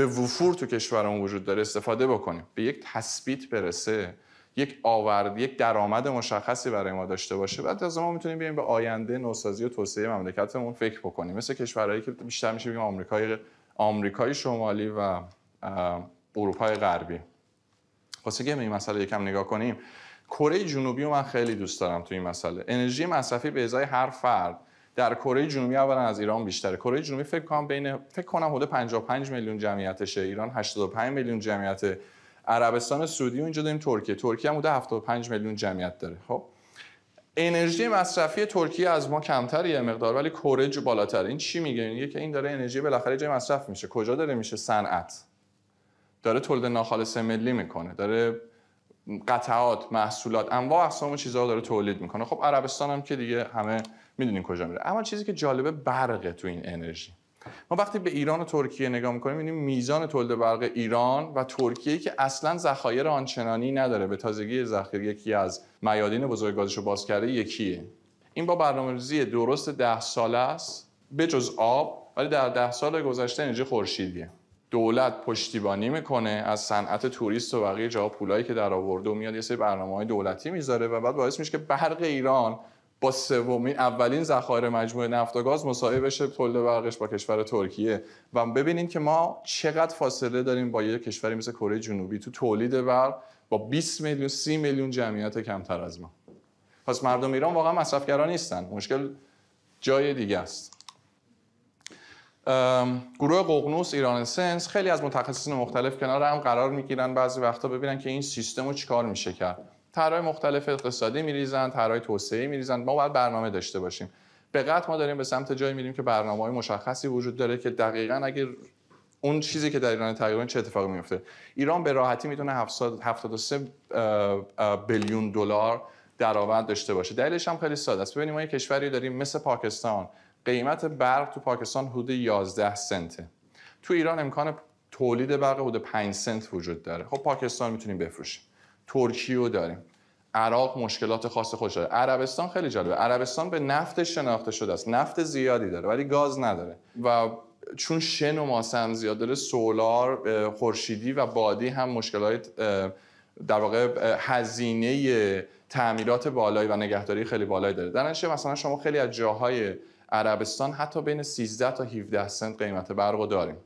به وفور تو کشورمون وجود داره استفاده بکنیم به یک تثبیت برسه یک آورد یک درآمد مشخصی برای ما داشته باشه بعد از ما میتونیم بیایم به آینده نوسازی و توسعه مملکتمون فکر بکنیم مثل کشورهایی که بیشتر میشه بگیم آمریکای آمریکای شمالی و اروپای غربی واسه که به این مسئله یکم نگاه کنیم کره جنوبی رو من خیلی دوست دارم تو این مسئله انرژی مصرفی به ازای هر فرد در کره جنوبی اولا از ایران بیشتره کره جنوبی فکر کنم بین فکر کنم حدود 55 میلیون جمعیتشه ایران 85 میلیون جمعیت عربستان سعودی و اینجا داریم ترکیه ترکیه هم حدود 75 میلیون جمعیت داره خب انرژی مصرفی ترکیه از ما کمتر یه مقدار ولی کره بالاتر این چی میگه میگه که این داره انرژی بالاخره جای مصرف میشه کجا داره میشه صنعت داره تولید ناخالص ملی میکنه داره قطعات محصولات انواع اقسام چیزها داره تولید میکنه خب عربستان هم که دیگه همه میدونین کجا میره اما چیزی که جالبه برق تو این انرژی ما وقتی به ایران و ترکیه نگاه میکنیم میبینیم میزان تولید برق ایران و ترکیه که اصلا ذخایر آنچنانی نداره به تازگی ذخیره یکی از میادین بزرگ گازش رو باز کرده یکیه این با برنامه‌ریزی درست ده ساله است به جز آب ولی در ده سال گذشته انرژی خورشیدیه دولت پشتیبانی میکنه از صنعت توریست و بقیه جا پولایی که در آورده و میاد یه سری برنامه های دولتی میذاره و بعد باعث میشه که برق ایران با سومین اولین ذخایر مجموعه نفت و گاز مصاحبه بشه تولید برقش با کشور ترکیه و ببینید که ما چقدر فاصله داریم با یک کشوری مثل کره جنوبی تو تولید برق با 20 میلیون 30 میلیون جمعیت کمتر از ما پس مردم ایران واقعا مصرفگرا نیستن مشکل جای دیگه است گروه ققنوس ایران سنس خیلی از متخصصین مختلف کنار هم قرار میگیرن بعضی وقتا ببینن که این سیستم رو چیکار میشه کرد طرای مختلف اقتصادی میریزن طرای توسعه میریزن ما باید برنامه داشته باشیم به قطع ما داریم به سمت جایی میریم که برنامه های مشخصی وجود داره که دقیقا اگر اون چیزی که در ایران تقریبا چه اتفاقی میفته ایران به راحتی میتونه 73 بیلیون دلار درآمد داشته باشه دلیلش هم خیلی ساده است ببینیم ما یه کشوری داریم مثل پاکستان قیمت برق تو پاکستان حدود 11 سنته تو ایران امکان تولید برق حدود 5 سنت وجود داره خب پاکستان میتونیم بفروشیم ترکیه داریم عراق مشکلات خاص خودش داره عربستان خیلی جالبه عربستان به نفت شناخته شده است نفت زیادی داره ولی گاز نداره و چون شن و ماسه زیاد داره سولار خورشیدی و بادی هم مشکلات در واقع هزینه تعمیرات بالایی و نگهداری خیلی بالایی داره در نشه مثلا شما خیلی از جاهای عربستان حتی بین 13 تا 17 سنت قیمت برق داریم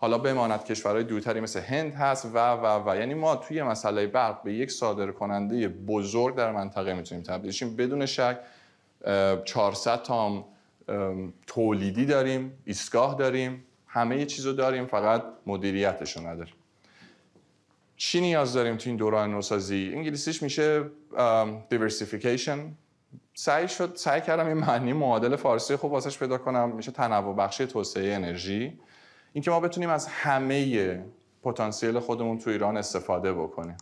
حالا بماند کشورهای دورتری مثل هند هست و و و یعنی ما توی مسئله برق به یک صادر کننده بزرگ در منطقه میتونیم تبدیل شیم بدون شک 400 تا تولیدی داریم ایستگاه داریم همه چیز رو داریم فقط مدیریتش رو نداریم چی نیاز داریم تو این دوران نوسازی انگلیسیش میشه دیورسیفیکیشن سعی شد سعی کردم این معنی معادل فارسی خوب واسش پیدا کنم میشه تنوع بخشی توسعه انرژی اینکه ما بتونیم از همه پتانسیل خودمون تو ایران استفاده بکنیم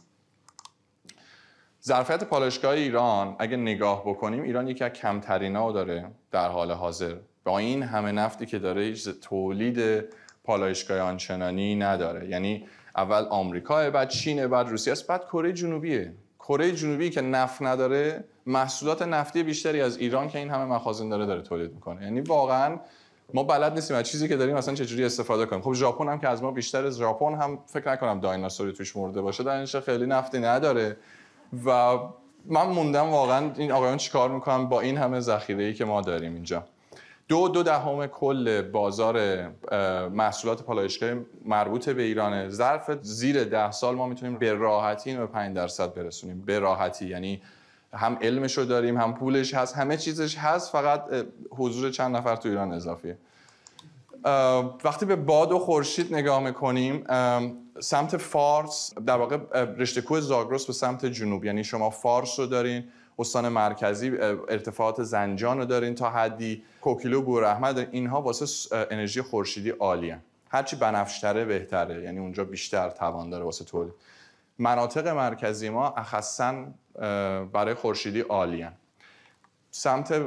ظرفیت پالایشگاه ایران اگه نگاه بکنیم ایران یکی از کمترینا داره در حال حاضر با این همه نفتی که داره هیچ تولید پالایشگاه آنچنانی نداره یعنی اول آمریکا بعد چین بعد روسیه است بعد کره جنوبیه کره جنوبی که نفت نداره محصولات نفتی بیشتری از ایران که این همه مخازن داره داره تولید میکنه یعنی واقعا ما بلد نیستیم از چیزی که داریم اصلا چجوری استفاده کنیم خب ژاپن هم که از ما بیشتر ژاپن هم فکر نکنم دایناسوری توش مرده باشه در خیلی نفتی نداره و من موندم واقعا این آقایان چیکار میکنن با این همه ذخیره ای که ما داریم اینجا دو دو دهم کل بازار محصولات پالایشگاه مربوط به ایرانه ظرف زیر ده سال ما میتونیم به راحتی به 5 درصد برسونیم به راحتی یعنی هم علمش رو داریم هم پولش هست همه چیزش هست فقط حضور چند نفر تو ایران اضافیه وقتی به باد و خورشید نگاه میکنیم سمت فارس در واقع رشته کوه زاگرس به سمت جنوب یعنی شما فارس رو دارین استان مرکزی ارتفاعات زنجان رو دارین تا حدی کوکیلو گور احمد اینها واسه انرژی خورشیدی عالی هر هرچی بنفشتره بهتره یعنی اونجا بیشتر توان داره واسه تولید مناطق مرکزی ما اخصا برای خورشیدی عالیه. سمت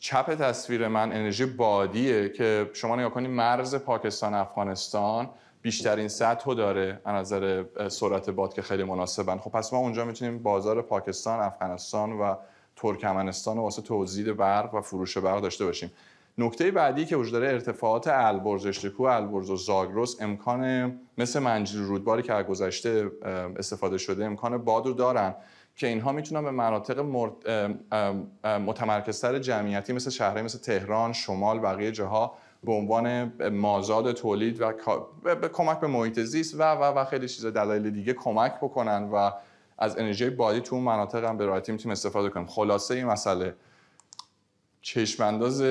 چپ تصویر من انرژی بادیه که شما نگاه کنید مرز پاکستان افغانستان بیشترین سطح داره از نظر سرعت باد که خیلی مناسبن خب پس ما اونجا میتونیم بازار پاکستان افغانستان و ترکمنستان واسه توزید برق و فروش برق داشته باشیم نکته بعدی که وجود داره ارتفاعات البرز اشتکو البرز و زاگرس امکان مثل منجیل رودباری که گذشته استفاده شده امکان باد رو دارن که اینها میتونن به مناطق متمرکزتر جمعیتی مثل شهرهای مثل تهران، شمال، بقیه جاها به عنوان مازاد تولید و به کمک به محیط زیست و و و خیلی چیز دلایل دیگه کمک بکنن و از انرژی بادی تو اون مناطق هم به راحتی میتونیم استفاده کنیم خلاصه این مسئله چشمانداز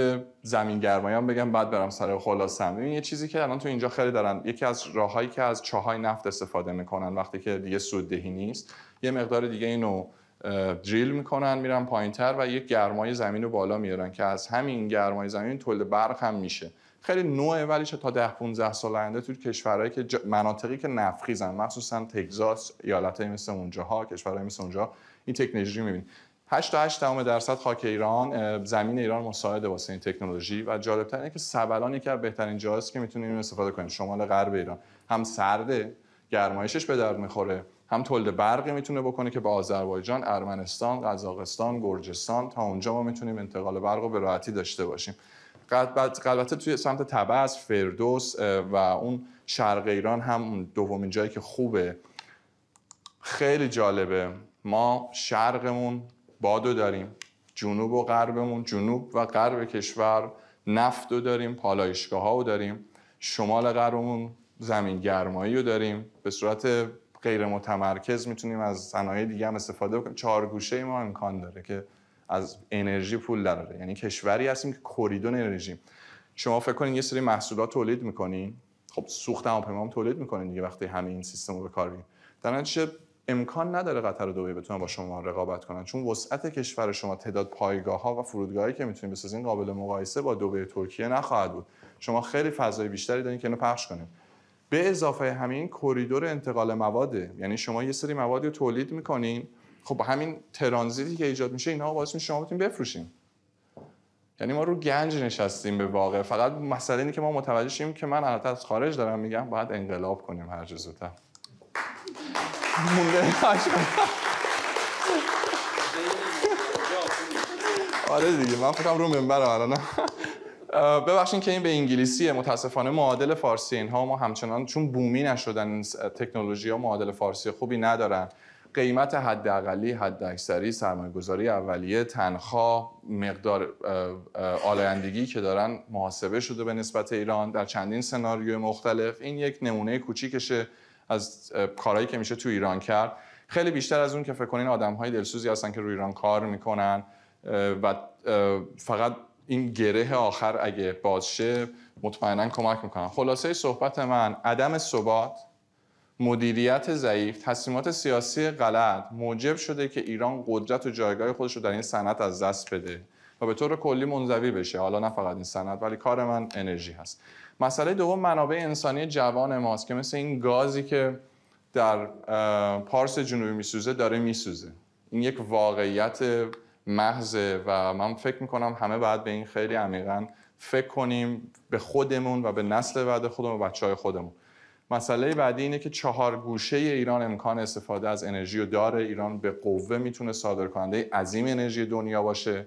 زمین گرمایان بگم بعد برم سر خلاصم این یه چیزی که الان تو اینجا خیلی دارن یکی از راههایی که از چاهای نفت استفاده میکنن وقتی که دیگه سوددهی نیست یه مقدار دیگه اینو دریل میکنن میرن پایینتر و یک گرمای زمین رو بالا میارن که از همین گرمای زمین تولد برق هم میشه خیلی نوعه ولی تا ده 15 سال آینده تو کشورهایی که مناطقی که نفخیزن مخصوصا تگزاس ایالتای مثل اونجاها کشورهایی مثل اونجا این تکنولوژی میبینید 8 تا 8 درصد خاک ایران زمین ایران مساعده واسه این تکنولوژی و جالبتر اینه که سبلان یکی از بهترین جاست که میتونیم اینو استفاده کنیم شمال غرب ایران هم سرده گرمایشش به درد میخوره هم تولد برقی میتونه بکنه که به آذربایجان، ارمنستان، قزاقستان، گرجستان تا اونجا ما میتونیم انتقال برق رو به راحتی داشته باشیم. البته توی سمت تبعز، فردوس و اون شرق ایران هم دومین جایی که خوبه خیلی جالبه ما شرقمون بادو داریم جنوب و غربمون جنوب و غرب کشور نفت رو داریم پالایشگاه ها رو داریم شمال غربمون زمین گرمایی رو داریم به صورت غیر متمرکز میتونیم از صنایع دیگه هم استفاده کنیم چهار گوشه ما امکان داره که از انرژی پول دراره یعنی کشوری هستیم که کریدون انرژی شما فکر کنید یه سری محصولات تولید میکنین خب سوخت هواپیما هم تولید میکنین دیگه وقتی همه سیستم رو به کار در امکان نداره قطر و دبی بتونن با شما رقابت کنن چون وسعت کشور شما تعداد پایگاه ها و فرودگاهی که میتونید بسازین قابل مقایسه با دبی ترکیه نخواهد بود شما خیلی فضای بیشتری دارین که اینو پخش کنین به اضافه همین کریدور انتقال مواد یعنی شما یه سری موادی رو تولید میکنین خب همین ترانزیتی که ایجاد میشه اینها باعث میشه شما بتونین بفروشین یعنی ما رو گنج نشستیم به واقع فقط مسئله اینه که ما متوجه شیم که من از خارج دارم میگم باید انقلاب کنیم هر مونده آره دیگه من خودم رو منبرم نه ببخشید که این به انگلیسیه متاسفانه معادل فارسی اینها ما همچنان چون بومی نشدن تکنولوژی ها معادل فارسی خوبی ندارن قیمت حداقلی اقلی، حد اکثری، سرمایه گذاری اولیه، تنخواه، مقدار آلایندگی که دارن محاسبه شده به نسبت ایران در چندین سناریو مختلف این یک نمونه کوچیکشه از کارهایی که میشه تو ایران کرد خیلی بیشتر از اون که فکر کنین آدم های دلسوزی هستن که روی ایران کار میکنن و فقط این گره آخر اگه بازشه مطمئنا کمک میکنن خلاصه صحبت من عدم ثبات مدیریت ضعیف تصمیمات سیاسی غلط موجب شده که ایران قدرت و جایگاه خودش رو در این صنعت از دست بده و به طور کلی منزوی بشه حالا نه فقط این صنعت ولی کار من انرژی هست مسئله دوم منابع انسانی جوان ماست که مثل این گازی که در پارس جنوبی میسوزه داره میسوزه این یک واقعیت محضه و من فکر میکنم همه باید به این خیلی عمیقا فکر کنیم به خودمون و به نسل بعد خودمون و بچه های خودمون مسئله بعدی اینه که چهار گوشه ایران امکان استفاده از انرژی رو داره ایران به قوه میتونه صادر کننده عظیم انرژی دنیا باشه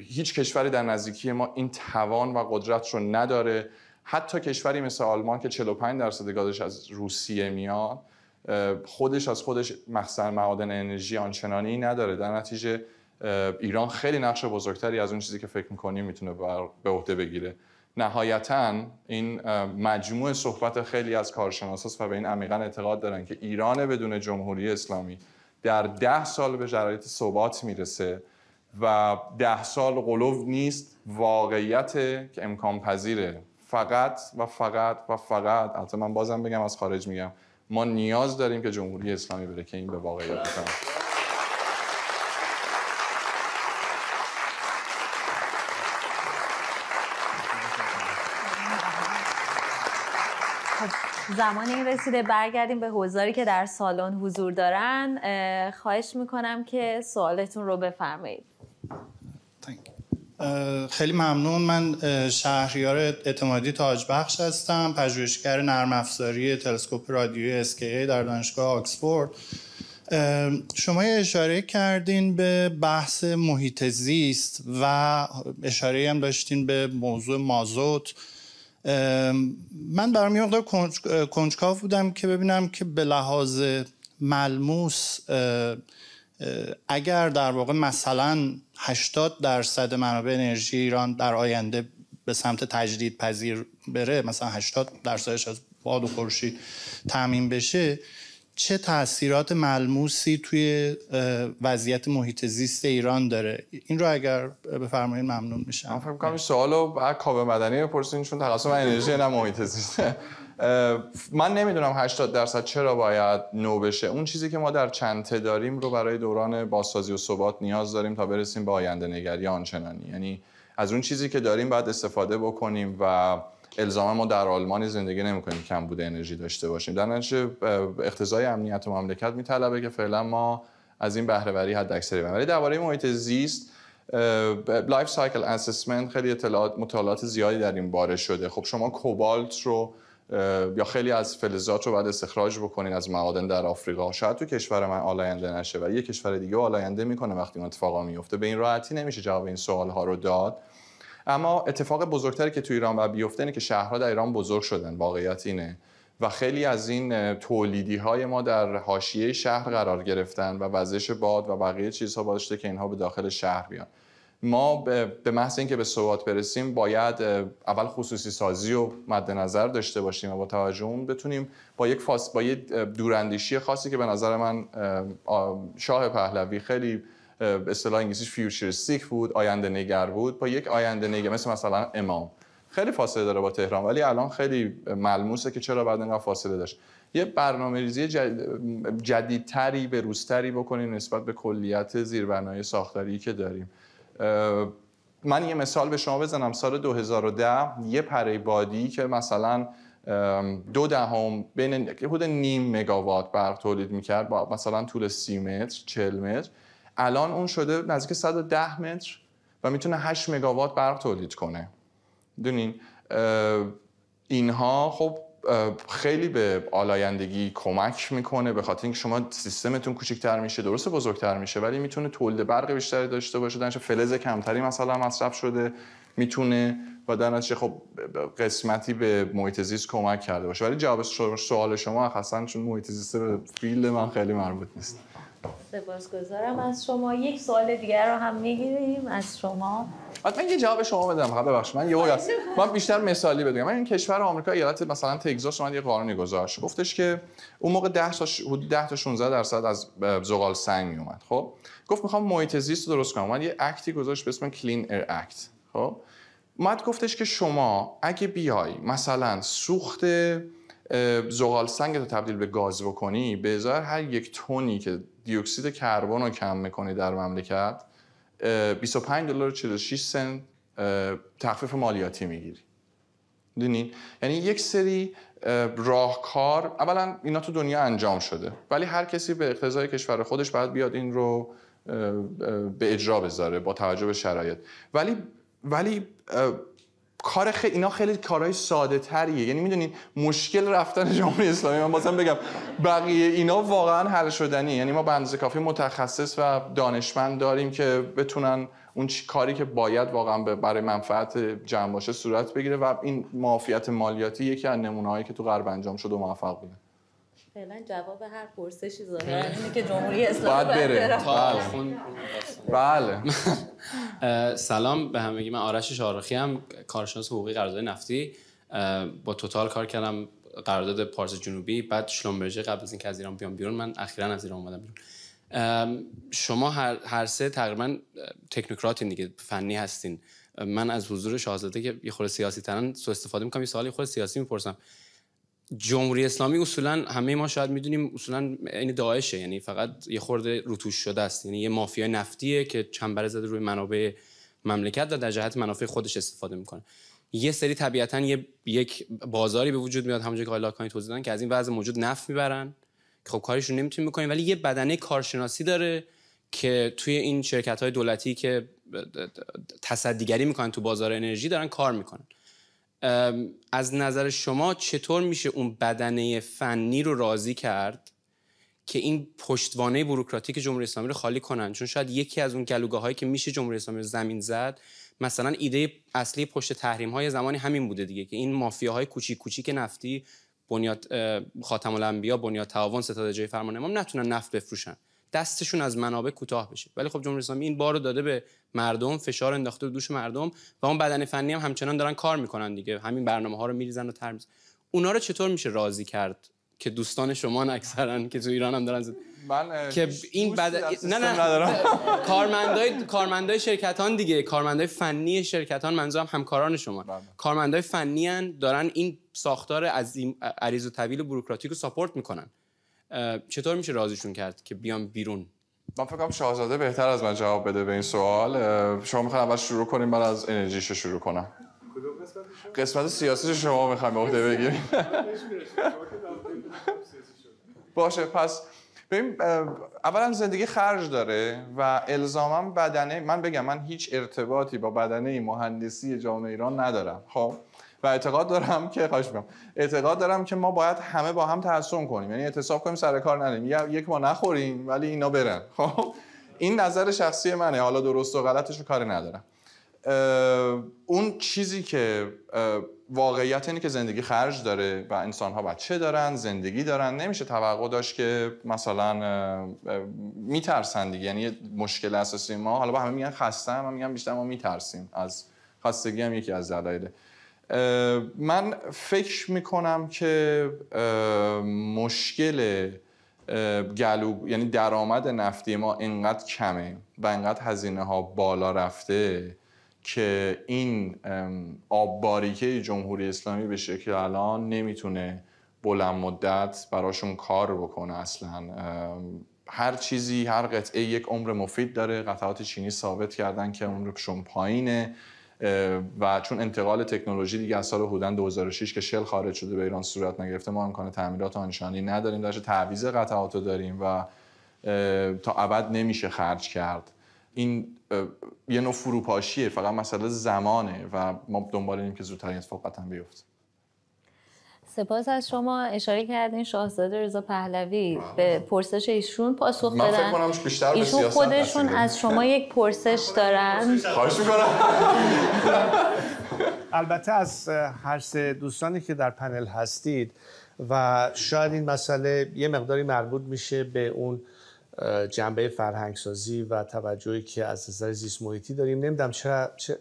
هیچ کشوری در نزدیکی ما این توان و قدرت رو نداره حتی کشوری مثل آلمان که 45 درصد گازش از روسیه میاد خودش از خودش مخزن معادن انرژی آنچنانی نداره در نتیجه ایران خیلی نقش بزرگتری از اون چیزی که فکر میکنیم میتونه به عهده بگیره نهایتا این مجموع صحبت خیلی از کارشناساست و به این عمیقا اعتقاد دارن که ایران بدون جمهوری اسلامی در ده سال به شرایط ثبات میرسه و ده سال قلوب نیست واقعیت که امکان پذیره فقط و فقط و فقط البته من بازم بگم از خارج میگم ما نیاز داریم که جمهوری اسلامی بره که این به واقعیت بکنه
زمان این رسیده برگردیم به حضاری که در سالن حضور دارن خواهش میکنم که سوالتون رو بفرمایید
Uh, خیلی ممنون من uh, شهریار اعتمادی
بخش هستم پژوهشگر نرم افزاری تلسکوپ رادیوی اسکی در دانشگاه آکسفورد uh, شما اشاره کردین به بحث محیط
زیست و اشاره هم داشتین به موضوع مازوت من برام یه مقدار کنجکاو بودم که ببینم که به لحاظ ملموس اگر در واقع مثلا 80 درصد منابع انرژی ایران در آینده به سمت تجدید پذیر بره مثلا 80 درصدش از باد و خورشید تعمین بشه چه تاثیرات ملموسی توی وضعیت محیط زیست ایران داره این رو اگر بفرمایید ممنون میشم من فکر می‌کنم
سوالو بعد کاوه مدنی بپرسین چون تخصص انرژی نه محیط زیست من نمیدونم 80 درصد چرا باید نو بشه اون چیزی که ما در چنته داریم رو برای دوران بازسازی و ثبات نیاز داریم تا برسیم به آینده نگری آنچنانی یعنی از اون چیزی که داریم باید استفاده بکنیم و الزاما ما در آلمانی زندگی نمیکنیم کم بوده انرژی داشته باشیم در نتیجه اقتضای امنیت و مملکت میطلبه که فعلا ما از این بهره وری حد اکثری ولی درباره محیط زیست لایف سایکل اسسمنت خیلی اطلاعات مطالعات زیادی در این باره شده خب شما کوبالت رو یا خیلی از فلزات رو بعد استخراج بکنین از معادن در آفریقا شاید تو کشور من آلاینده نشه و یه کشور دیگه آلاینده میکنه وقتی اون اتفاقا میفته به این راحتی نمیشه جواب این سوال ها رو داد اما اتفاق بزرگتری که تو ایران و بیفته اینه که شهرها در ایران بزرگ شدن واقعیت اینه و خیلی از این تولیدی های ما در حاشیه شهر قرار گرفتن و وزش باد و بقیه چیزها باعث که اینها به داخل شهر بیان ما به محض اینکه به ثبات برسیم باید اول خصوصی سازی و مد نظر داشته باشیم و با توجه بتونیم با یک فاس با یک دوراندیشی خاصی که به نظر من شاه پهلوی خیلی اصطلاح انگلیسیش سیک بود آینده نگر بود با یک آینده نگر مثل مثلا امام خیلی فاصله داره با تهران ولی الان خیلی ملموسه که چرا بعد اینقدر فاصله داشت یه برنامه ریزی جدیدتری به روزتری بکنیم نسبت به کلیت زیربنای ساختاری که داریم من یه مثال به شما بزنم سال 2010 یه پره بادی که مثلا دو دهم بین حدود نیم مگاوات برق تولید میکرد با مثلا طول سی متر چل متر الان اون شده نزدیک 110 متر و میتونه 8 مگاوات برق تولید کنه دونین اینها خب خیلی به آلایندگی کمک میکنه به خاطر اینکه شما سیستمتون کوچکتر میشه درست بزرگتر میشه ولی میتونه تولید برق بیشتری داشته باشه در فلز کمتری مثلا مصرف شده میتونه و در خب قسمتی به محیط زیست کمک کرده باشه ولی جواب سوال شما خصا چون محیط زیست به فیلد من خیلی مربوط نیست
سپاسگزارم از شما یک سوال دیگر رو هم میگیریم از شما
من یه جواب شما بدم خب ببخشید من یه من بیشتر مثالی بدم. من این کشور آمریکا ایالت مثلا تگزاس من یه قانونی گذاشت گفتش که اون موقع 10 تا 10 تا 16 درصد از زغال سنگ میومد خب گفت میخوام محیط زیست رو درست کنم من یه اکتی گذاشت به اسم کلین ایر اکت خب اومد گفتش که شما اگه بیای مثلا سوخت زغال سنگ رو تبدیل به گاز بکنی به ازای هر یک تونی که دیوکسید کربن رو کم میکنی در مملکت 25 دلار 46 سنت تخفیف مالیاتی میگیری دونین یعنی یک سری راهکار اولا اینا تو دنیا انجام شده ولی هر کسی به اقتضای کشور خودش باید بیاد این رو به اجرا بذاره با توجه به شرایط ولی ولی کار خیلی اینا خیلی کارهای ساده تریه یعنی میدونین مشکل رفتن جمهوری اسلامی من بازم بگم بقیه اینا واقعا حل شدنی یعنی ما به اندازه کافی متخصص و دانشمند داریم که بتونن اون کاری که باید واقعا برای منفعت جمع باشه صورت بگیره و این معافیت مالیاتی یکی از نمونه‌هایی که تو غرب انجام شد و موفق بوده
فعلا جواب هر پرسشی ظاهرا اینه که جمهوری اسلامی باید بره
بله, بله. سلام به همگی من آرش شارخی هم کارشناس حقوقی قرارداد نفتی با توتال کار کردم قرارداد پارس جنوبی بعد شلومبرژه قبل از اینکه از ایران بیام بیرون من اخیرا از ایران اومدم بیرون شما هر, هر سه تقریبا تکنوکراتین دیگه فنی هستین من از حضور شاهزاده که یه خورده سیاسی ترن سو استفاده میکنم یه سوالی خورده سیاسی میپرسم جمهوری اسلامی اصولا همه ما شاید میدونیم اصولا این داعشه یعنی فقط یه خورده روتوش شده است یعنی یه مافیا نفتیه که چنبره زده روی منابع مملکت و در جهت منافع خودش استفاده میکنه یه سری طبیعتا یه، یک بازاری به وجود میاد همونجوری که آقای توضیح دادن که از این وضع موجود نفت میبرن خب کارشون نمیتونیم بکنیم ولی یه بدنه کارشناسی داره که توی این شرکت های دولتی که تصدیگری میکنن تو بازار انرژی دارن کار میکنن از نظر شما چطور میشه اون بدنه فنی رو راضی کرد که این پشتوانه بروکراتیک جمهوری اسلامی رو خالی کنن چون شاید یکی از اون هایی که میشه جمهوری اسلامی رو زمین زد مثلا ایده اصلی پشت تحریم های زمانی همین بوده دیگه که این مافیاهای کوچیک که نفتی بنیاد خاتم الانبیا بنیاد تعاون ستاد جای فرمان امام نتونن نفت بفروشن دستشون از منابع کوتاه بشه ولی خب جمهوری اسلامی این بار رو داده به مردم فشار انداخته رو دوش مردم و اون بدن فنی هم همچنان دارن کار میکنن دیگه همین برنامه ها رو میریزن و تر اونا رو چطور میشه راضی کرد که دوستان شما اکثرا که تو ایران هم دارن زد.
من بله، که
این بد... نه نه ندارم. کارمندای کارمندای شرکتان دیگه کارمندای فنی شرکتان منظورم همکاران شما بله. کارمندای فنی دارن این ساختار عظیم عریض و طویل و رو ساپورت میکنن چطور میشه راضیشون کرد که بیام بیرون من فکر کنم شاهزاده
بهتر از من جواب بده به این سوال شما میخواین اول شروع کنیم بعد از انرژیش شروع کنم قسمت سیاسی شما میخوایم عهده بگیریم باشه پس ببین اولا زندگی خرج داره و الزاما بدنه من بگم من هیچ ارتباطی با بدنه مهندسی جامعه ایران ندارم خب و اعتقاد دارم که خواهش میکنم اعتقاد دارم که ما باید همه با هم تحسن کنیم یعنی اعتصاب کنیم سر کار نریم یک ما نخوریم ولی اینا برن خب این نظر شخصی منه حالا درست و غلطش رو کاری ندارم اون چیزی که واقعیت اینه که زندگی خرج داره و انسان ها بچه دارن زندگی دارن نمیشه توقع داشت که مثلا میترسن دیگه یعنی مشکل اساسی ما حالا با همه میگن خسته هم میگن بیشتر ما میترسیم از خستگی هم یکی از دلایله من فکر میکنم که مشکل گلو یعنی درآمد نفتی ما اینقدر کمه و اینقدر هزینه ها بالا رفته که این باریکه جمهوری اسلامی به شکل الان نمیتونه بلند مدت براشون کار بکنه اصلا هر چیزی هر قطعه یک عمر مفید داره قطعات چینی ثابت کردن که عمرشون پایینه و چون انتقال تکنولوژی دیگه از سال حدود 2006 که شل خارج شده به ایران صورت نگرفته ما امکان تعمیرات آنشانی نداریم داشت تعویض قطعات داریم و تا ابد نمیشه خرج کرد این یه نوع فروپاشیه فقط مسئله زمانه و ما دنبال اینیم که زودتر این اتفاق قطعا بیفته
سپاس از شما اشاره کردین شاهزاده رضا پهلوی به پرسش ایشون پاسخ دادن ایشون خودشون از شما یک پرسش دارن
خواهش میکنم البته از هر سه دوستانی که در پنل هستید و شاید این مسئله یه مقداری مربوط میشه به اون جنبه فرهنگسازی و توجهی که از نظر زیست محیطی داریم نمیدونم چرا چه،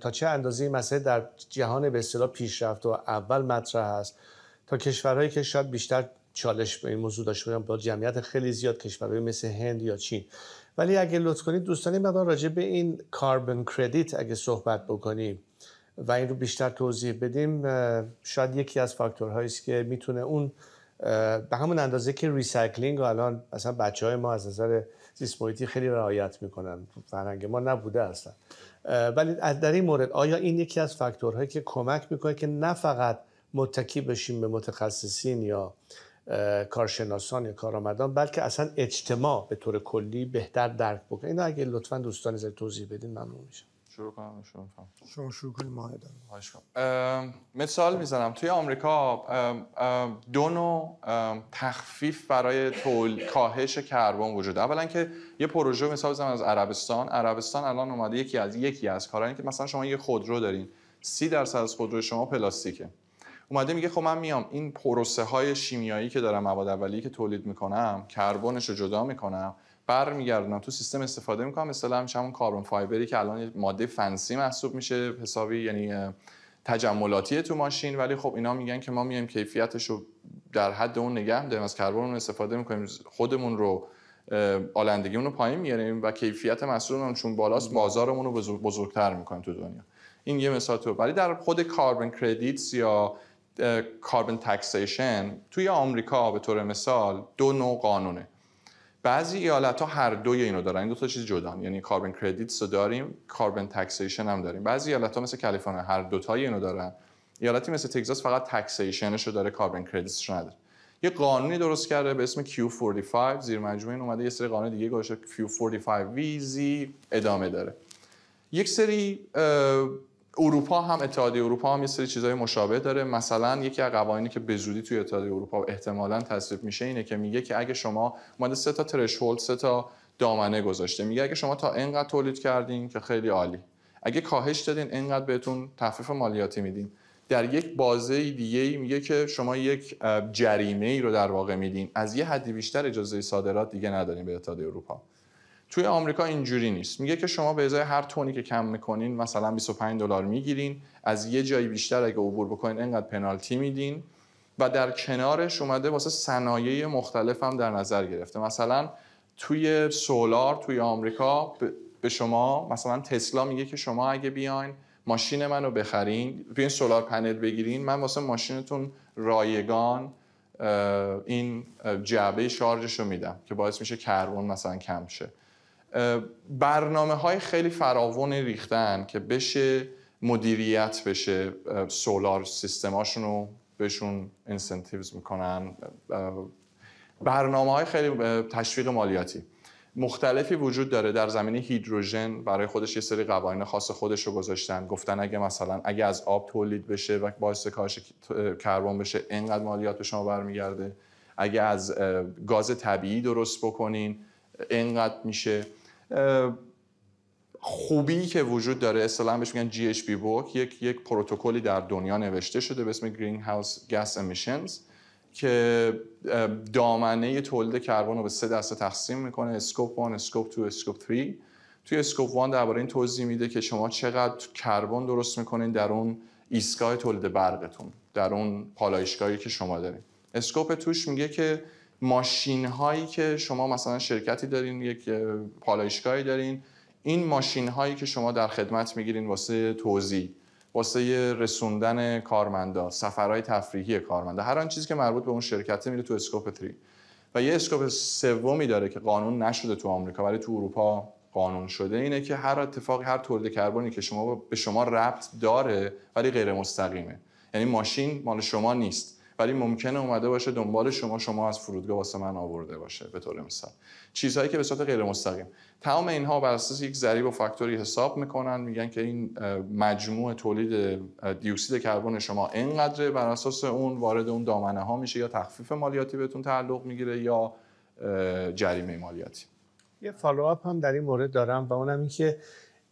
تا چه اندازه این مسئله در جهان به اصطلاح پیشرفت و اول مطرح است تا کشورهایی که شاید بیشتر چالش به این موضوع داشته با جمعیت خیلی زیاد کشورهایی مثل هند یا چین ولی اگه لطف کنید دوستانی مدار راجع به این کاربن کردیت اگه صحبت بکنیم و این رو بیشتر توضیح بدیم شاید یکی از فاکتورهایی است که میتونه اون به همون اندازه که ریسایکلینگ الان اصلا بچه های ما از نظر زیست خیلی رعایت میکنن فرهنگ ما نبوده اصلا ولی در این مورد آیا این یکی از فاکتورهایی که کمک میکنه که نه فقط متکی بشیم به متخصصین یا کارشناسان یا کارآمدان بلکه اصلا اجتماع به طور کلی بهتر درک بکنه اینو اگه لطفا دوستان توضیح بدین
ممنون میشم شروع کنم شروع کنم
شما شروع کنیم
مثال میزنم توی آمریکا دو نوع تخفیف برای طول کاهش کربن وجود اولا که یه پروژه مثال بزنم از عربستان عربستان الان اومده یکی از یکی از کارهایی که مثلا شما یه خودرو دارین سی درصد از خودرو شما پلاستیکه اومده میگه خب من میام این پروسه های شیمیایی که دارم مواد اولیه که تولید میکنم کربنش رو جدا میکنم برمیگردونم تو سیستم استفاده میکنم مثلا همین همون کاربن فایبری که الان ماده فنسی محسوب میشه حسابی یعنی تجملاتی تو ماشین ولی خب اینا میگن که ما میایم کیفیتش رو در حد اون نگه داریم از کربن استفاده میکنیم خودمون رو آلندگیمون رو پایین میاریم و کیفیت محصولمون چون بالاست بازارمون رو بزرگتر میکنیم تو دنیا این یه مثال تو ولی در خود کاربن کردیتس یا کاربن تکسیشن توی آمریکا به طور مثال دو نوع قانونه بعضی ایالت ها هر دوی اینو دارن این دو تا چیز جدان یعنی کاربن کردیتس رو داریم کاربن تکسیشن هم داریم بعضی ایالت ها مثل کالیفرنیا هر دو تای اینو دارن ایالتی مثل تگزاس فقط تکسیشنش رو داره کاربن کردیتس رو نداره یه قانونی درست کرده به اسم Q45 زیر مجموعه این اومده یه سری قانون دیگه گذاشته Q45 vz ادامه داره یک سری اروپا هم اتحادیه اروپا هم یه سری چیزهای مشابه داره مثلا یکی از قوانینی که به زودی توی اتحادیه اروپا احتمالا تصویب میشه اینه که میگه که اگه شما ماده سه تا ترشولد سه تا دامنه گذاشته میگه اگه شما تا اینقدر تولید کردین که خیلی عالی اگه کاهش دادین اینقدر بهتون تخفیف مالیاتی میدین در یک بازه دیگه میگه که شما یک جریمه ای رو در واقع میدین از یه حدی بیشتر اجازه صادرات دیگه ندارین به اتحادیه اروپا توی آمریکا اینجوری نیست میگه که شما به ازای هر تونی که کم میکنین مثلا 25 دلار میگیرین از یه جایی بیشتر اگه عبور بکنین انقدر پنالتی میدین و در کنارش اومده واسه صنایع مختلف هم در نظر گرفته مثلا توی سولار توی آمریکا به شما مثلا تسلا میگه که شما اگه بیاین ماشین منو بخرین بیاین سولار پنل بگیرین من واسه ماشینتون رایگان این جعبه شارژش رو میدم که باعث میشه کربن مثلا کم شه برنامه های خیلی فراوانی ریختن که بشه مدیریت بشه سولار سیستماشون رو بهشون انسنتیوز میکنن برنامه های خیلی تشویق مالیاتی مختلفی وجود داره در زمین هیدروژن برای خودش یه سری قوانین خاص خودش رو گذاشتن گفتن اگه مثلا اگه از آب تولید بشه و باعث کاهش کربن بشه اینقدر مالیات به شما برمیگرده اگه از گاز طبیعی درست بکنین اینقدر میشه خوبی که وجود داره اصطلاحا بهش میگن جی اچ بوک یک یک پروتکلی در دنیا نوشته شده به اسم گرین هاوس گس امیشنز که دامنه تولید کربن رو به سه دسته تقسیم میکنه اسکوپ 1 اسکوپ 2 اسکوپ 3 توی اسکوپ 1 درباره این توضیح میده که شما چقدر کربن درست میکنین در اون ایستگاه تولید برقتون در اون پالایشگاهی که شما دارین اسکوپ توش میگه که ماشین هایی که شما مثلا شرکتی دارین یک پالایشگاهی دارین این ماشین هایی که شما در خدمت میگیرین واسه توضیح واسه رسوندن کارمندا سفرهای تفریحی کارمندا هر آن چیزی که مربوط به اون شرکته میره تو اسکوپ 3 و یه اسکوپ سومی داره که قانون نشده تو آمریکا ولی تو اروپا قانون شده اینه که هر اتفاقی هر تولید کربنی که شما به شما ربط داره ولی غیر مستقیمه یعنی ماشین مال شما نیست ولی ممکنه اومده باشه دنبال شما شما از فرودگاه واسه من آورده باشه به طور مثال چیزهایی که به صورت غیر مستقیم تمام اینها بر اساس یک ضریب و فاکتوری حساب میکنن میگن که این مجموع تولید دیوکسید کربن شما اینقدره بر اساس اون وارد اون دامنه ها میشه یا تخفیف مالیاتی بهتون تعلق میگیره یا جریمه مالیاتی
یه فالوآپ هم در این مورد دارم و اونم اینکه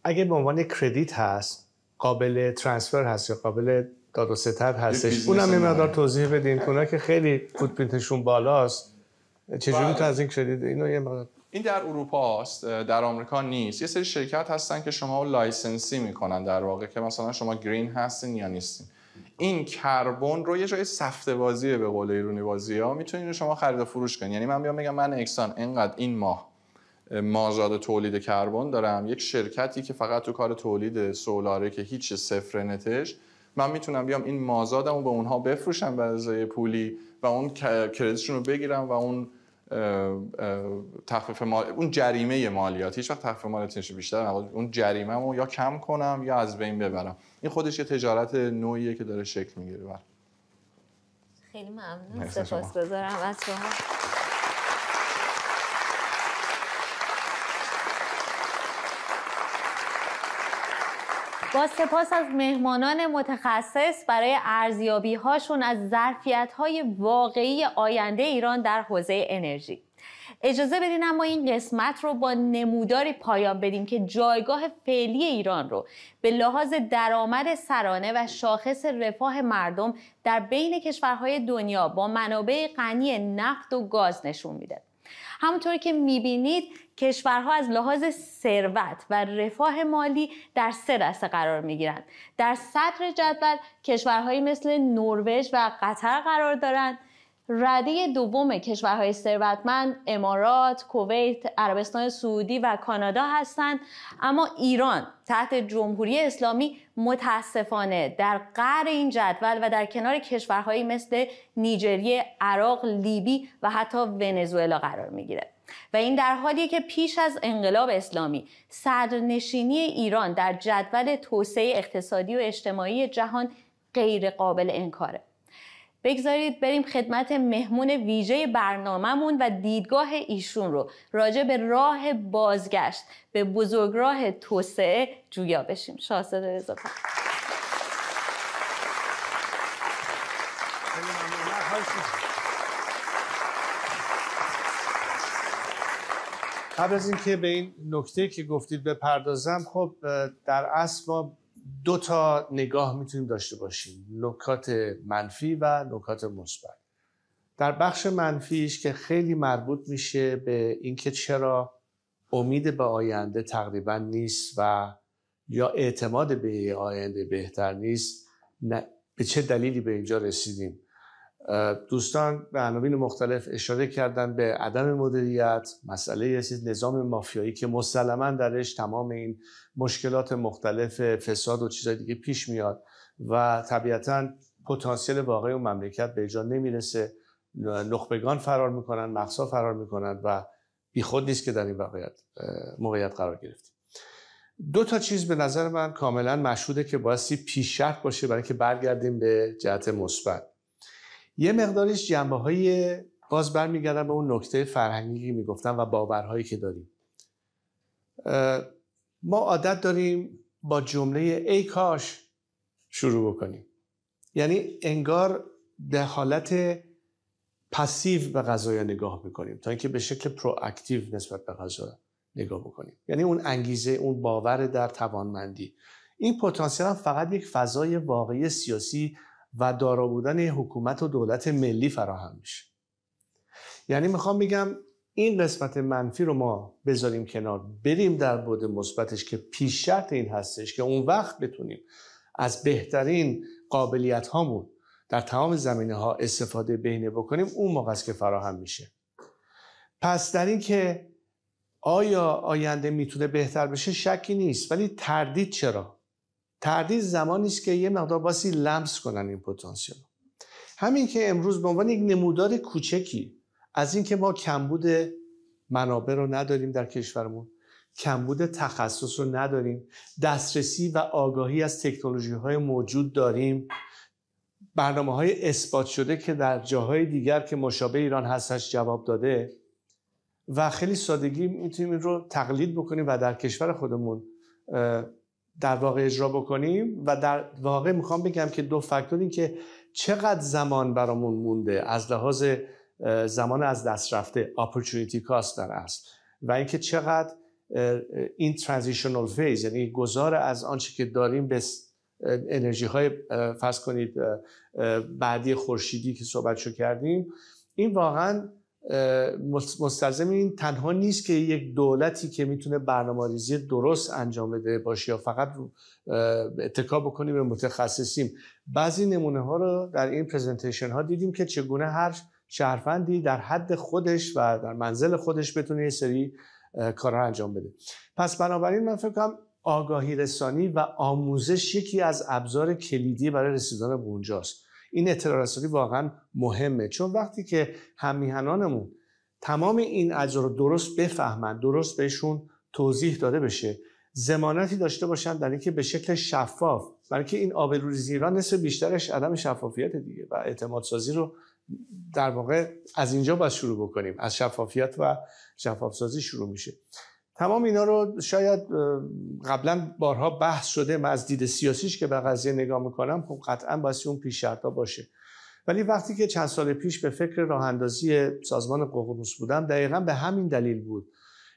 اگه به عنوان کردیت هست قابل ترانسفر هست یا قابل داد و ستد هستش اونم یه مقدار توضیح بدین اونا که خیلی فوتپرینتشون بالاست چجوری این بله. شدید اینو یه مقدار
این در اروپا است در آمریکا نیست یه سری شرکت هستن که شما لایسنسی میکنن در واقع که مثلا شما گرین هستین یا نیستین این کربن رو یه جای سفته بازیه به قول ایرانی بازی ها میتونین شما خرید و فروش کنین یعنی من بیام میگم من اکسان انقدر این ماه مازاد تولید کربن دارم یک شرکتی که فقط تو کار تولید سولاره که هیچ صفر نتش من میتونم بیام این مازادم رو به اونها بفروشم به ازای پولی و اون کردیتشون رو بگیرم و اون تخفیف مال اون جریمه مالیات هیچ وقت تخفیف مالیاتی نشه بیشتر اون جریمه رو یا کم کنم یا از بین ببرم این خودش یه تجارت نوعیه که داره شکل میگیره بله.
خیلی ممنون بذارم از شما با سپاس از مهمانان متخصص برای ارزیابی هاشون از ظرفیت های واقعی آینده ایران در حوزه انرژی اجازه بدین اما این قسمت رو با نموداری پایان بدیم که جایگاه فعلی ایران رو به لحاظ درآمد سرانه و شاخص رفاه مردم در بین کشورهای دنیا با منابع غنی نفت و گاز نشون میده همونطور که میبینید کشورها از لحاظ ثروت و رفاه مالی در سه دسته قرار می گیرند در سطر جدول کشورهایی مثل نروژ و قطر قرار دارند رده دوم کشورهای ثروتمند امارات، کویت، عربستان سعودی و کانادا هستند اما ایران تحت جمهوری اسلامی متاسفانه در قعر این جدول و در کنار کشورهایی مثل نیجریه، عراق، لیبی و حتی ونزوئلا قرار میگیره. و این در حالیه که پیش از انقلاب اسلامی صدرنشینی ایران در جدول توسعه اقتصادی و اجتماعی جهان غیر قابل انکاره بگذارید بریم خدمت مهمون ویژه برنامهمون و دیدگاه ایشون رو راجع به راه بازگشت به بزرگراه توسعه جویا بشیم شاهزاده رضا
قبل از اینکه به این نکته که گفتید بپردازم خب در اصل ما دو تا نگاه میتونیم داشته باشیم نکات منفی و نکات مثبت در بخش منفیش که خیلی مربوط میشه به اینکه چرا امید به آینده تقریبا نیست و یا اعتماد به آینده بهتر نیست به چه دلیلی به اینجا رسیدیم دوستان به عناوین مختلف اشاره کردن به عدم مدیریت مسئله نظام مافیایی که مسلما درش تمام این مشکلات مختلف فساد و چیزهای دیگه پیش میاد و طبیعتا پتانسیل واقعی و مملکت به اجرا نمیرسه نخبگان فرار میکنن مقصا فرار میکنن و بیخود نیست که در این واقعیت موقعیت قرار گرفتیم دو تا چیز به نظر من کاملا مشهوده که بایستی پیش باشه برای که برگردیم به جهت مثبت یه مقدارش جنبه های باز برمیگردم به اون نکته فرهنگی که میگفتم و باورهایی که داریم ما عادت داریم با جمله ای کاش شروع بکنیم یعنی انگار به حالت پسیو به قضایا نگاه میکنیم تا اینکه به شکل پرواکتیو نسبت به غذا نگاه بکنیم یعنی اون انگیزه اون باور در توانمندی این پتانسیل فقط یک فضای واقعی سیاسی و دارا بودن حکومت و دولت ملی فراهم میشه یعنی میخوام بگم این قسمت منفی رو ما بذاریم کنار بریم در بود مثبتش که پیش شرط این هستش که اون وقت بتونیم از بهترین قابلیت هامون در تمام زمینه ها استفاده بهینه بکنیم اون موقع است که فراهم میشه پس در این که آیا آینده میتونه بهتر بشه شکی نیست ولی تردید چرا تردید زمانی است که یه مقدار باسی لمس کنن این پتانسیل همین که امروز به عنوان یک نمودار کوچکی از اینکه ما کمبود منابع رو نداریم در کشورمون کمبود تخصص رو نداریم دسترسی و آگاهی از تکنولوژی های موجود داریم برنامه های اثبات شده که در جاهای دیگر که مشابه ایران هستش جواب داده و خیلی سادگی میتونیم این رو تقلید بکنیم و در کشور خودمون در واقع اجرا بکنیم و در واقع میخوام بگم که دو فاکتوری که چقدر زمان برامون مونده از لحاظ زمان از دست رفته opportunity کاست در است و اینکه چقدر این ترانزیشنال فیز یعنی گذار از آنچه که داریم به انرژی های فرض کنید بعدی خورشیدی که صحبت شو کردیم این واقعا مستلزم این تنها نیست که یک دولتی که میتونه برنامه درست انجام بده باشه یا فقط اتکا بکنیم به متخصصیم بعضی نمونه ها رو در این پرزنتیشن ها دیدیم که چگونه هر شهروندی در حد خودش و در منزل خودش بتونه یه سری کارها انجام بده پس بنابراین من فکر کنم آگاهی رسانی و آموزش یکی از ابزار کلیدی برای رسیدن به اونجاست این اطلاع رسانی واقعا مهمه چون وقتی که همیهنانمون تمام این اجزا رو درست بفهمند، درست بهشون توضیح داده بشه زمانتی داشته باشن در اینکه به شکل شفاف برای که این آبروریزی ایران نصف بیشترش عدم شفافیت دیگه و اعتماد سازی رو در واقع از اینجا باید شروع بکنیم از شفافیت و شفافسازی شروع میشه تمام اینا رو شاید قبلا بارها بحث شده من از دید سیاسیش که به قضیه نگاه میکنم خب قطعا باسی اون پیش شرطا باشه ولی وقتی که چند سال پیش به فکر راه اندازی سازمان ققنوس بودم دقیقا به همین دلیل بود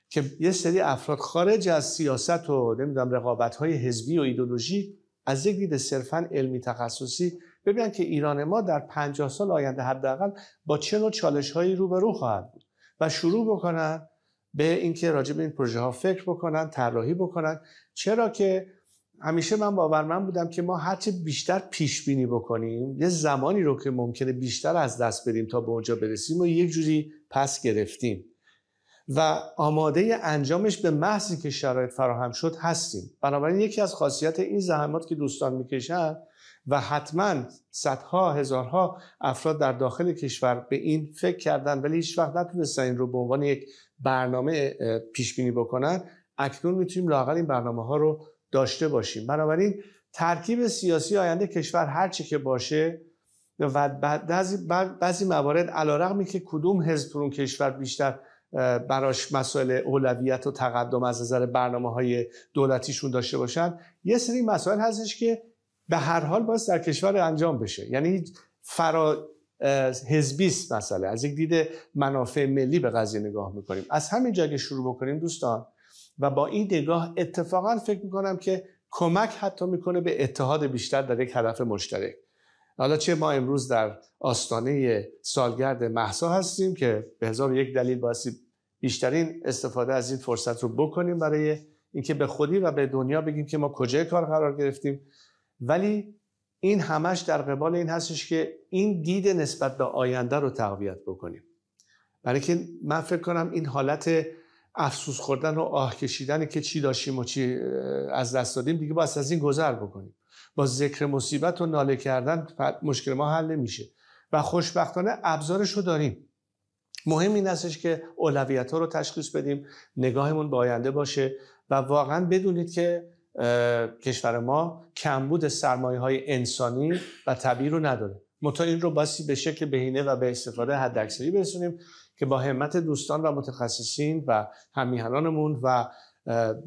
که یه سری افراد خارج از سیاست و نمیدونم رقابت های حزبی و ایدولوژی از یک دید صرفا علمی تخصصی ببینن که ایران ما در 50 سال آینده حداقل با چه نوع چالش هایی روبرو خواهد بود و شروع بکنن به اینکه راجع به این پروژه ها فکر بکنن طراحی بکنن چرا که همیشه من باور بودم که ما هرچه بیشتر پیش بینی بکنیم یه زمانی رو که ممکنه بیشتر از دست بریم تا به اونجا برسیم و یک جوری پس گرفتیم و آماده انجامش به محضی که شرایط فراهم شد هستیم بنابراین یکی از خاصیت این زحمات که دوستان میکشن و حتما صدها هزارها افراد در داخل کشور به این فکر کردن ولی هیچ وقت نتونستن این رو به عنوان یک برنامه پیش بینی بکنن اکنون میتونیم لاقل این برنامه ها رو داشته باشیم بنابراین ترکیب سیاسی آینده کشور هر چی که باشه و بعضی, موارد موارد رقمی که کدوم حزب اون کشور بیشتر براش مسائل اولویت و تقدم از نظر برنامه های دولتیشون داشته باشن یه سری مسائل هستش که به هر حال باید در کشور انجام بشه یعنی فرا حزبی است مسئله از یک دید منافع ملی به قضیه نگاه میکنیم از همین جا شروع بکنیم دوستان و با این نگاه اتفاقا فکر میکنم که کمک حتی میکنه به اتحاد بیشتر در یک هدف مشترک حالا چه ما امروز در آستانه سالگرد محسا هستیم که به هزار یک دلیل باعث بیشترین استفاده از این فرصت رو بکنیم برای اینکه به خودی و به دنیا بگیم که ما کجای کار قرار گرفتیم ولی این همش در قبال این هستش که این دید نسبت به آینده رو تقویت بکنیم برای که من فکر کنم این حالت افسوس خوردن و آه کشیدن که چی داشتیم و چی از دست دادیم دیگه باید از این گذر بکنیم با ذکر مصیبت و ناله کردن مشکل ما حل نمیشه و خوشبختانه ابزارش رو داریم مهم این هستش که اولویت ها رو تشخیص بدیم نگاهمون به آینده باشه و واقعا بدونید که کشور ما کمبود سرمایه های انسانی و طبیعی رو نداره متا این رو باسی به شکل بهینه و به استفاده حداکثری برسونیم که با همت دوستان و متخصصین و همیهنانمون و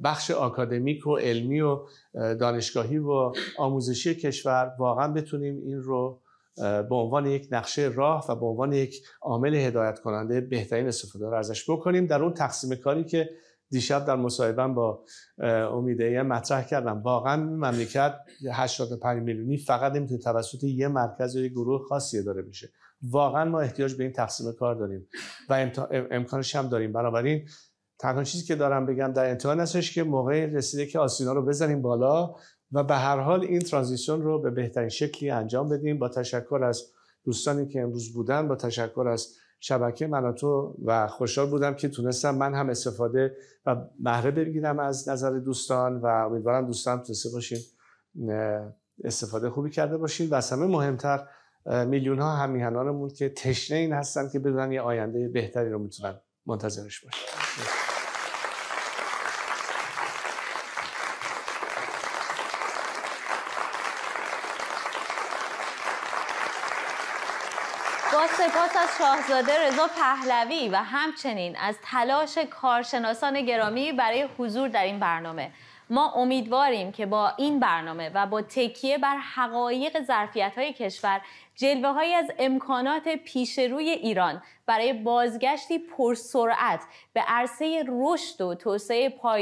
بخش آکادمیک و علمی و دانشگاهی و آموزشی کشور واقعا بتونیم این رو به عنوان یک نقشه راه و به عنوان یک عامل هدایت کننده بهترین استفاده رو ازش بکنیم در اون تقسیم کاری که دیشب در مصاحبم با امیده مطرح کردم واقعا مملکت 85 میلیونی فقط نمیتونه توسط یه مرکز یا یه گروه خاصی داره میشه واقعا ما احتیاج به این تقسیم کار داریم و امکانش هم داریم بنابراین تنها چیزی که دارم بگم در انتها هستش که موقع رسیده که آسینا رو بزنیم بالا و به هر حال این ترانزیشن رو به بهترین شکلی انجام بدیم با تشکر از دوستانی که امروز بودن با تشکر از شبکه مناتو و خوشحال بودم که تونستم من هم استفاده و بهره بگیرم از نظر دوستان و امیدوارم دوستان تونسته باشین استفاده خوبی کرده باشین و از همه مهمتر میلیون ها همیهنانمون که تشنه این هستن که بدونن یه آینده بهتری رو میتونن منتظرش باشن
شاهزاده رضا پهلوی و همچنین از تلاش کارشناسان گرامی برای حضور در این برنامه ما امیدواریم که با این برنامه و با تکیه بر حقایق ظرفیت های کشور جلوه های از امکانات پیش روی ایران برای بازگشتی پرسرعت به عرصه رشد و توسعه پایدار